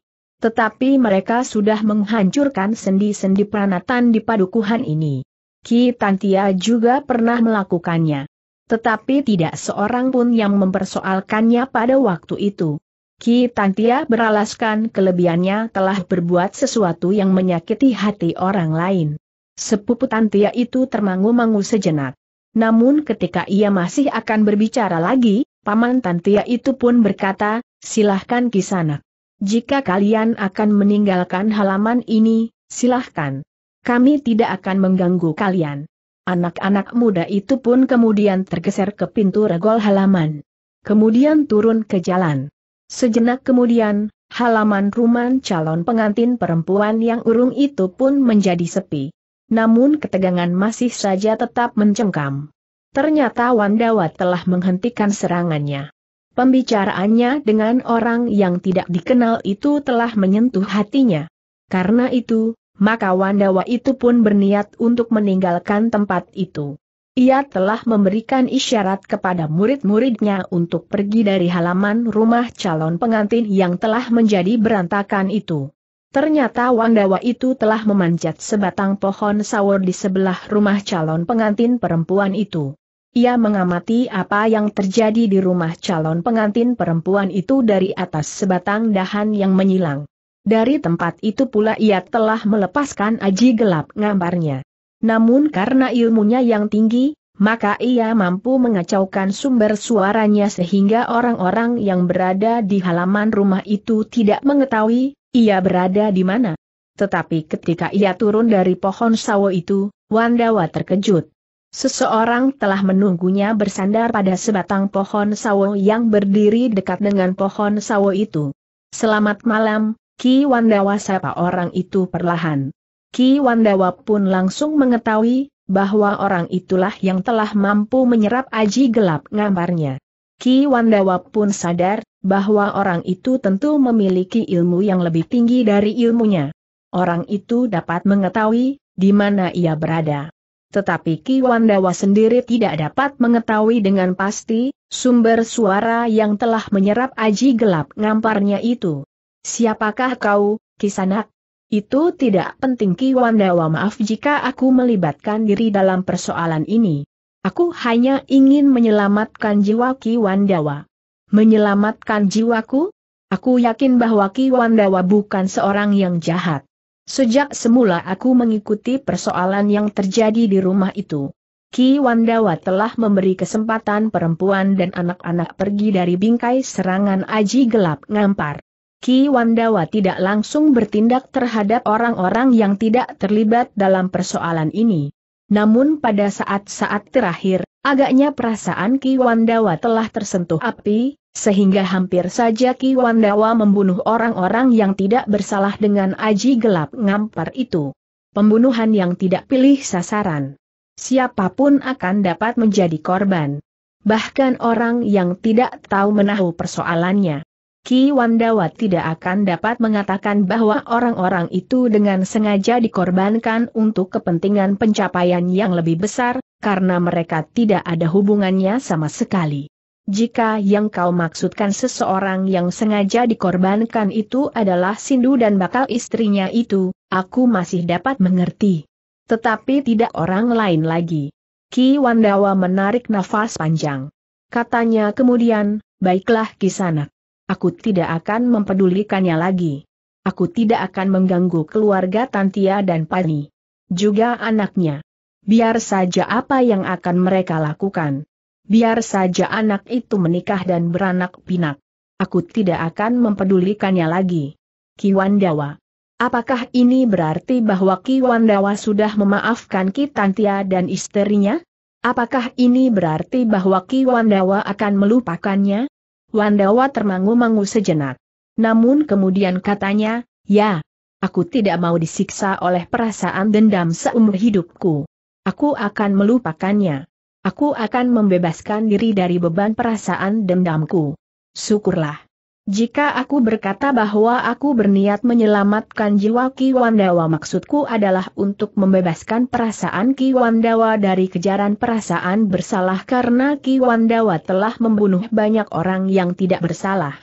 Speaker 1: Tetapi mereka sudah menghancurkan sendi-sendi peranatan di padukuhan ini. Ki Tantia juga pernah melakukannya. Tetapi tidak seorang pun yang mempersoalkannya pada waktu itu. Ki Tantia beralaskan kelebihannya telah berbuat sesuatu yang menyakiti hati orang lain. Sepupu Tantia itu termangu-mangu sejenak. Namun ketika ia masih akan berbicara lagi, Paman Tantia itu pun berkata, silahkan kisana. Jika kalian akan meninggalkan halaman ini, silahkan. Kami tidak akan mengganggu kalian. Anak-anak muda itu pun kemudian tergeser ke pintu regol halaman. Kemudian turun ke jalan. Sejenak kemudian, halaman rumah calon pengantin perempuan yang urung itu pun menjadi sepi namun ketegangan masih saja tetap mencengkam. Ternyata Wandawa telah menghentikan serangannya. Pembicaraannya dengan orang yang tidak dikenal itu telah menyentuh hatinya. Karena itu, maka Wandawa itu pun berniat untuk meninggalkan tempat itu. Ia telah memberikan isyarat kepada murid-muridnya untuk pergi dari halaman rumah calon pengantin yang telah menjadi berantakan itu. Ternyata Wang Dawa itu telah memanjat sebatang pohon sawur di sebelah rumah calon pengantin perempuan itu. Ia mengamati apa yang terjadi di rumah calon pengantin perempuan itu dari atas sebatang dahan yang menyilang. Dari tempat itu pula ia telah melepaskan aji gelap ngambarnya. Namun karena ilmunya yang tinggi, maka ia mampu mengacaukan sumber suaranya sehingga orang-orang yang berada di halaman rumah itu tidak mengetahui ia berada di mana. Tetapi ketika ia turun dari pohon sawo itu, Wandawa terkejut. Seseorang telah menunggunya bersandar pada sebatang pohon sawo yang berdiri dekat dengan pohon sawo itu. Selamat malam, Ki Wandawa sapa orang itu perlahan. Ki Wandawa pun langsung mengetahui, bahwa orang itulah yang telah mampu menyerap aji gelap gambarnya. Ki Wandawa pun sadar, bahwa orang itu tentu memiliki ilmu yang lebih tinggi dari ilmunya. Orang itu dapat mengetahui di mana ia berada. Tetapi Ki Wandawa sendiri tidak dapat mengetahui dengan pasti sumber suara yang telah menyerap aji gelap ngamparnya itu. Siapakah kau, Kisanak? Itu tidak penting Ki Wandawa maaf jika aku melibatkan diri dalam persoalan ini. Aku hanya ingin menyelamatkan jiwa Ki Wandawa menyelamatkan jiwaku? Aku yakin bahwa Ki Wandawa bukan seorang yang jahat. Sejak semula aku mengikuti persoalan yang terjadi di rumah itu. Ki Wandawa telah memberi kesempatan perempuan dan anak-anak pergi dari bingkai serangan aji gelap ngampar. Ki Wandawa tidak langsung bertindak terhadap orang-orang yang tidak terlibat dalam persoalan ini. Namun pada saat-saat terakhir, agaknya perasaan Ki Wandawa telah tersentuh api, sehingga hampir saja Ki Wandawa membunuh orang-orang yang tidak bersalah dengan aji gelap ngampar itu. Pembunuhan yang tidak pilih sasaran. Siapapun akan dapat menjadi korban. Bahkan orang yang tidak tahu menahu persoalannya. Ki Wandawa tidak akan dapat mengatakan bahwa orang-orang itu dengan sengaja dikorbankan untuk kepentingan pencapaian yang lebih besar, karena mereka tidak ada hubungannya sama sekali. Jika yang kau maksudkan seseorang yang sengaja dikorbankan itu adalah Sindu dan bakal istrinya itu, aku masih dapat mengerti. Tetapi tidak orang lain lagi. Ki Wandawa menarik nafas panjang. Katanya kemudian, baiklah kisanak. Aku tidak akan mempedulikannya lagi. Aku tidak akan mengganggu keluarga Tantia dan Pani. Juga anaknya. Biar saja apa yang akan mereka lakukan. Biar saja anak itu menikah dan beranak pinak. Aku tidak akan mempedulikannya lagi. Ki Kiwandawa. Apakah ini berarti bahwa Ki Wandawa sudah memaafkan Ki Tantia dan istrinya? Apakah ini berarti bahwa Ki Wandawa akan melupakannya? Wandawa termangu-mangu sejenak. Namun kemudian katanya, ya, aku tidak mau disiksa oleh perasaan dendam seumur hidupku. Aku akan melupakannya. Aku akan membebaskan diri dari beban perasaan dendamku. Syukurlah. Jika aku berkata bahwa aku berniat menyelamatkan jiwa Kiwandawa maksudku adalah untuk membebaskan perasaan Ki Kiwandawa dari kejaran perasaan bersalah karena Ki Kiwandawa telah membunuh banyak orang yang tidak bersalah.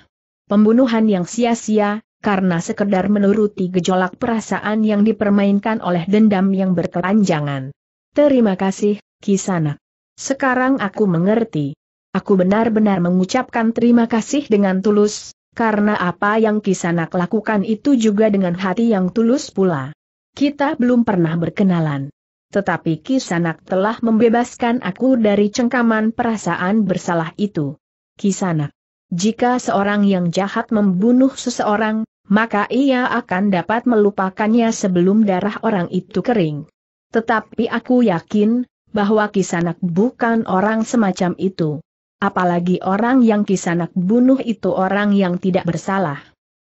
Speaker 1: Pembunuhan yang sia-sia, karena sekedar menuruti gejolak perasaan yang dipermainkan oleh dendam yang berkepanjangan. Terima kasih, Kisana. Sekarang aku mengerti. Aku benar-benar mengucapkan terima kasih dengan tulus, karena apa yang Kisanak lakukan itu juga dengan hati yang tulus pula. Kita belum pernah berkenalan. Tetapi Kisanak telah membebaskan aku dari cengkaman perasaan bersalah itu. Kisanak, jika seorang yang jahat membunuh seseorang, maka ia akan dapat melupakannya sebelum darah orang itu kering. Tetapi aku yakin, bahwa Kisanak bukan orang semacam itu. Apalagi orang yang kisanak bunuh itu orang yang tidak bersalah.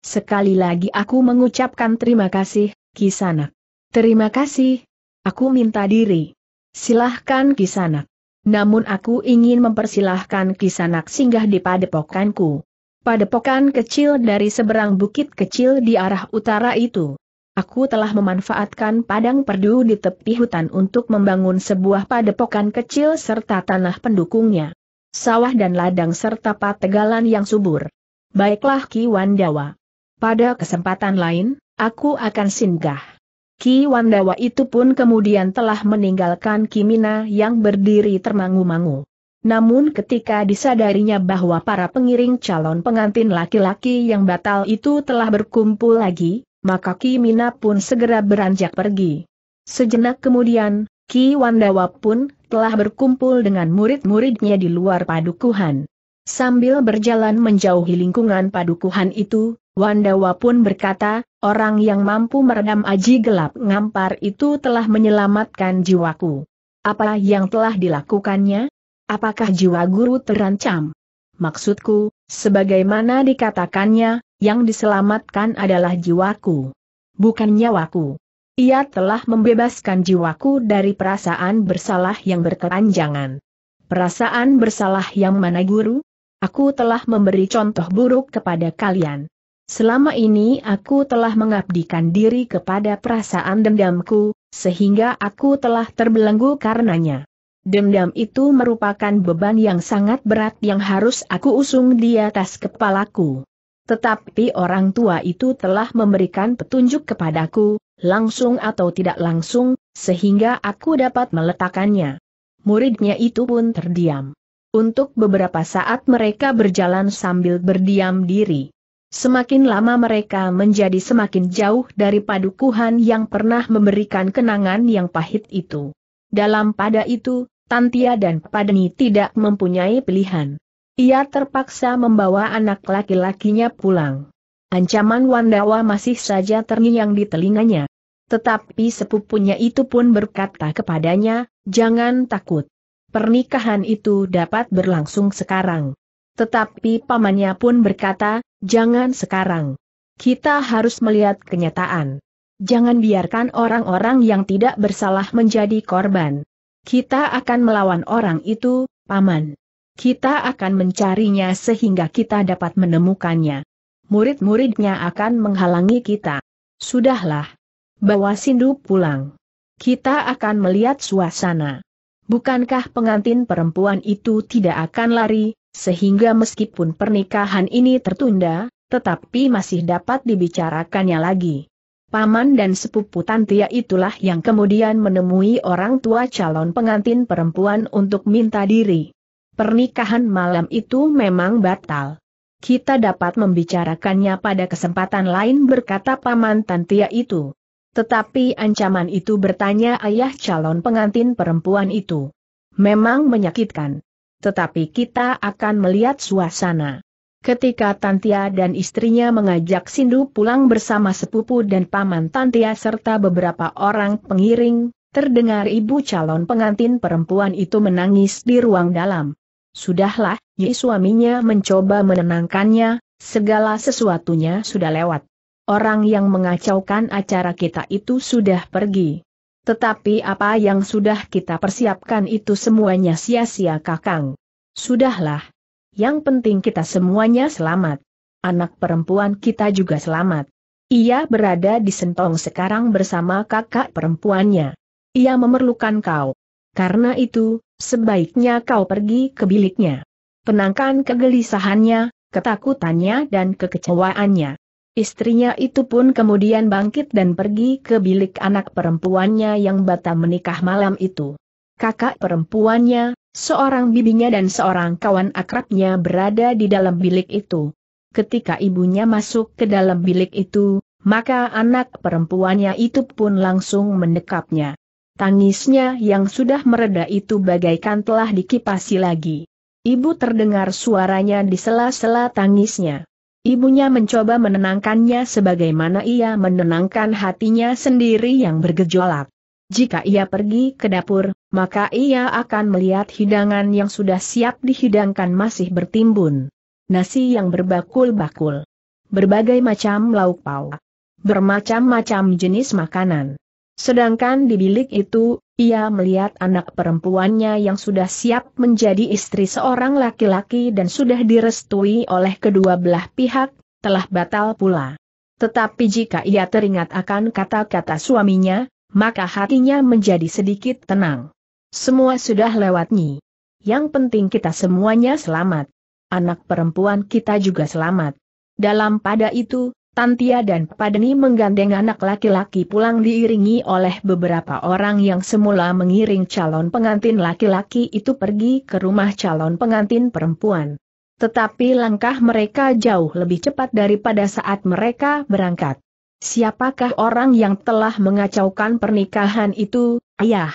Speaker 1: Sekali lagi aku mengucapkan terima kasih, kisanak. Terima kasih. Aku minta diri. Silahkan kisanak. Namun aku ingin mempersilahkan kisanak singgah di padepokanku. Padepokan kecil dari seberang bukit kecil di arah utara itu. Aku telah memanfaatkan padang perdu di tepi hutan untuk membangun sebuah padepokan kecil serta tanah pendukungnya sawah dan ladang serta pategalan yang subur. Baiklah Ki Wandawa. Pada kesempatan lain, aku akan singgah. Ki Wandawa itu pun kemudian telah meninggalkan Kimina yang berdiri termangu-mangu. Namun ketika disadarinya bahwa para pengiring calon pengantin laki-laki yang batal itu telah berkumpul lagi, maka Kimina pun segera beranjak pergi. Sejenak kemudian, Ki Wandawa pun telah berkumpul dengan murid-muridnya di luar padukuhan. Sambil berjalan menjauhi lingkungan padukuhan itu, Wandawa pun berkata, orang yang mampu meredam aji gelap ngampar itu telah menyelamatkan jiwaku. Apa yang telah dilakukannya? Apakah jiwa guru terancam? Maksudku, sebagaimana dikatakannya, yang diselamatkan adalah jiwaku. Bukan nyawaku. Ia telah membebaskan jiwaku dari perasaan bersalah yang berkepanjangan. Perasaan bersalah yang mana guru? Aku telah memberi contoh buruk kepada kalian. Selama ini aku telah mengabdikan diri kepada perasaan dendamku, sehingga aku telah terbelenggu karenanya. Dendam itu merupakan beban yang sangat berat yang harus aku usung di atas kepalaku. Tetapi orang tua itu telah memberikan petunjuk kepadaku, langsung atau tidak langsung, sehingga aku dapat meletakkannya. Muridnya itu pun terdiam. Untuk beberapa saat mereka berjalan sambil berdiam diri. Semakin lama mereka menjadi semakin jauh dari padukuhan yang pernah memberikan kenangan yang pahit itu. Dalam pada itu, Tantia dan Padeni tidak mempunyai pilihan. Ia terpaksa membawa anak laki-lakinya pulang. Ancaman Wandawa masih saja terngiang di telinganya. Tetapi sepupunya itu pun berkata kepadanya, jangan takut. Pernikahan itu dapat berlangsung sekarang. Tetapi pamannya pun berkata, jangan sekarang. Kita harus melihat kenyataan. Jangan biarkan orang-orang yang tidak bersalah menjadi korban. Kita akan melawan orang itu, Paman. Kita akan mencarinya sehingga kita dapat menemukannya murid-muridnya akan menghalangi kita. Sudahlah. Bawa Sindu pulang. Kita akan melihat suasana. Bukankah pengantin perempuan itu tidak akan lari, sehingga meskipun pernikahan ini tertunda, tetapi masih dapat dibicarakannya lagi. Paman dan sepupu Tantia itulah yang kemudian menemui orang tua calon pengantin perempuan untuk minta diri. Pernikahan malam itu memang batal. Kita dapat membicarakannya pada kesempatan lain berkata Paman Tantia itu. Tetapi ancaman itu bertanya ayah calon pengantin perempuan itu. Memang menyakitkan. Tetapi kita akan melihat suasana. Ketika Tantia dan istrinya mengajak Sindu pulang bersama sepupu dan paman Tantia serta beberapa orang pengiring, terdengar ibu calon pengantin perempuan itu menangis di ruang dalam. Sudahlah, Yi suaminya mencoba menenangkannya, segala sesuatunya sudah lewat. Orang yang mengacaukan acara kita itu sudah pergi. Tetapi apa yang sudah kita persiapkan itu semuanya sia-sia kakang. Sudahlah. Yang penting kita semuanya selamat. Anak perempuan kita juga selamat. Ia berada di Sentong sekarang bersama kakak perempuannya. Ia memerlukan kau. Karena itu, Sebaiknya kau pergi ke biliknya. Penangkan kegelisahannya, ketakutannya dan kekecewaannya. Istrinya itu pun kemudian bangkit dan pergi ke bilik anak perempuannya yang bata menikah malam itu. Kakak perempuannya, seorang bibinya dan seorang kawan akrabnya berada di dalam bilik itu. Ketika ibunya masuk ke dalam bilik itu, maka anak perempuannya itu pun langsung mendekapnya. Tangisnya yang sudah mereda itu bagaikan telah dikipasi lagi. Ibu terdengar suaranya di sela-sela tangisnya. Ibunya mencoba menenangkannya sebagaimana ia menenangkan hatinya sendiri yang bergejolak. Jika ia pergi ke dapur, maka ia akan melihat hidangan yang sudah siap dihidangkan masih bertimbun. Nasi yang berbakul-bakul. Berbagai macam lauk pauk. Bermacam-macam jenis makanan. Sedangkan di bilik itu, ia melihat anak perempuannya yang sudah siap menjadi istri seorang laki-laki dan sudah direstui oleh kedua belah pihak, telah batal pula. Tetapi jika ia teringat akan kata-kata suaminya, maka hatinya menjadi sedikit tenang. Semua sudah lewat lewatnya. Yang penting kita semuanya selamat. Anak perempuan kita juga selamat. Dalam pada itu, Tantia dan Padeni menggandeng anak laki-laki pulang diiringi oleh beberapa orang yang semula mengiring calon pengantin laki-laki itu pergi ke rumah calon pengantin perempuan. Tetapi langkah mereka jauh lebih cepat daripada saat mereka berangkat. Siapakah orang yang telah mengacaukan pernikahan itu, ayah?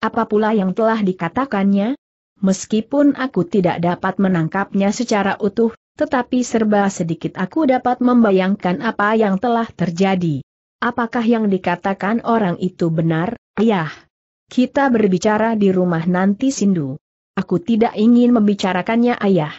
Speaker 1: Apa pula yang telah dikatakannya? Meskipun aku tidak dapat menangkapnya secara utuh, tetapi serba sedikit aku dapat membayangkan apa yang telah terjadi. Apakah yang dikatakan orang itu benar, ayah? Kita berbicara di rumah nanti Sindu. Aku tidak ingin membicarakannya ayah.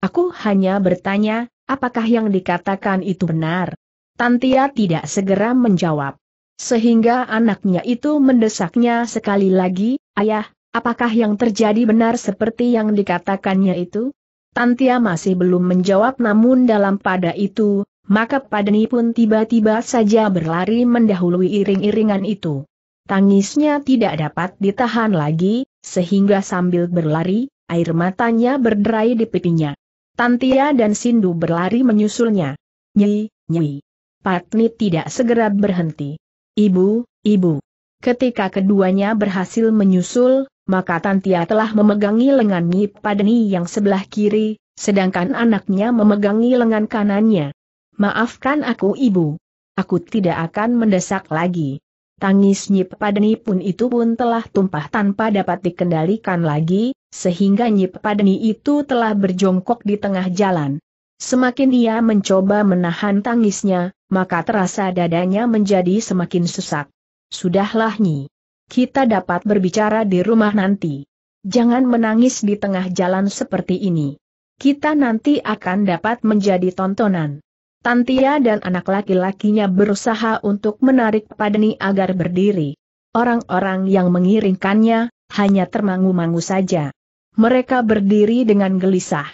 Speaker 1: Aku hanya bertanya, apakah yang dikatakan itu benar? Tantia tidak segera menjawab. Sehingga anaknya itu mendesaknya sekali lagi, ayah, apakah yang terjadi benar seperti yang dikatakannya itu? Tantia masih belum menjawab namun dalam pada itu, maka Padani pun tiba-tiba saja berlari mendahului iring-iringan itu. Tangisnya tidak dapat ditahan lagi, sehingga sambil berlari, air matanya berderai di pipinya. Tantia dan Sindu berlari menyusulnya. Nyi, nyi. Patni tidak segera berhenti. Ibu, ibu. Ketika keduanya berhasil menyusul, maka Tantia telah memegangi lengan Nyi Padani yang sebelah kiri, sedangkan anaknya memegangi lengan kanannya. Maafkan aku ibu. Aku tidak akan mendesak lagi. Tangis Nyip Padani pun itu pun telah tumpah tanpa dapat dikendalikan lagi, sehingga Nyip Padani itu telah berjongkok di tengah jalan. Semakin ia mencoba menahan tangisnya, maka terasa dadanya menjadi semakin sesak. Sudahlah Nyi kita dapat berbicara di rumah nanti. Jangan menangis di tengah jalan seperti ini. Kita nanti akan dapat menjadi tontonan. Tantia dan anak laki-lakinya berusaha untuk menarik Padeni agar berdiri. Orang-orang yang mengiringkannya, hanya termangu-mangu saja. Mereka berdiri dengan gelisah.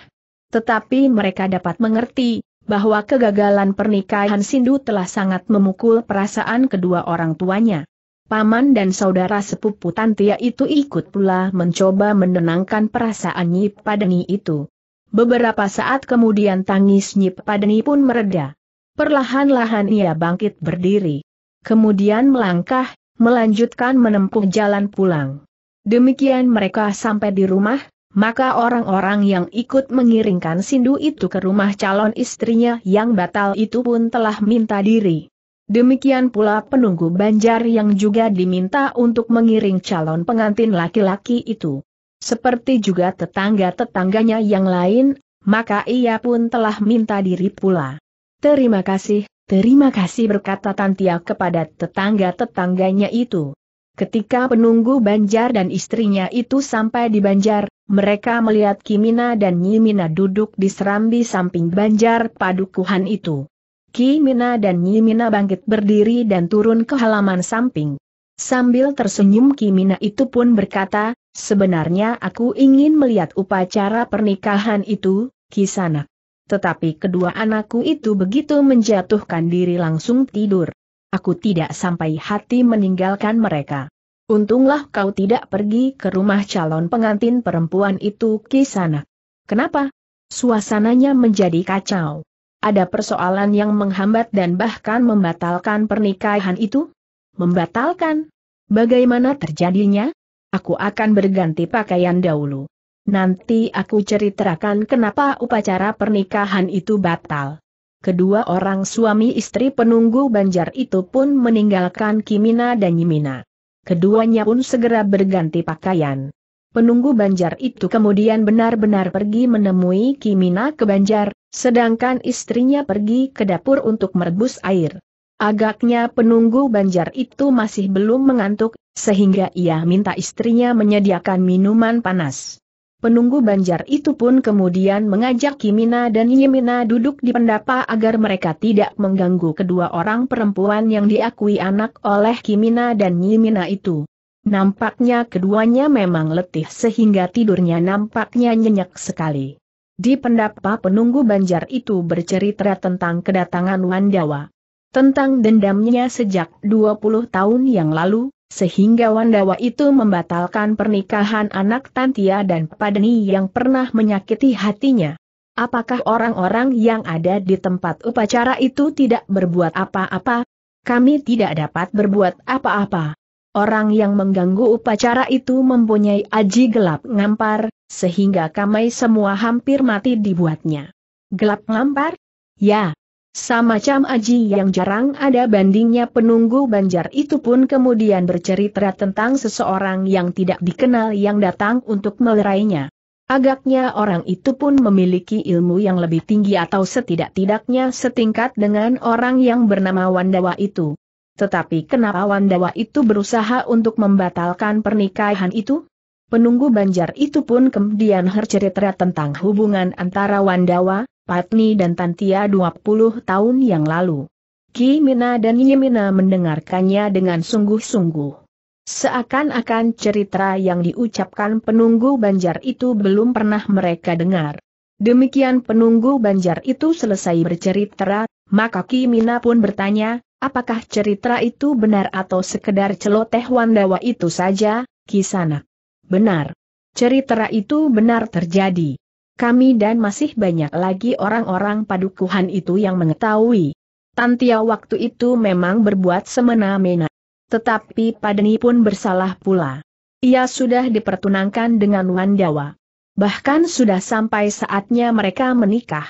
Speaker 1: Tetapi mereka dapat mengerti, bahwa kegagalan pernikahan Sindu telah sangat memukul perasaan kedua orang tuanya paman dan saudara sepupu Tantia itu ikut pula mencoba menenangkan perasaan Nyip Padeni itu. Beberapa saat kemudian tangis Nyip Padeni pun mereda. Perlahan-lahan ia bangkit berdiri. Kemudian melangkah, melanjutkan menempuh jalan pulang. Demikian mereka sampai di rumah, maka orang-orang yang ikut mengiringkan sindu itu ke rumah calon istrinya yang batal itu pun telah minta diri. Demikian pula penunggu banjar yang juga diminta untuk mengiring calon pengantin laki-laki itu. Seperti juga tetangga-tetangganya yang lain, maka ia pun telah minta diri pula. Terima kasih, terima kasih berkata Tantia kepada tetangga-tetangganya itu. Ketika penunggu banjar dan istrinya itu sampai di banjar, mereka melihat Kimina dan Nyimina duduk di serambi samping banjar padukuhan itu. Kimina dan Mina bangkit berdiri dan turun ke halaman samping. Sambil tersenyum Kimina itu pun berkata, sebenarnya aku ingin melihat upacara pernikahan itu, Kisanak. Tetapi kedua anakku itu begitu menjatuhkan diri langsung tidur. Aku tidak sampai hati meninggalkan mereka. Untunglah kau tidak pergi ke rumah calon pengantin perempuan itu Kisanak. Kenapa? Suasananya menjadi kacau. Ada persoalan yang menghambat dan bahkan membatalkan pernikahan itu? Membatalkan? Bagaimana terjadinya? Aku akan berganti pakaian dahulu. Nanti aku ceritakan kenapa upacara pernikahan itu batal. Kedua orang suami istri penunggu banjar itu pun meninggalkan Kimina dan Yimina. Keduanya pun segera berganti pakaian. Penunggu banjar itu kemudian benar-benar pergi menemui Kimina ke banjar, Sedangkan istrinya pergi ke dapur untuk merebus air. Agaknya penunggu banjar itu masih belum mengantuk, sehingga ia minta istrinya menyediakan minuman panas. Penunggu banjar itu pun kemudian mengajak Kimina dan Yemina duduk di pendapa agar mereka tidak mengganggu kedua orang perempuan yang diakui anak oleh Kimina dan Yemina itu. Nampaknya keduanya memang letih sehingga tidurnya nampaknya nyenyak sekali. Di pendapa penunggu banjar itu bercerita tentang kedatangan Wandawa. Tentang dendamnya sejak 20 tahun yang lalu, sehingga Wandawa itu membatalkan pernikahan anak Tantia dan Padani yang pernah menyakiti hatinya. Apakah orang-orang yang ada di tempat upacara itu tidak berbuat apa-apa? Kami tidak dapat berbuat apa-apa. Orang yang mengganggu upacara itu mempunyai aji gelap ngampar, sehingga kamai semua hampir mati dibuatnya. Gelap ngampar? Ya. Sama Cam Aji yang jarang ada bandingnya penunggu banjar itu pun kemudian bercerita tentang seseorang yang tidak dikenal yang datang untuk melerainya. Agaknya orang itu pun memiliki ilmu yang lebih tinggi atau setidak-tidaknya setingkat dengan orang yang bernama Wandawa itu. Tetapi kenapa Wandawa itu berusaha untuk membatalkan pernikahan itu? Penunggu banjar itu pun kemudian hercerita tentang hubungan antara Wandawa, Patni dan Tantia 20 tahun yang lalu. Ki Mina dan Yimina mendengarkannya dengan sungguh-sungguh. Seakan-akan cerita yang diucapkan penunggu banjar itu belum pernah mereka dengar. Demikian penunggu banjar itu selesai bercerita, maka Ki Mina pun bertanya, apakah cerita itu benar atau sekedar celoteh Wandawa itu saja, Kisanak? Benar. Cerita itu benar terjadi. Kami dan masih banyak lagi orang-orang padukuhan itu yang mengetahui. Tantia waktu itu memang berbuat semena-mena. Tetapi Padeni pun bersalah pula. Ia sudah dipertunangkan dengan Wandawa. Bahkan sudah sampai saatnya mereka menikah.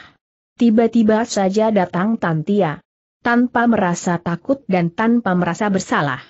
Speaker 1: Tiba-tiba saja datang Tantia. Tanpa merasa takut dan tanpa merasa bersalah.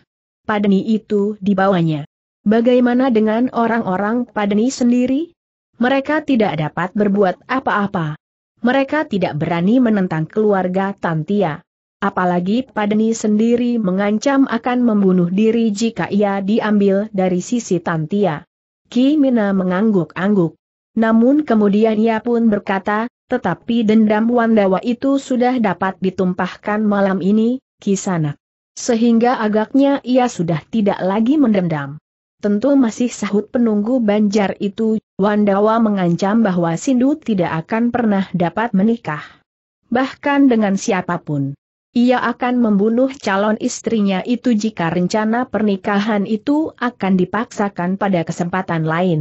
Speaker 1: Padeni itu dibawanya. Bagaimana dengan orang-orang Padani sendiri? Mereka tidak dapat berbuat apa-apa. Mereka tidak berani menentang keluarga Tantia. Apalagi Padani sendiri mengancam akan membunuh diri jika ia diambil dari sisi Tantia. Ki Mina mengangguk-angguk. Namun kemudian ia pun berkata, tetapi dendam Wandawa itu sudah dapat ditumpahkan malam ini, Kisanak. Sehingga agaknya ia sudah tidak lagi mendendam. Tentu masih sahut penunggu banjar itu, Wandawa mengancam bahwa Sindu tidak akan pernah dapat menikah. Bahkan dengan siapapun. Ia akan membunuh calon istrinya itu jika rencana pernikahan itu akan dipaksakan pada kesempatan lain.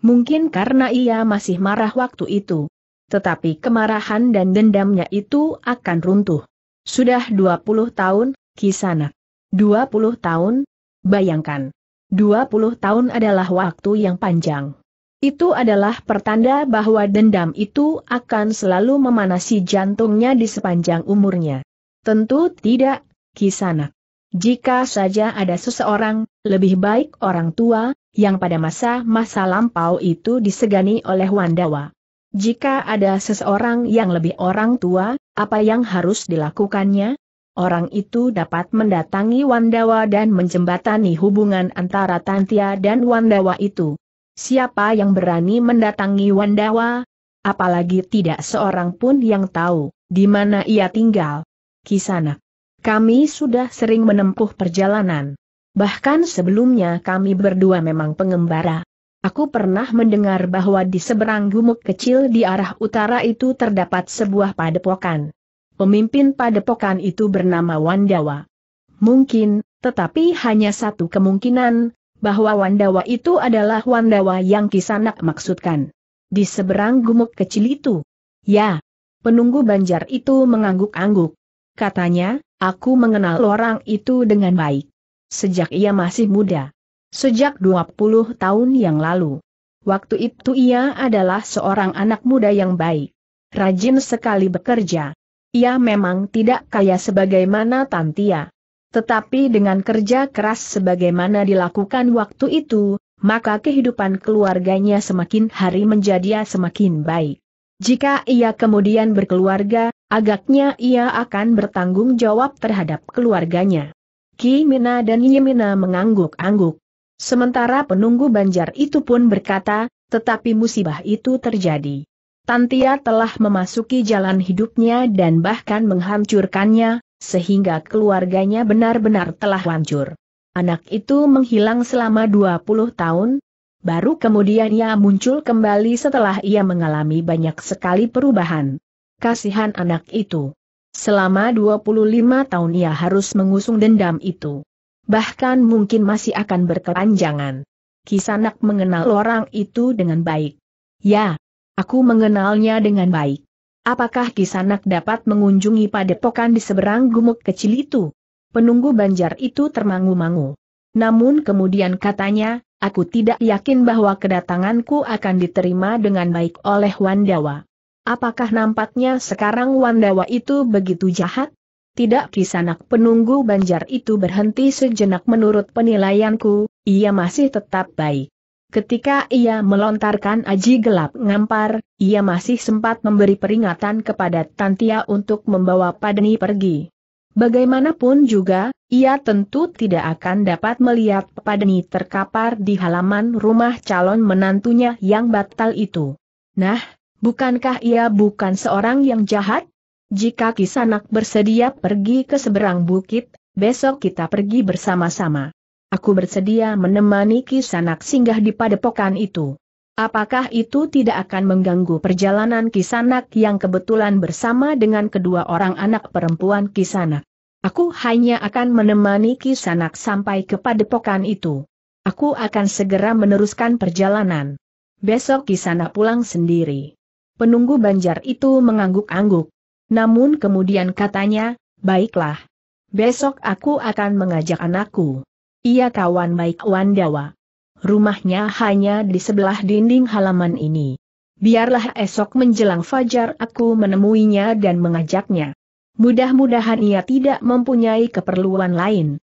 Speaker 1: Mungkin karena ia masih marah waktu itu. Tetapi kemarahan dan dendamnya itu akan runtuh. Sudah 20 tahun, kisana. 20 tahun? Bayangkan. 20 tahun adalah waktu yang panjang. Itu adalah pertanda bahwa dendam itu akan selalu memanasi jantungnya di sepanjang umurnya. Tentu tidak, Kisanak. Jika saja ada seseorang, lebih baik orang tua, yang pada masa-masa lampau itu disegani oleh Wandawa. Jika ada seseorang yang lebih orang tua, apa yang harus dilakukannya? Orang itu dapat mendatangi Wandawa dan menjembatani hubungan antara Tantia dan Wandawa itu. Siapa yang berani mendatangi Wandawa? Apalagi tidak seorang pun yang tahu di mana ia tinggal. Kisana, Kami sudah sering menempuh perjalanan. Bahkan sebelumnya kami berdua memang pengembara. Aku pernah mendengar bahwa di seberang gumuk kecil di arah utara itu terdapat sebuah padepokan. Pemimpin padepokan itu bernama Wandawa. Mungkin, tetapi hanya satu kemungkinan, bahwa Wandawa itu adalah Wandawa yang kisanak maksudkan. Di seberang gumuk kecil itu. Ya. Penunggu banjar itu mengangguk-angguk. Katanya, aku mengenal orang itu dengan baik. Sejak ia masih muda. Sejak 20 tahun yang lalu. Waktu itu ia adalah seorang anak muda yang baik. Rajin sekali bekerja. Ia memang tidak kaya sebagaimana Tantia. Tetapi dengan kerja keras sebagaimana dilakukan waktu itu, maka kehidupan keluarganya semakin hari menjadi semakin baik. Jika ia kemudian berkeluarga, agaknya ia akan bertanggung jawab terhadap keluarganya. Ki Mina dan Yimina mengangguk-angguk. Sementara penunggu banjar itu pun berkata, tetapi musibah itu terjadi. Tantia telah memasuki jalan hidupnya dan bahkan menghancurkannya, sehingga keluarganya benar-benar telah hancur. Anak itu menghilang selama 20 tahun, baru kemudian ia muncul kembali setelah ia mengalami banyak sekali perubahan. Kasihan anak itu. Selama 25 tahun ia harus mengusung dendam itu. Bahkan mungkin masih akan berkepanjangan. Kisanak mengenal orang itu dengan baik. Ya, Aku mengenalnya dengan baik. Apakah Kisanak dapat mengunjungi padepokan di seberang gumuk kecil itu? Penunggu banjar itu termangu-mangu. Namun kemudian katanya, aku tidak yakin bahwa kedatanganku akan diterima dengan baik oleh Wandawa. Apakah nampaknya sekarang Wandawa itu begitu jahat? Tidak kisanak penunggu banjar itu berhenti sejenak menurut penilaianku, ia masih tetap baik. Ketika ia melontarkan aji gelap ngampar, ia masih sempat memberi peringatan kepada Tantia untuk membawa Padeni pergi. Bagaimanapun juga, ia tentu tidak akan dapat melihat Padeni terkapar di halaman rumah calon menantunya yang batal itu. Nah, bukankah ia bukan seorang yang jahat? Jika Kisanak bersedia pergi ke seberang bukit, besok kita pergi bersama-sama. Aku bersedia menemani Kisanak singgah di padepokan itu. Apakah itu tidak akan mengganggu perjalanan Kisanak yang kebetulan bersama dengan kedua orang anak perempuan Kisanak? Aku hanya akan menemani Kisanak sampai ke padepokan itu. Aku akan segera meneruskan perjalanan. Besok Kisanak pulang sendiri. Penunggu banjar itu mengangguk-angguk. Namun kemudian katanya, baiklah. Besok aku akan mengajak anakku. Ia kawan baik Wandawa. Rumahnya hanya di sebelah dinding halaman ini. Biarlah esok menjelang fajar aku menemuinya dan mengajaknya. Mudah-mudahan ia tidak mempunyai keperluan lain.